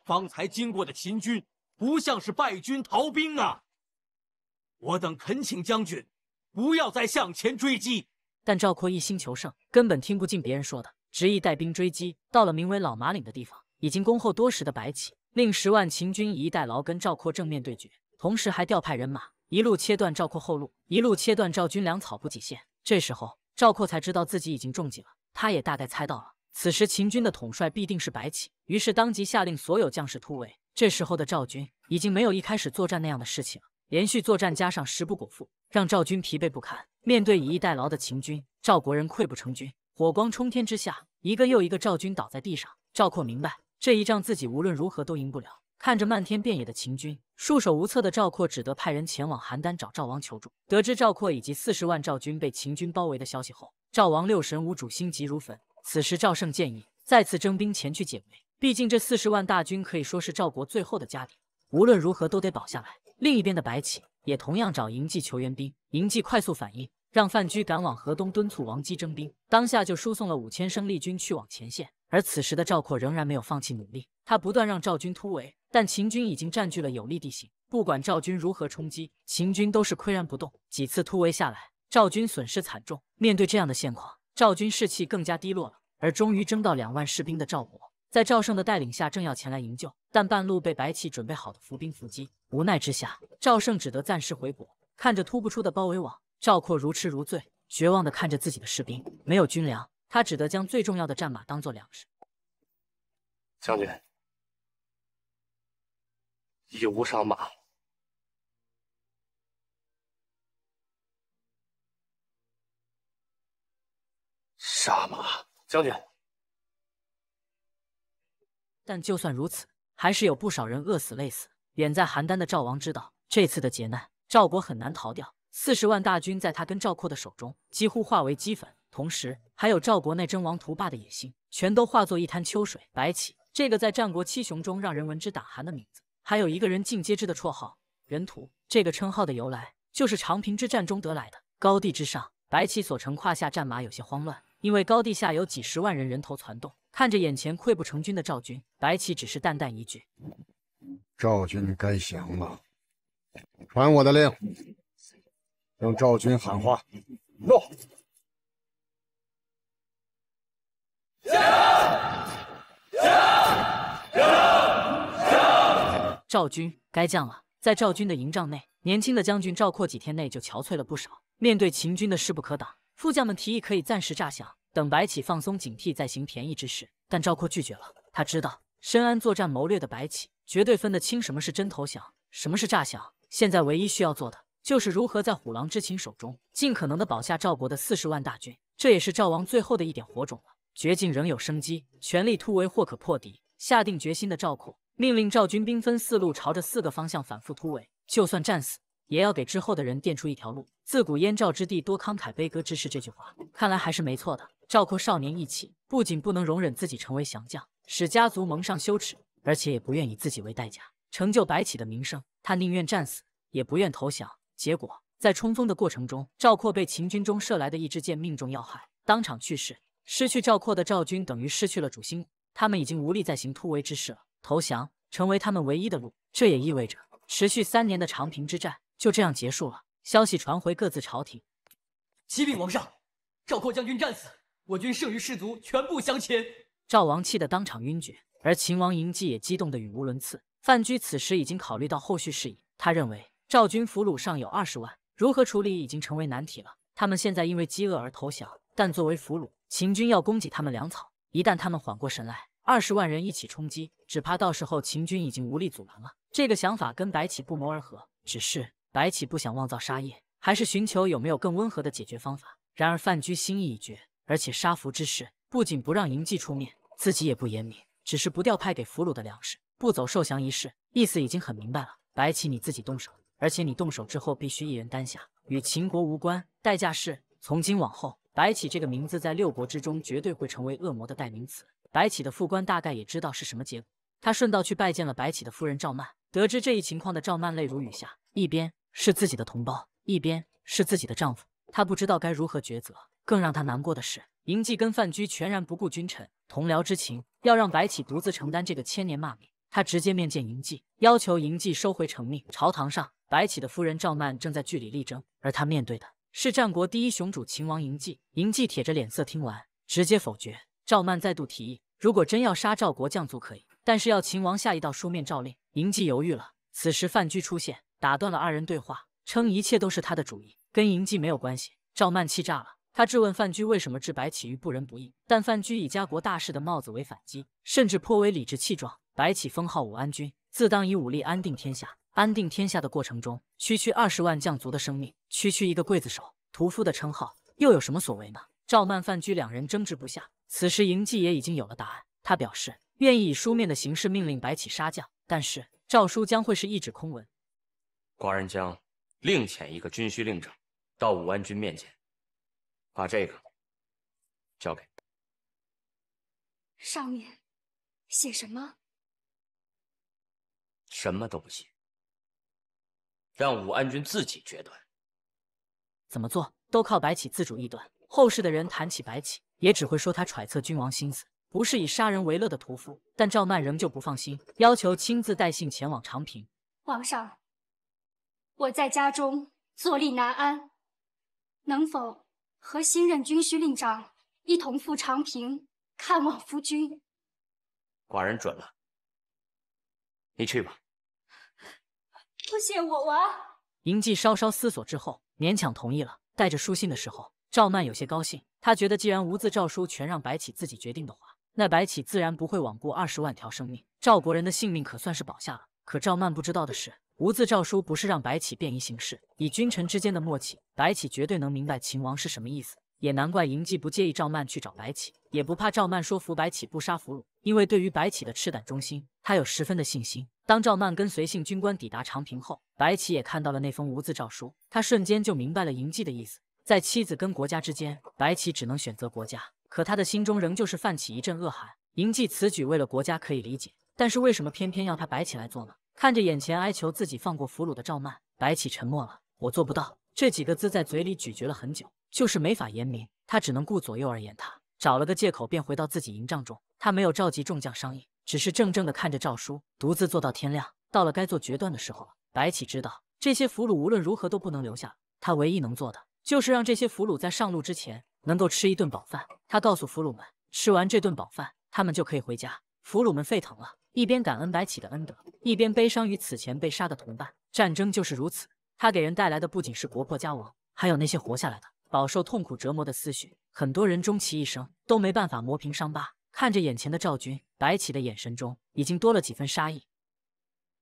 [SPEAKER 2] 方才经过的秦军。不像是败军逃兵啊！我等恳请将军不要再向前追击。
[SPEAKER 1] 但赵括一心求胜，根本听不进别人说的，执意带兵追击。到了名为老马岭的地方，已经恭候多时的白起令十万秦军以逸待劳，跟赵括正面对决，同时还调派人马一路切断赵括后路，一路切断赵军粮草补给线。这时候赵括才知道自己已经中计了，他也大概猜到了，此时秦军的统帅必定是白起，于是当即下令所有将士突围。这时候的赵军已经没有一开始作战那样的士气了，连续作战加上食不果腹，让赵军疲惫不堪。面对以逸待劳的秦军，赵国人溃不成军，火光冲天之下，一个又一个赵军倒在地上。赵括明白这一仗自己无论如何都赢不了，看着漫天遍野的秦军，束手无策的赵括只得派人前往邯郸找赵王求助。得知赵括以及四十万赵军被秦军包围的消息后，赵王六神无主，心急如焚。此时赵胜建议再次征兵前去解围。毕竟这四十万大军可以说是赵国最后的家底，无论如何都得保下来。另一边的白起也同样找赢稷求援兵，嬴稷快速反应，让范雎赶往河东敦促王姬征兵，当下就输送了五千生力军去往前线。而此时的赵括仍然没有放弃努力，他不断让赵军突围，但秦军已经占据了有利地形，不管赵军如何冲击，秦军都是岿然不动。几次突围下来，赵军损失惨重。面对这样的现况，赵军士气更加低落了。而终于征到两万士兵的赵国。在赵胜的带领下，正要前来营救，但半路被白起准备好的伏兵伏击。无奈之下，赵胜只得暂时回国。看着突不出的包围网，赵括如痴如醉，绝望的看着自己的士兵。没有军粮，他只得将最重要的战马当做粮食。
[SPEAKER 2] 将军，已无上马，杀马。将军。
[SPEAKER 1] 但就算如此，还是有不少人饿死累死。远在邯郸的赵王知道，这次的劫难，赵国很难逃掉。四十万大军在他跟赵括的手中，几乎化为齑粉。同时，还有赵国那争王图霸的野心，全都化作一滩秋水。白起这个在战国七雄中让人闻之胆寒的名字，还有一个人尽皆知的绰号——人屠。这个称号的由来，就是长平之战中得来的。高地之上，白起所乘胯下战马有些慌乱，因为高地下有几十万人人头攒动。看着眼前溃不成军的赵军，白起只是淡淡一句：“
[SPEAKER 2] 赵军该降了，传我的令，让赵军喊话。”“诺。”降降
[SPEAKER 3] 降
[SPEAKER 1] 降。赵军该降了。在赵军的营帐内，年轻的将军赵括几天内就憔悴了不少。面对秦军的势不可挡，副将们提议可以暂时诈降。等白起放松警惕再行便宜之事，但赵括拒绝了。他知道，深谙作战谋略的白起绝对分得清什么是真投降，什么是诈降。现在唯一需要做的，就是如何在虎狼之秦手中尽可能的保下赵国的四十万大军，这也是赵王最后的一点火种了。绝境仍有生机，全力突围或可破敌。下定决心的赵括命令赵军兵分四路，朝着四个方向反复突围，就算战死。也要给之后的人垫出一条路。自古燕赵之地多慷慨悲歌之士，这句话看来还是没错的。赵括少年意气，不仅不能容忍自己成为降将，使家族蒙上羞耻，而且也不愿以自己为代价成就白起的名声。他宁愿战死，也不愿投降。结果在冲锋的过程中，赵括被秦军中射来的一支箭命中要害，当场去世。失去赵括的赵军等于失去了主心骨，他们已经无力再行突围之事了。投降成为他们唯一的路，这也意味着持续三年的长平之战。就这样结束了。消息传回各自朝廷。启禀王上，赵括将军战死，我军剩余士卒全部降秦。赵王气得当场晕厥，而秦王嬴稷也激动得语无伦次。范雎此时已经考虑到后续事宜，他认为赵军俘虏尚有二十万，如何处理已经成为难题了。他们现在因为饥饿而投降，但作为俘虏，秦军要供给他们粮草。一旦他们缓过神来，二十万人一起冲击，只怕到时候秦军已经无力阻拦了。这个想法跟白起不谋而合，只是。白起不想妄造杀业，还是寻求有没有更温和的解决方法。然而范雎心意已决，而且杀俘之事不仅不让嬴稷出面，自己也不言明，只是不调派给俘虏的粮食，不走受降仪式，意思已经很明白了。白起你自己动手，而且你动手之后必须一人担下，与秦国无关。代价是，从今往后，白起这个名字在六国之中绝对会成为恶魔的代名词。白起的副官大概也知道是什么结果，他顺道去拜见了白起的夫人赵曼，得知这一情况的赵曼泪如雨下，一边。是自己的同胞，一边是自己的丈夫，她不知道该如何抉择。更让她难过的是，嬴稷跟范雎全然不顾君臣、同僚之情，要让白起独自承担这个千年骂名。他直接面见嬴稷，要求嬴稷收回成命。朝堂上，白起的夫人赵曼正在据理力争，而他面对的是战国第一雄主秦王嬴稷。嬴稷铁着脸色听完，直接否决。赵曼再度提议，如果真要杀赵国将族可以，但是要秦王下一道书面诏令。嬴稷犹豫了，此时范雎出现。打断了二人对话，称一切都是他的主意，跟嬴稷没有关系。赵曼气炸了，他质问范雎为什么置白起于不仁不义，但范雎以家国大事的帽子为反击，甚至颇为理直气壮。白起封号武安君，自当以武力安定天下。安定天下的过程中，区区二十万将卒的生命，区区一个刽子手、屠夫的称号，又有什么所为呢？赵曼、范雎两人争执不下。此时，嬴稷也已经有了答案，他表示愿意以书面的形式命令白起杀将，但是诏书将会是一纸空文。
[SPEAKER 2] 寡人将另遣一个军需令长到武安君面前，把这个交给
[SPEAKER 3] 上面写什么？
[SPEAKER 2] 什么都不写，让武安君自己决断。
[SPEAKER 1] 怎么做都靠白起自主臆断。后世的人谈起白起，也只会说他揣测君王心思，不是以杀人为乐的屠夫。但赵曼仍旧不放心，要求亲自带信前往长平。
[SPEAKER 3] 皇上。我在家中坐立难安，能否和新任军需令长一同赴长平看望夫君？
[SPEAKER 2] 寡人准了，你去吧。
[SPEAKER 3] 多谢我王。
[SPEAKER 1] 嬴稷稍稍思索之后，勉强同意了。带着书信的时候，赵曼有些高兴，他觉得既然无字诏书全让白起自己决定的话，那白起自然不会罔顾二十万条生命，赵国人的性命可算是保下了。可赵曼不知道的是。无字诏书不是让白起便宜行事，以君臣之间的默契，白起绝对能明白秦王是什么意思。也难怪嬴稷不介意赵曼去找白起，也不怕赵曼说服白起不杀俘虏，因为对于白起的赤胆忠心，他有十分的信心。当赵曼跟随性军官抵达长平后，白起也看到了那封无字诏书，他瞬间就明白了嬴稷的意思。在妻子跟国家之间，白起只能选择国家，可他的心中仍旧是泛起一阵恶寒。嬴稷此举为了国家可以理解，但是为什么偏偏要他白起来做呢？看着眼前哀求自己放过俘虏的赵曼，白起沉默了。我做不到这几个字在嘴里咀嚼了很久，就是没法言明。他只能顾左右而言他，找了个借口便回到自己营帐中。他没有召集众将商议，只是怔怔地看着诏书，独自坐到天亮。到了该做决断的时候了，白起知道这些俘虏无论如何都不能留下。他唯一能做的就是让这些俘虏在上路之前能够吃一顿饱饭。他告诉俘虏们，吃完这顿饱饭，他们就可以回家。俘虏们沸腾了。一边感恩白起的恩德，一边悲伤于此前被杀的同伴。战争就是如此，它给人带来的不仅是国破家亡，还有那些活下来的饱受痛苦折磨的思绪。很多人终其一生都没办法磨平伤疤。看着眼前的赵军，白起的眼神中已经多了几分杀意。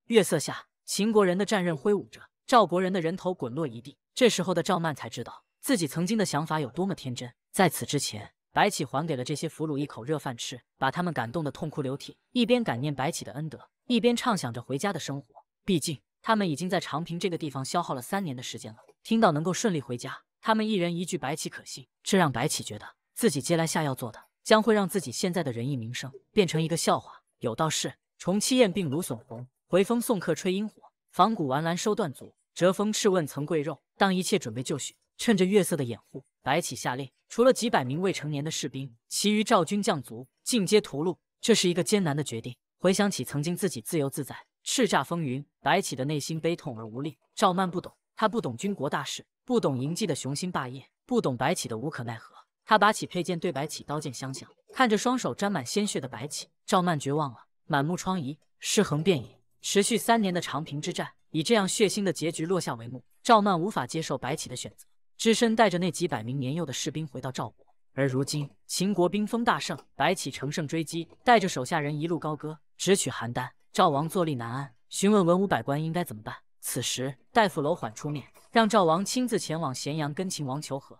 [SPEAKER 1] 月色下，秦国人的战刃挥舞着，赵国人的人头滚落一地。这时候的赵曼才知道自己曾经的想法有多么天真。在此之前。白起还给了这些俘虏一口热饭吃，把他们感动的痛哭流涕，一边感念白起的恩德，一边畅想着回家的生活。毕竟他们已经在长平这个地方消耗了三年的时间了。听到能够顺利回家，他们一人一句“白起可信”，这让白起觉得自己接来下药做的，将会让自己现在的仁义名声变成一个笑话。有道是：重七宴病芦笋红，回风送客吹阴火，仿古玩兰收断足，折风赤问曾贵肉。当一切准备就绪。趁着月色的掩护，白起下令，除了几百名未成年的士兵，其余赵军将卒尽皆屠戮。这是一个艰难的决定。回想起曾经自己自由自在、叱咤风云，白起的内心悲痛而无力。赵曼不懂，他不懂军国大事，不懂嬴稷的雄心霸业，不懂白起的无可奈何。他拔起佩剑，对白起刀剑相向。看着双手沾满鲜血的白起，赵曼绝望了，满目疮痍，尸横遍野。持续三年的长平之战，以这样血腥的结局落下帷幕。赵曼无法接受白起的选择。只身带着那几百名年幼的士兵回到赵国，而如今秦国兵锋大盛，白起乘胜追击，带着手下人一路高歌，直取邯郸。赵王坐立难安，询问文武百官应该怎么办。此时大夫楼缓出面，让赵王亲自前往咸阳跟秦王求和。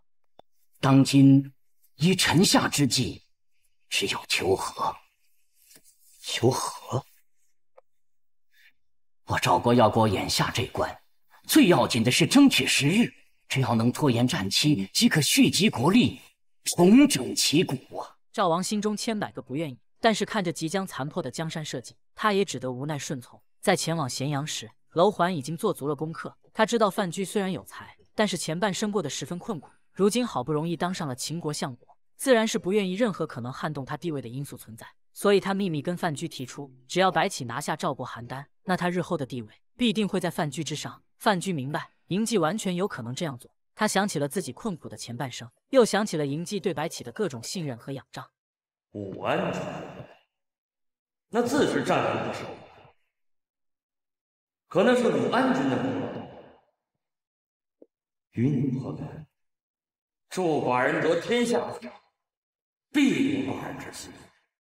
[SPEAKER 2] 当今依臣下之计，只有求和。求和。我赵国要过眼下这关，最要紧的是争取时日。只要能拖延战期，即可蓄积国力，重整旗鼓啊！
[SPEAKER 1] 赵王心中千百个不愿意，但是看着即将残破的江山社稷，他也只得无奈顺从。在前往咸阳时，楼桓已经做足了功课。他知道范雎虽然有才，但是前半生过得十分困苦，如今好不容易当上了秦国相国，自然是不愿意任何可能撼动他地位的因素存在。所以，他秘密跟范雎提出，只要白起拿下赵国邯郸，那他日后的地位必定会在范雎之上。范雎明白。嬴稷完全有可能这样做。他想起了自己困苦的前半生，又想起了嬴稷对白起的各种信任和仰仗。
[SPEAKER 2] 武安君，那自是战无不胜，可那是武安君的功劳，与你何干？助寡人得天下者，必有寡人之心。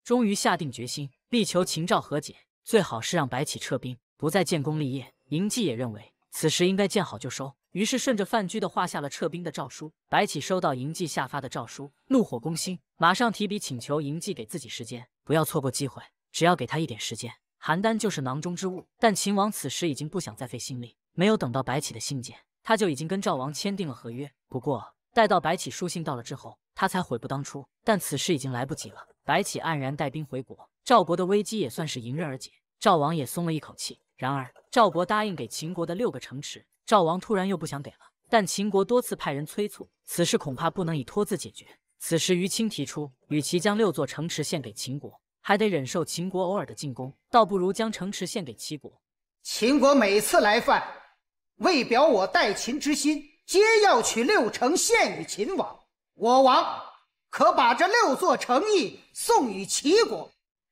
[SPEAKER 1] 终于下定决心，力求秦赵和解，最好是让白起撤兵，不再建功立业。嬴稷也认为。此时应该见好就收，于是顺着范雎的话下了撤兵的诏书。白起收到嬴稷下发的诏书，怒火攻心，马上提笔请求嬴稷给自己时间，不要错过机会。只要给他一点时间，邯郸就是囊中之物。但秦王此时已经不想再费心力，没有等到白起的信件，他就已经跟赵王签订了合约。不过待到白起书信到了之后，他才悔不当初。但此时已经来不及了，白起黯然带兵回国，赵国的危机也算是迎刃而解，赵王也松了一口气。然而，赵国答应给秦国的六个城池，赵王突然又不想给了。但秦国多次派人催促，此事恐怕不能以拖字解决。此时，于青提出，与其将六座城池献给秦国，还得忍受秦国偶尔的进攻，倒不如将城池献给齐国。秦国每次来犯，为表我待秦之心，皆要取六城献与秦王。我王可把这六座城邑送与齐国。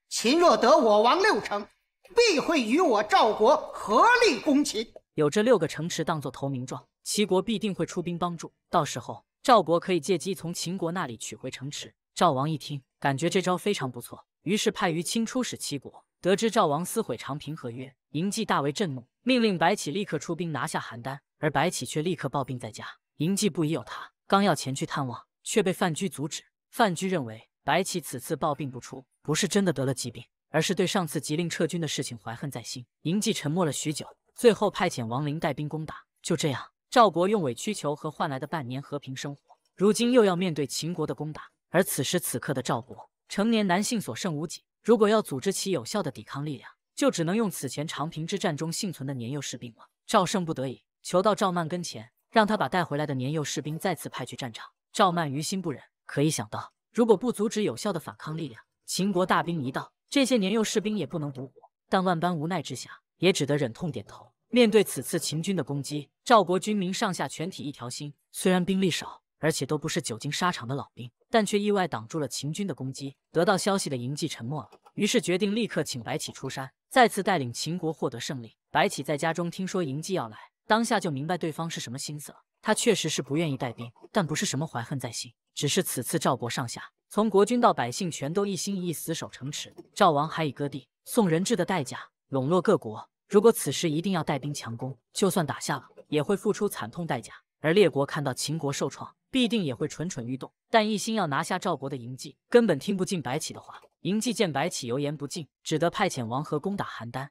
[SPEAKER 1] 秦若得我
[SPEAKER 3] 王六城。
[SPEAKER 1] 必会与我赵国合力攻秦，有这六个城池当做投名状，齐国必定会出兵帮助。到时候赵国可以借机从秦国那里取回城池。赵王一听，感觉这招非常不错，于是派于青出使齐国。得知赵王撕毁长平合约，嬴稷大为震怒，命令白起立刻出兵拿下邯郸。而白起却立刻抱病在家。嬴稷不疑有他，刚要前去探望，却被范雎阻止。范雎认为白起此次抱病不出，不是真的得了疾病。而是对上次急令撤军的事情怀恨在心。嬴稷沉默了许久，最后派遣王陵带兵攻打。就这样，赵国用委曲求和换来的半年和平生活，如今又要面对秦国的攻打。而此时此刻的赵国，成年男性所剩无几，如果要组织起有效的抵抗力量，就只能用此前长平之战中幸存的年幼士兵了。赵胜不得已求到赵曼跟前，让他把带回来的年幼士兵再次派去战场。赵曼于心不忍，可以想到，如果不阻止有效的反抗力量，秦国大兵一到。这些年幼士兵也不能独活，但万般无奈之下，也只得忍痛点头。面对此次秦军的攻击，赵国军民上下全体一条心。虽然兵力少，而且都不是久经沙场的老兵，但却意外挡住了秦军的攻击。得到消息的嬴稷沉默了，于是决定立刻请白起出山，再次带领秦国获得胜利。白起在家中听说嬴稷要来，当下就明白对方是什么心思了。他确实是不愿意带兵，但不是什么怀恨在心，只是此次赵国上下。从国君到百姓，全都一心一意死守城池。赵王还以割地、送人质的代价笼络各国。如果此时一定要带兵强攻，就算打下了，也会付出惨痛代价。而列国看到秦国受创，必定也会蠢蠢欲动。但一心要拿下赵国的嬴稷，根本听不进白起的话。嬴稷见白起油盐不进，只得派遣王和攻打邯郸。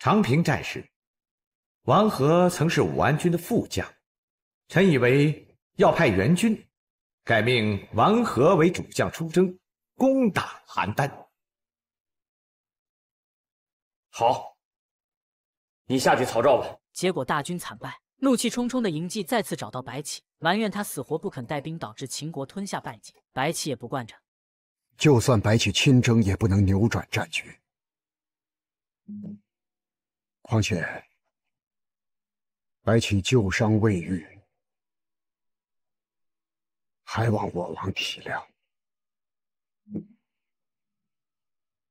[SPEAKER 2] 长平战事，王和曾是武安君的副将。臣以为要派援军。改命王和为主将出征，攻打邯郸。好，你下去草诏吧。
[SPEAKER 1] 结果大军惨败，怒气冲冲的嬴稷再次找到白起，埋怨他死活不肯带兵，导致秦国吞下败绩。白起也不惯着，
[SPEAKER 2] 就算白起亲征，也不能扭转战局。况且，白起旧伤未愈。还望我王体谅。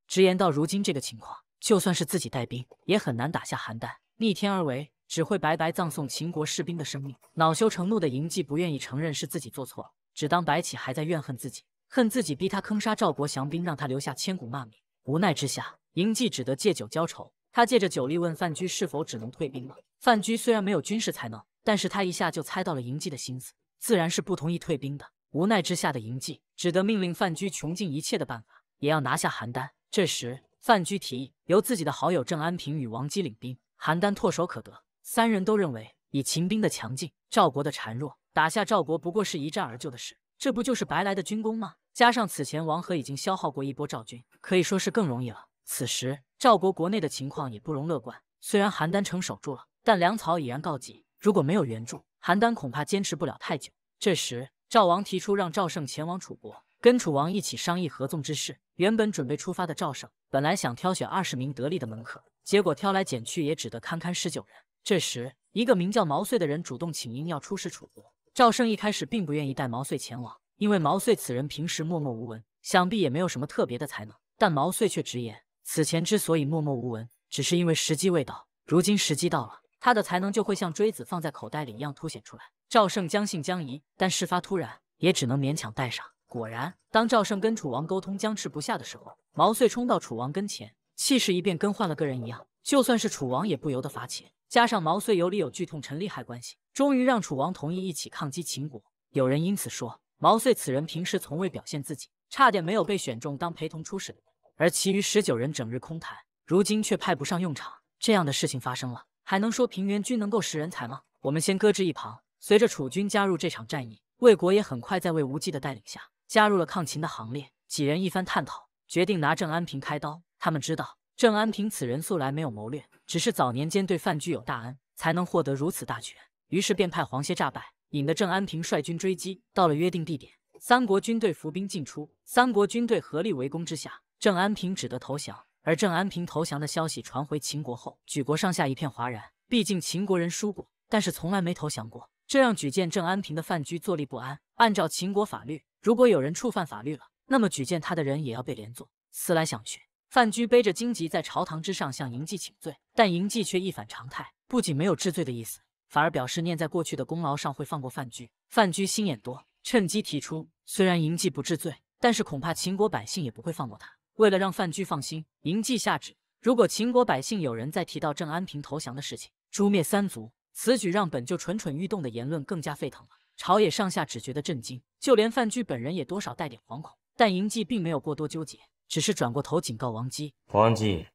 [SPEAKER 1] 直言到如今这个情况，就算是自己带兵，也很难打下邯郸。逆天而为，只会白白葬送秦国士兵的生命。恼羞成怒的嬴稷不愿意承认是自己做错了，只当白起还在怨恨自己，恨自己逼他坑杀赵国降兵，让他留下千古骂名。无奈之下，嬴稷只得借酒浇愁。他借着酒力问范雎：“是否只能退兵了？”范雎虽然没有军事才能，但是他一下就猜到了嬴稷的心思，自然是不同意退兵的。无奈之下的嬴稷只得命令范雎穷尽一切的办法，也要拿下邯郸。这时，范雎提议由自己的好友郑安平与王姬领兵，邯郸唾手可得。三人都认为，以秦兵的强劲，赵国的孱弱，打下赵国不过是一战而就的事，这不就是白来的军功吗？加上此前王河已经消耗过一波赵军，可以说是更容易了。此时，赵国国内的情况也不容乐观。虽然邯郸城守住了，但粮草已然告急，如果没有援助，邯郸恐怕坚持不了太久。这时。赵王提出让赵胜前往楚国，跟楚王一起商议合纵之事。原本准备出发的赵胜，本来想挑选二十名得力的门客，结果挑来拣去也只得堪堪十九人。这时，一个名叫毛遂的人主动请缨要出使楚国。赵胜一开始并不愿意带毛遂前往，因为毛遂此人平时默默无闻，想必也没有什么特别的才能。但毛遂却直言，此前之所以默默无闻，只是因为时机未到。如今时机到了，他的才能就会像锥子放在口袋里一样凸显出来。赵胜将信将疑，但事发突然，也只能勉强带上。果然，当赵胜跟楚王沟通僵持不下的时候，毛遂冲到楚王跟前，气势一变，跟换了个人一样。就算是楚王也不由得发起。加上毛遂有理有据，痛陈利害关系，终于让楚王同意一起抗击秦国。有人因此说，毛遂此人平时从未表现自己，差点没有被选中当陪同出使，而其余十九人整日空谈，如今却派不上用场。这样的事情发生了，还能说平原君能够识人才吗？我们先搁置一旁。随着楚军加入这场战役，魏国也很快在魏无忌的带领下加入了抗秦的行列。几人一番探讨，决定拿郑安平开刀。他们知道郑安平此人素来没有谋略，只是早年间对范雎有大恩，才能获得如此大权。于是便派黄歇诈败，引得郑安平率军追击。到了约定地点，三国军队伏兵进出，三国军队合力围攻之下，郑安平只得投降。而郑安平投降的消息传回秦国后，举国上下一片哗然。毕竟秦国人输过，但是从来没投降过。这让举荐郑安平的范雎坐立不安。按照秦国法律，如果有人触犯法律了，那么举荐他的人也要被连坐。思来想去，范雎背着荆棘在朝堂之上向嬴稷请罪，但嬴稷却一反常态，不仅没有治罪的意思，反而表示念在过去的功劳上会放过范雎。范雎心眼多，趁机提出，虽然嬴稷不治罪，但是恐怕秦国百姓也不会放过他。为了让范雎放心，嬴稷下旨，如果秦国百姓有人再提到郑安平投降的事情，诛灭三族。此举让本就蠢蠢欲动的言论更加沸腾了，朝野上下只觉得震惊，就连范雎本人也多少带点惶恐。但嬴稷并没有过多纠结，只是转过头警告王姬：“
[SPEAKER 2] 王姬，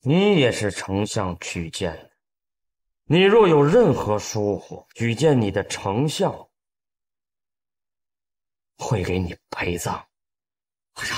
[SPEAKER 2] 你也是丞相举荐的，你若有任何疏忽，举荐你的丞相会给你陪葬。”皇上，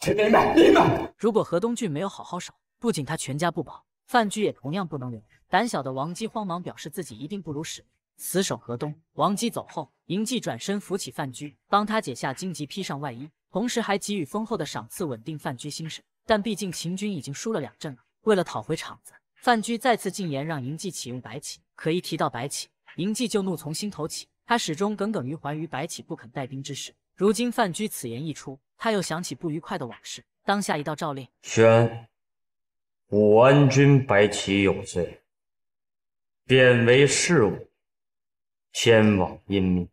[SPEAKER 1] 臣明白，明白。如果河东郡没有好好守，不仅他全家不保。范雎也同样不能留，胆小的王姬慌忙表示自己一定不辱使命，死守河东。王姬走后，嬴稷转身扶起范雎，帮他解下荆棘，披上外衣，同时还给予丰厚的赏赐，稳定范雎心神。但毕竟秦军已经输了两阵了，为了讨回场子，范雎再次进言，让嬴稷启用白起。可一提到白起，嬴稷就怒从心头起，他始终耿耿于怀于白起不肯带兵之事。如今范雎此言一出，他又想起不愉快的往事，当下一道诏令
[SPEAKER 2] 宣。武安君白起有罪，贬为士伍，先往阴命。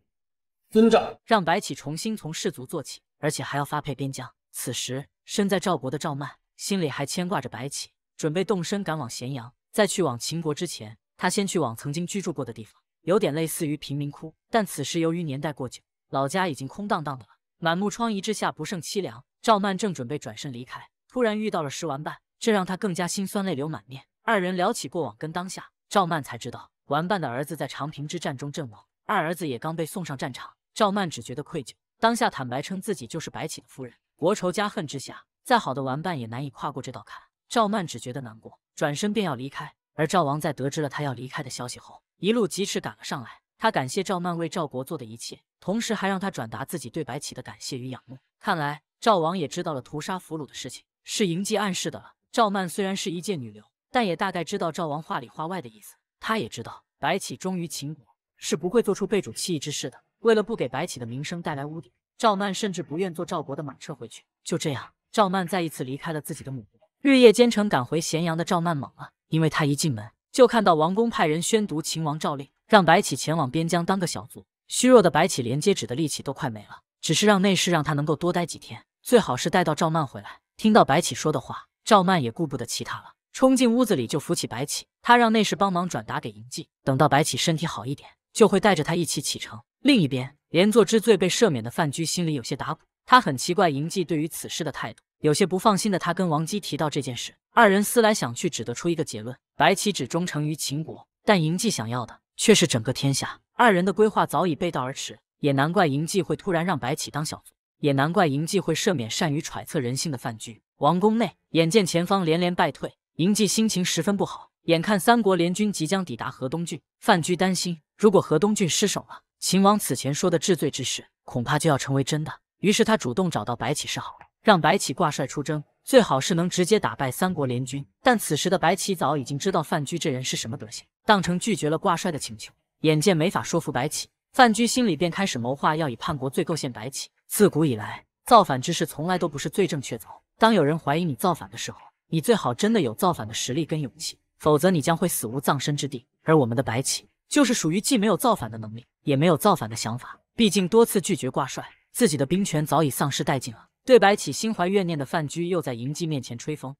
[SPEAKER 1] 遵照，让白起重新从士卒做起，而且还要发配边疆。此时身在赵国的赵曼心里还牵挂着白起，准备动身赶往咸阳。在去往秦国之前，他先去往曾经居住过的地方，有点类似于贫民窟。但此时由于年代过久，老家已经空荡荡的了，满目疮痍之下不胜凄凉。赵曼正准备转身离开，突然遇到了十玩伴。这让他更加心酸，泪流满面。二人聊起过往跟当下，赵曼才知道玩伴的儿子在长平之战中阵亡，二儿子也刚被送上战场。赵曼只觉得愧疚，当下坦白称自己就是白起的夫人。国仇家恨之下，再好的玩伴也难以跨过这道坎。赵曼只觉得难过，转身便要离开。而赵王在得知了他要离开的消息后，一路疾驰赶了上来。他感谢赵曼为赵国做的一切，同时还让他转达自己对白起的感谢与仰慕。看来赵王也知道了屠杀俘虏的事情是嬴稷暗示的了。赵曼虽然是一介女流，但也大概知道赵王话里话外的意思。她也知道白起忠于秦国，是不会做出背主弃义之事的。为了不给白起的名声带来污点，赵曼甚至不愿坐赵国的马车回去。就这样，赵曼再一次离开了自己的母国，日夜兼程赶回咸阳的赵曼懵了，因为她一进门就看到王宫派人宣读秦王诏令，让白起前往边疆当个小卒。虚弱的白起连接纸的力气都快没了，只是让内侍让他能够多待几天，最好是待到赵曼回来。听到白起说的话。赵曼也顾不得其他了，冲进屋子里就扶起白起。他让内侍帮忙转达给嬴稷，等到白起身体好一点，就会带着他一起启程。另一边，连坐之罪被赦免的范雎心里有些打鼓，他很奇怪嬴稷对于此事的态度，有些不放心的他跟王姬提到这件事，二人思来想去，只得出一个结论：白起只忠诚于秦国，但嬴稷想要的却是整个天下。二人的规划早已背道而驰，也难怪嬴稷会突然让白起当小卒。也难怪嬴稷会赦免善于揣测人心的范雎。王宫内，眼见前方连连败退，嬴稷心情十分不好。眼看三国联军即将抵达河东郡，范雎担心，如果河东郡失守了，秦王此前说的治罪之事，恐怕就要成为真的。于是他主动找到白起示好，让白起挂帅出征，最好是能直接打败三国联军。但此时的白起早已经知道范雎这人是什么德行，当成拒绝了挂帅的请求。眼见没法说服白起，范雎心里便开始谋划，要以叛国罪构陷白起。自古以来，造反之事从来都不是罪证确凿。当有人怀疑你造反的时候，你最好真的有造反的实力跟勇气，否则你将会死无葬身之地。而我们的白起，就是属于既没有造反的能力，也没有造反的想法。毕竟多次拒绝挂帅，自己的兵权早已丧失殆尽了。对白起心怀怨念的范雎，又在嬴稷面前吹风。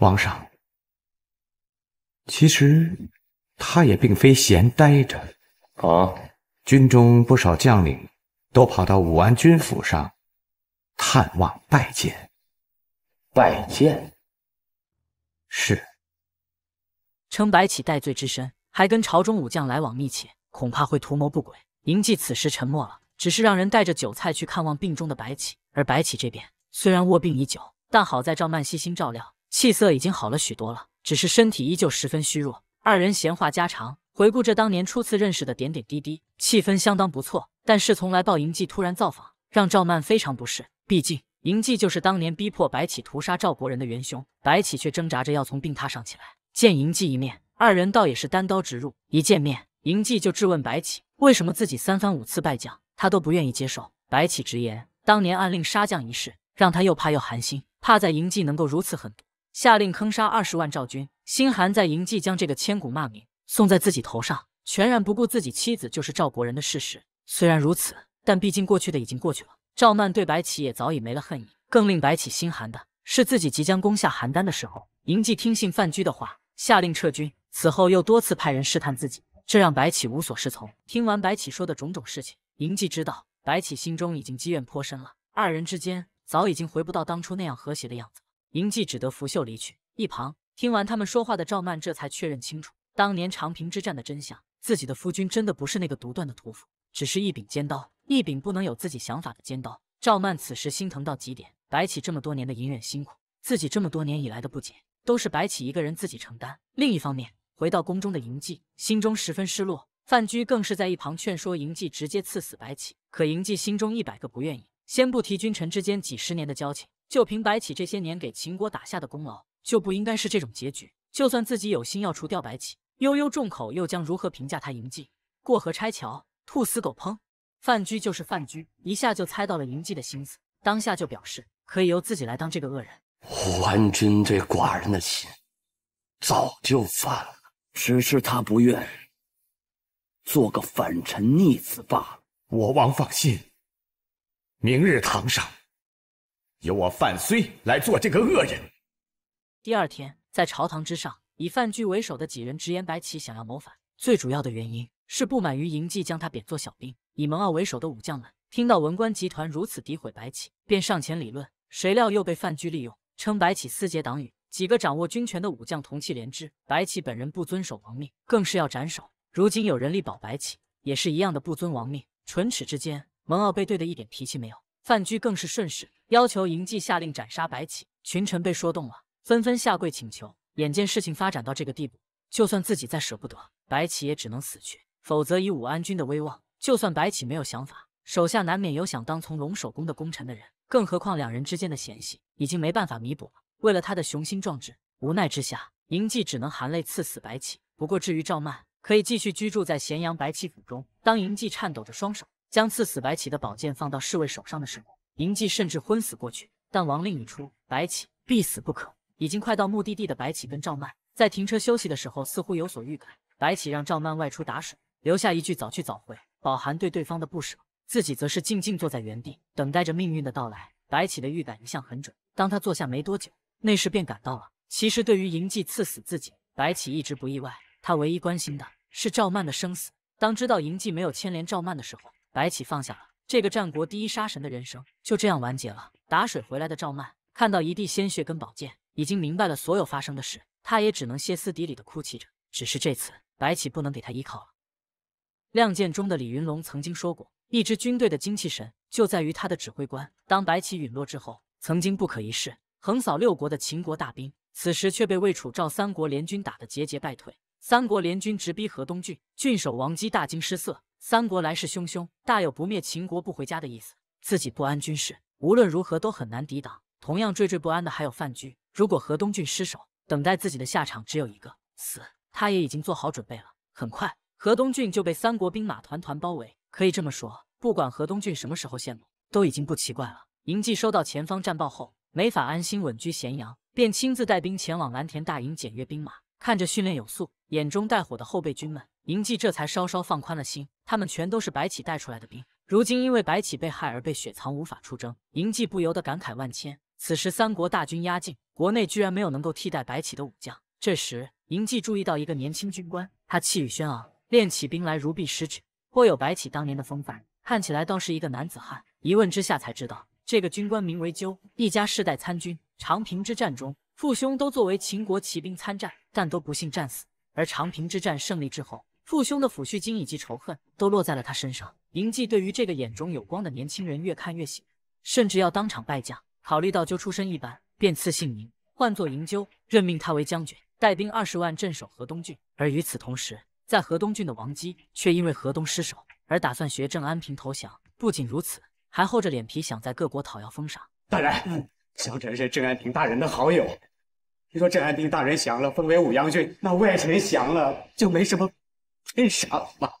[SPEAKER 2] 王上，其实他也并非闲呆着啊，军中不少将领。都跑到武安军府上探望拜见。拜见。是。
[SPEAKER 1] 称白起戴罪之身，还跟朝中武将来往密切，恐怕会图谋不轨。嬴稷此时沉默了，只是让人带着酒菜去看望病中的白起。而白起这边虽然卧病已久，但好在赵曼悉心照料，气色已经好了许多了，只是身体依旧十分虚弱。二人闲话家常，回顾这当年初次认识的点点滴滴，气氛相当不错。但是从来报，嬴稷突然造访，让赵曼非常不适。毕竟嬴稷就是当年逼迫白起屠杀赵国人的元凶。白起却挣扎着要从病榻上起来，见嬴稷一面。二人倒也是单刀直入。一见面，嬴稷就质问白起，为什么自己三番五次败将，他都不愿意接受。白起直言，当年暗令杀将一事，让他又怕又寒心，怕在嬴稷能够如此狠毒，下令坑杀二十万赵军，心寒在嬴稷将这个千古骂名送在自己头上，全然不顾自己妻子就是赵国人的事实。虽然如此，但毕竟过去的已经过去了。赵曼对白起也早已没了恨意。更令白起心寒的是，自己即将攻下邯郸的时候，嬴稷听信范雎的话，下令撤军。此后又多次派人试探自己，这让白起无所适从。听完白起说的种种事情，嬴稷知道白起心中已经积怨颇深了，二人之间早已经回不到当初那样和谐的样子。嬴稷只得拂袖离去。一旁听完他们说话的赵曼，这才确认清楚当年长平之战的真相：自己的夫君真的不是那个独断的屠夫。只是一柄尖刀，一柄不能有自己想法的尖刀。赵曼此时心疼到极点，白起这么多年的隐忍辛苦，自己这么多年以来的不解，都是白起一个人自己承担。另一方面，回到宫中的嬴稷心中十分失落，范雎更是在一旁劝说嬴稷直接赐死白起。可嬴稷心中一百个不愿意。先不提君臣之间几十年的交情，就凭白起这些年给秦国打下的功劳，就不应该是这种结局。就算自己有心要除掉白起，悠悠众口又将如何评价他？嬴稷过河拆桥。兔死狗烹，范雎就是范雎，一下就猜到了嬴稷的心思，当下就表示可以由自己来当这个恶
[SPEAKER 2] 人。桓安君对寡人的心早就犯了，只是他不愿做个反臣逆子罢了。我王放心，明日堂上由我范睢来做这个恶人。
[SPEAKER 1] 第二天，在朝堂之上，以范雎为首的几人直言白起想要谋反，最主要的原因。是不满于嬴稷将他贬作小兵，以蒙骜为首的武将们听到文官集团如此诋毁白起，便上前理论，谁料又被范雎利用，称白起私结党羽，几个掌握军权的武将同气连枝，白起本人不遵守王命，更是要斩首。如今有人力保白起，也是一样的不遵王命。唇齿之间，蒙骜被怼得一点脾气没有，范雎更是顺势要求嬴稷下令斩杀白起。群臣被说动了，纷纷下跪请求。眼见事情发展到这个地步，就算自己再舍不得白起，也只能死去。否则，以武安君的威望，就算白起没有想法，手下难免有想当从龙守功的功臣的人。更何况两人之间的嫌隙已经没办法弥补了。为了他的雄心壮志，无奈之下，嬴稷只能含泪赐死白起。不过，至于赵曼，可以继续居住在咸阳白起府中。当嬴稷颤抖着双手将赐死白起的宝剑放到侍卫手上的时候，嬴稷甚至昏死过去。但王令一出，白起必死不可。已经快到目的地的白起跟赵曼在停车休息的时候，似乎有所预感。白起让赵曼外出打水。留下一句“早去早回”，饱含对对方的不舍，自己则是静静坐在原地，等待着命运的到来。白起的预感一向很准，当他坐下没多久，内侍便赶到了。其实对于嬴稷赐死自己，白起一直不意外，他唯一关心的是赵曼的生死。当知道嬴稷没有牵连赵曼的时候，白起放下了这个战国第一杀神的人生，就这样完结了。打水回来的赵曼看到一地鲜血跟宝剑，已经明白了所有发生的事，他也只能歇斯底里的哭泣着。只是这次白起不能给他依靠了。《亮剑》中的李云龙曾经说过，一支军队的精气神就在于他的指挥官。当白起陨落之后，曾经不可一世、横扫六国的秦国大兵，此时却被魏、楚、赵三国联军打得节节败退。三国联军直逼河东郡，郡守王姬大惊失色。三国来势汹汹，大有不灭秦国不回家的意思。自己不安军事，无论如何都很难抵挡。同样惴惴不安的还有范雎。如果河东郡失守，等待自己的下场只有一个死。他也已经做好准备了。很快。河东郡就被三国兵马团团包围，可以这么说，不管河东郡什么时候陷落，都已经不奇怪了。嬴稷收到前方战报后，没法安心稳居咸阳，便亲自带兵前往蓝田大营检阅兵马。看着训练有素、眼中带火的后备军们，嬴稷这才稍稍放宽了心。他们全都是白起带出来的兵，如今因为白起被害而被雪藏，无法出征。嬴稷不由得感慨万千。此时三国大军压境，国内居然没有能够替代白起的武将。这时，嬴稷注意到一个年轻军官，他气宇轩昂。练起兵来如臂使指，颇有白起当年的风范，看起来倒是一个男子汉。一问之下才知道，这个军官名为鸠，一家世代参军，长平之战中父兄都作为秦国骑兵参战，但都不幸战死。而长平之战胜利之后，父兄的抚恤金以及仇恨都落在了他身上。嬴稷对于这个眼中有光的年轻人越看越喜，甚至要当场拜将。考虑到鸠出身一般，便赐姓名，唤作嬴鸠，任命他为将军，带兵二十万镇守河东郡。而与此同时，在河东郡的王姬却因为河东失守而打算学郑安平投降，不仅如此，还厚着脸皮想在各国讨要封赏。
[SPEAKER 2] 大人，小臣是郑安平大人的好友，听说郑安平大人降了，封为武阳郡，那外臣降了就没什么封赏了。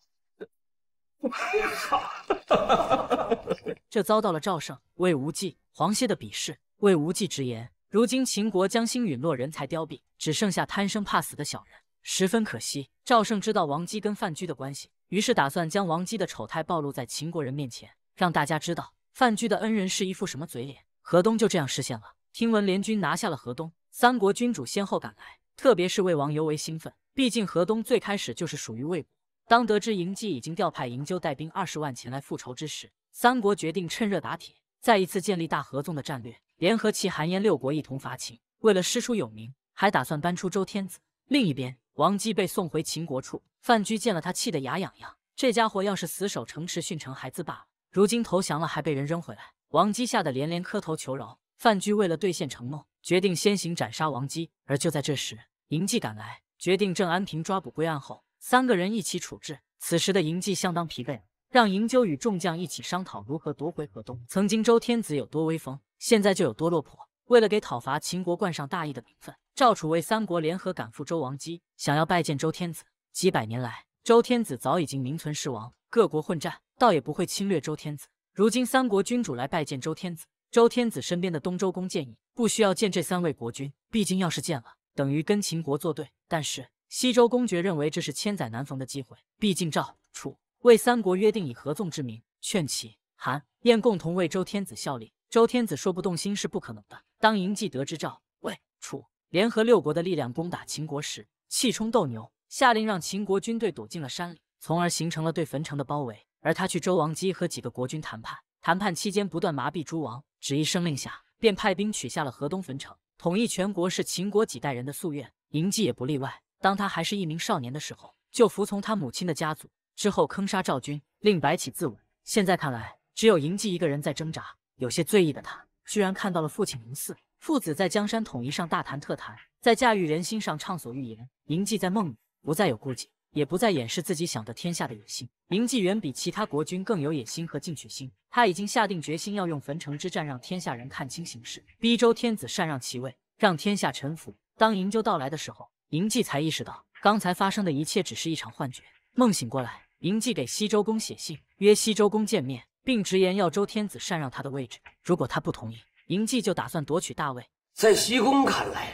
[SPEAKER 1] 这遭到了赵胜、魏无忌、黄歇的鄙视。魏无忌直言，如今秦国将星陨落，人才凋敝，只剩下贪生怕死的小人。十分可惜，赵胜知道王姬跟范雎的关系，于是打算将王姬的丑态暴露在秦国人面前，让大家知道范雎的恩人是一副什么嘴脸。河东就这样实现了。听闻联军拿下了河东，三国君主先后赶来，特别是魏王尤为兴奋，毕竟河东最开始就是属于魏国。当得知嬴稷已经调派营救带兵二十万前来复仇之时，三国决定趁热打铁，再一次建立大合纵的战略，联合齐、韩、燕六国一同伐秦。为了师出有名，还打算搬出周天子。另一边。王姬被送回秦国处，范雎见了他，气得牙痒痒。这家伙要是死守城池，训成孩子罢了。如今投降了，还被人扔回来。王姬吓得连连磕头求饶。范雎为了兑现承诺，决定先行斩杀王姬。而就在这时，嬴稷赶来，决定郑安平抓捕归案后，三个人一起处置。此时的嬴稷相当疲惫，让嬴究与众将一起商讨如何夺回河东。曾经周天子有多威风，现在就有多落魄。为了给讨伐秦国冠上大义的名分。赵、楚、魏三国联合赶赴周王姬，想要拜见周天子。几百年来，周天子早已经名存实亡，各国混战，倒也不会侵略周天子。如今三国君主来拜见周天子，周天子身边的东周公建议，不需要见这三位国君，毕竟要是见了，等于跟秦国作对。但是西周公爵认为这是千载难逢的机会，毕竟赵、楚、魏三国约定以合纵之名，劝齐、韩、燕共同为周天子效力。周天子说不动心是不可能的。当嬴稷得知赵、魏、楚。联合六国的力量攻打秦国时，气冲斗牛，下令让秦国军队躲进了山里，从而形成了对汾城的包围。而他去周王姬和几个国君谈判，谈判期间不断麻痹诸王，只一声令下，便派兵取下了河东汾城，统一全国是秦国几代人的夙愿，嬴稷也不例外。当他还是一名少年的时候，就服从他母亲的家族。之后坑杀赵军，令白起自刎。现在看来，只有嬴稷一个人在挣扎。有些醉意的他，居然看到了父亲嬴驷。父子在江山统一上大谈特谈，在驾驭人心上畅所欲言。嬴稷在梦里不再有顾忌，也不再掩饰自己想得天下的野心。嬴稷远比其他国君更有野心和进取心，他已经下定决心要用焚城之战让天下人看清形势，逼周天子禅让其位，让天下臣服。当嬴救到来的时候，嬴稷才意识到刚才发生的一切只是一场幻觉。梦醒过来，嬴稷给西周公写信，约西周公见面，并直言要周天子禅让他的位置，如果他不同意。嬴稷就打算夺取大位。
[SPEAKER 2] 在西公看来，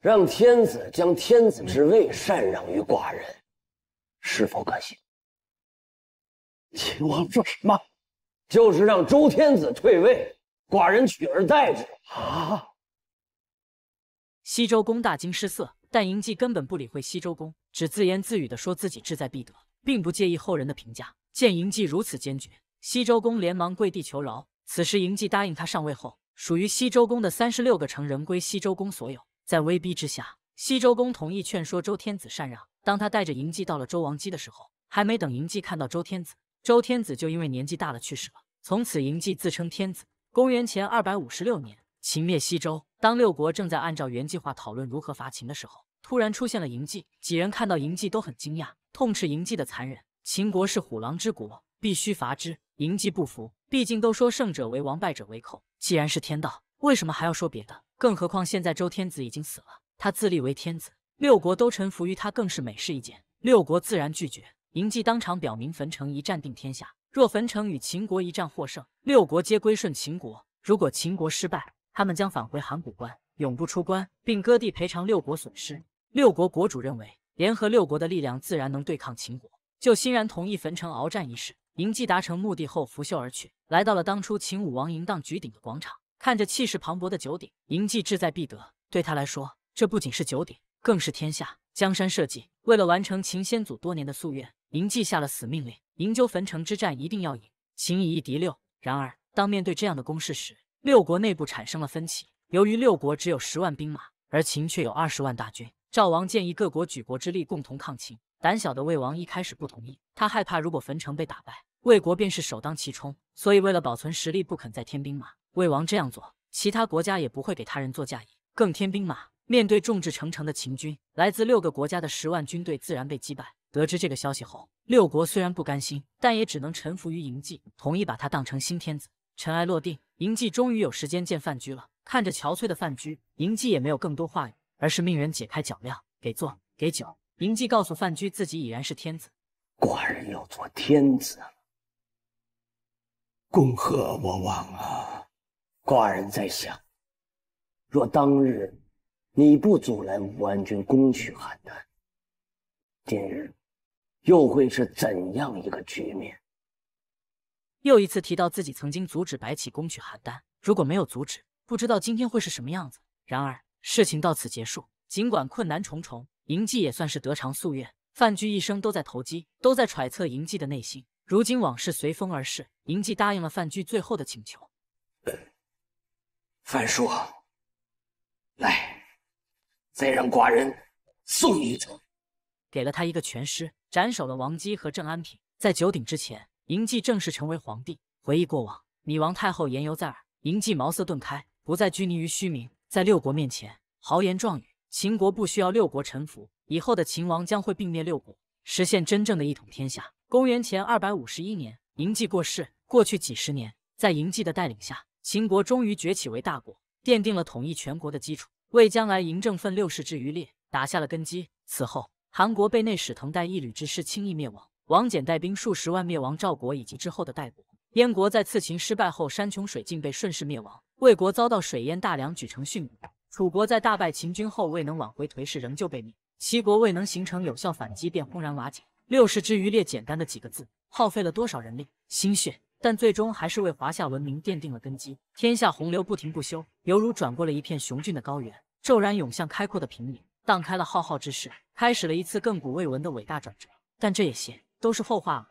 [SPEAKER 2] 让天子将天子之位禅让于寡人，是否可行？秦王说什么？就是让周天子退位，寡人取而代之。啊！
[SPEAKER 1] 西周公大惊失色，但嬴稷根本不理会西周公，只自言自语地说：“自己志在必得，并不介意后人的评价。”见嬴稷如此坚决，西周公连忙跪地求饶。此时，嬴稷答应他上位后。属于西周公的三十六个城人归西周公所有，在威逼之下，西周公同意劝说周天子禅让。当他带着嬴稷到了周王姬的时候，还没等嬴稷看到周天子，周天子就因为年纪大了去世了。从此，嬴稷自称天子。公元前二百五十六年，秦灭西周。当六国正在按照原计划讨论如何伐秦的时候，突然出现了嬴稷。几人看到嬴稷都很惊讶，痛斥嬴稷的残忍。秦国是虎狼之国，必须伐之。嬴稷不服。毕竟都说胜者为王，败者为寇。既然是天道，为什么还要说别的？更何况现在周天子已经死了，他自立为天子，六国都臣服于他，更是美事一件。六国自然拒绝。嬴稷当场表明，焚城一战定天下。若焚城与秦国一战获胜，六国皆归顺秦国；如果秦国失败，他们将返回函谷关，永不出关，并割地赔偿六国损失。六国国主认为，联合六国的力量自然能对抗秦国，就欣然同意焚城鏖战一事。嬴稷达成目的后拂袖而去。来到了当初秦武王赢荡举鼎的广场，看着气势磅礴的九鼎，嬴稷志在必得。对他来说，这不仅是九鼎，更是天下江山社稷。为了完成秦先祖多年的夙愿，嬴稷下了死命令：营救焚城之战一定要赢。秦以一敌六。然而，当面对这样的攻势时，六国内部产生了分歧。由于六国只有十万兵马，而秦却有二十万大军，赵王建议各国举国之力共同抗秦。胆小的魏王一开始不同意，他害怕如果焚城被打败。魏国便是首当其冲，所以为了保存实力，不肯再添兵马。魏王这样做，其他国家也不会给他人做嫁衣，更添兵马。面对众志成城的秦军，来自六个国家的十万军队自然被击败。得知这个消息后，六国虽然不甘心，但也只能臣服于嬴稷，同意把他当成新天子。尘埃落定，嬴稷终于有时间见范雎了。看着憔悴的范雎，嬴稷也没有更多话语，而是命人解开脚镣，给坐，给酒。嬴稷告诉范雎，自己已然是天子，
[SPEAKER 2] 寡人要做天子。恭贺我王啊！寡人在想，若当日你不阻拦武安君攻取邯郸，今日又会是怎样一个局面？
[SPEAKER 1] 又一次提到自己曾经阻止白起攻取邯郸，如果没有阻止，不知道今天会是什么样子。然而事情到此结束，尽管困难重重，嬴稷也算是得偿夙愿。范雎一生都在投机，都在揣测嬴稷的内心。如今往事随风而逝，嬴稷答应了范雎最后的请求。
[SPEAKER 2] 范叔，来，再让寡人送你一程。
[SPEAKER 1] 给了他一个全尸，斩首了王姬和郑安平。在九鼎之前，嬴稷正式成为皇帝。回忆过往，芈王太后言犹在耳，嬴稷茅塞顿开，不再拘泥于虚名，在六国面前豪言壮语。秦国不需要六国臣服，以后的秦王将会并灭六国，实现真正的一统天下。公元前二百五十一年，嬴稷过世。过去几十年，在嬴稷的带领下，秦国终于崛起为大国，奠定了统一全国的基础，为将来嬴政分六世之余烈打下了根基。此后，韩国被内史腾带一旅之师轻易灭亡；王翦带兵数十万灭亡赵国，以及之后的代国、燕国。在刺秦失败后，山穷水尽被顺势灭亡。魏国遭到水淹大梁，举城殉国。楚国在大败秦军后，未能挽回颓势，仍旧被灭。齐国未能形成有效反击，便轰然瓦解。六十之余列简单的几个字，耗费了多少人力心血，但最终还是为华夏文明奠定了根基。天下洪流不停不休，犹如转过了一片雄峻的高原，骤然涌向开阔的平原，荡开了浩浩之势，开始了一次亘古未闻的伟大转折。但这些都是后话。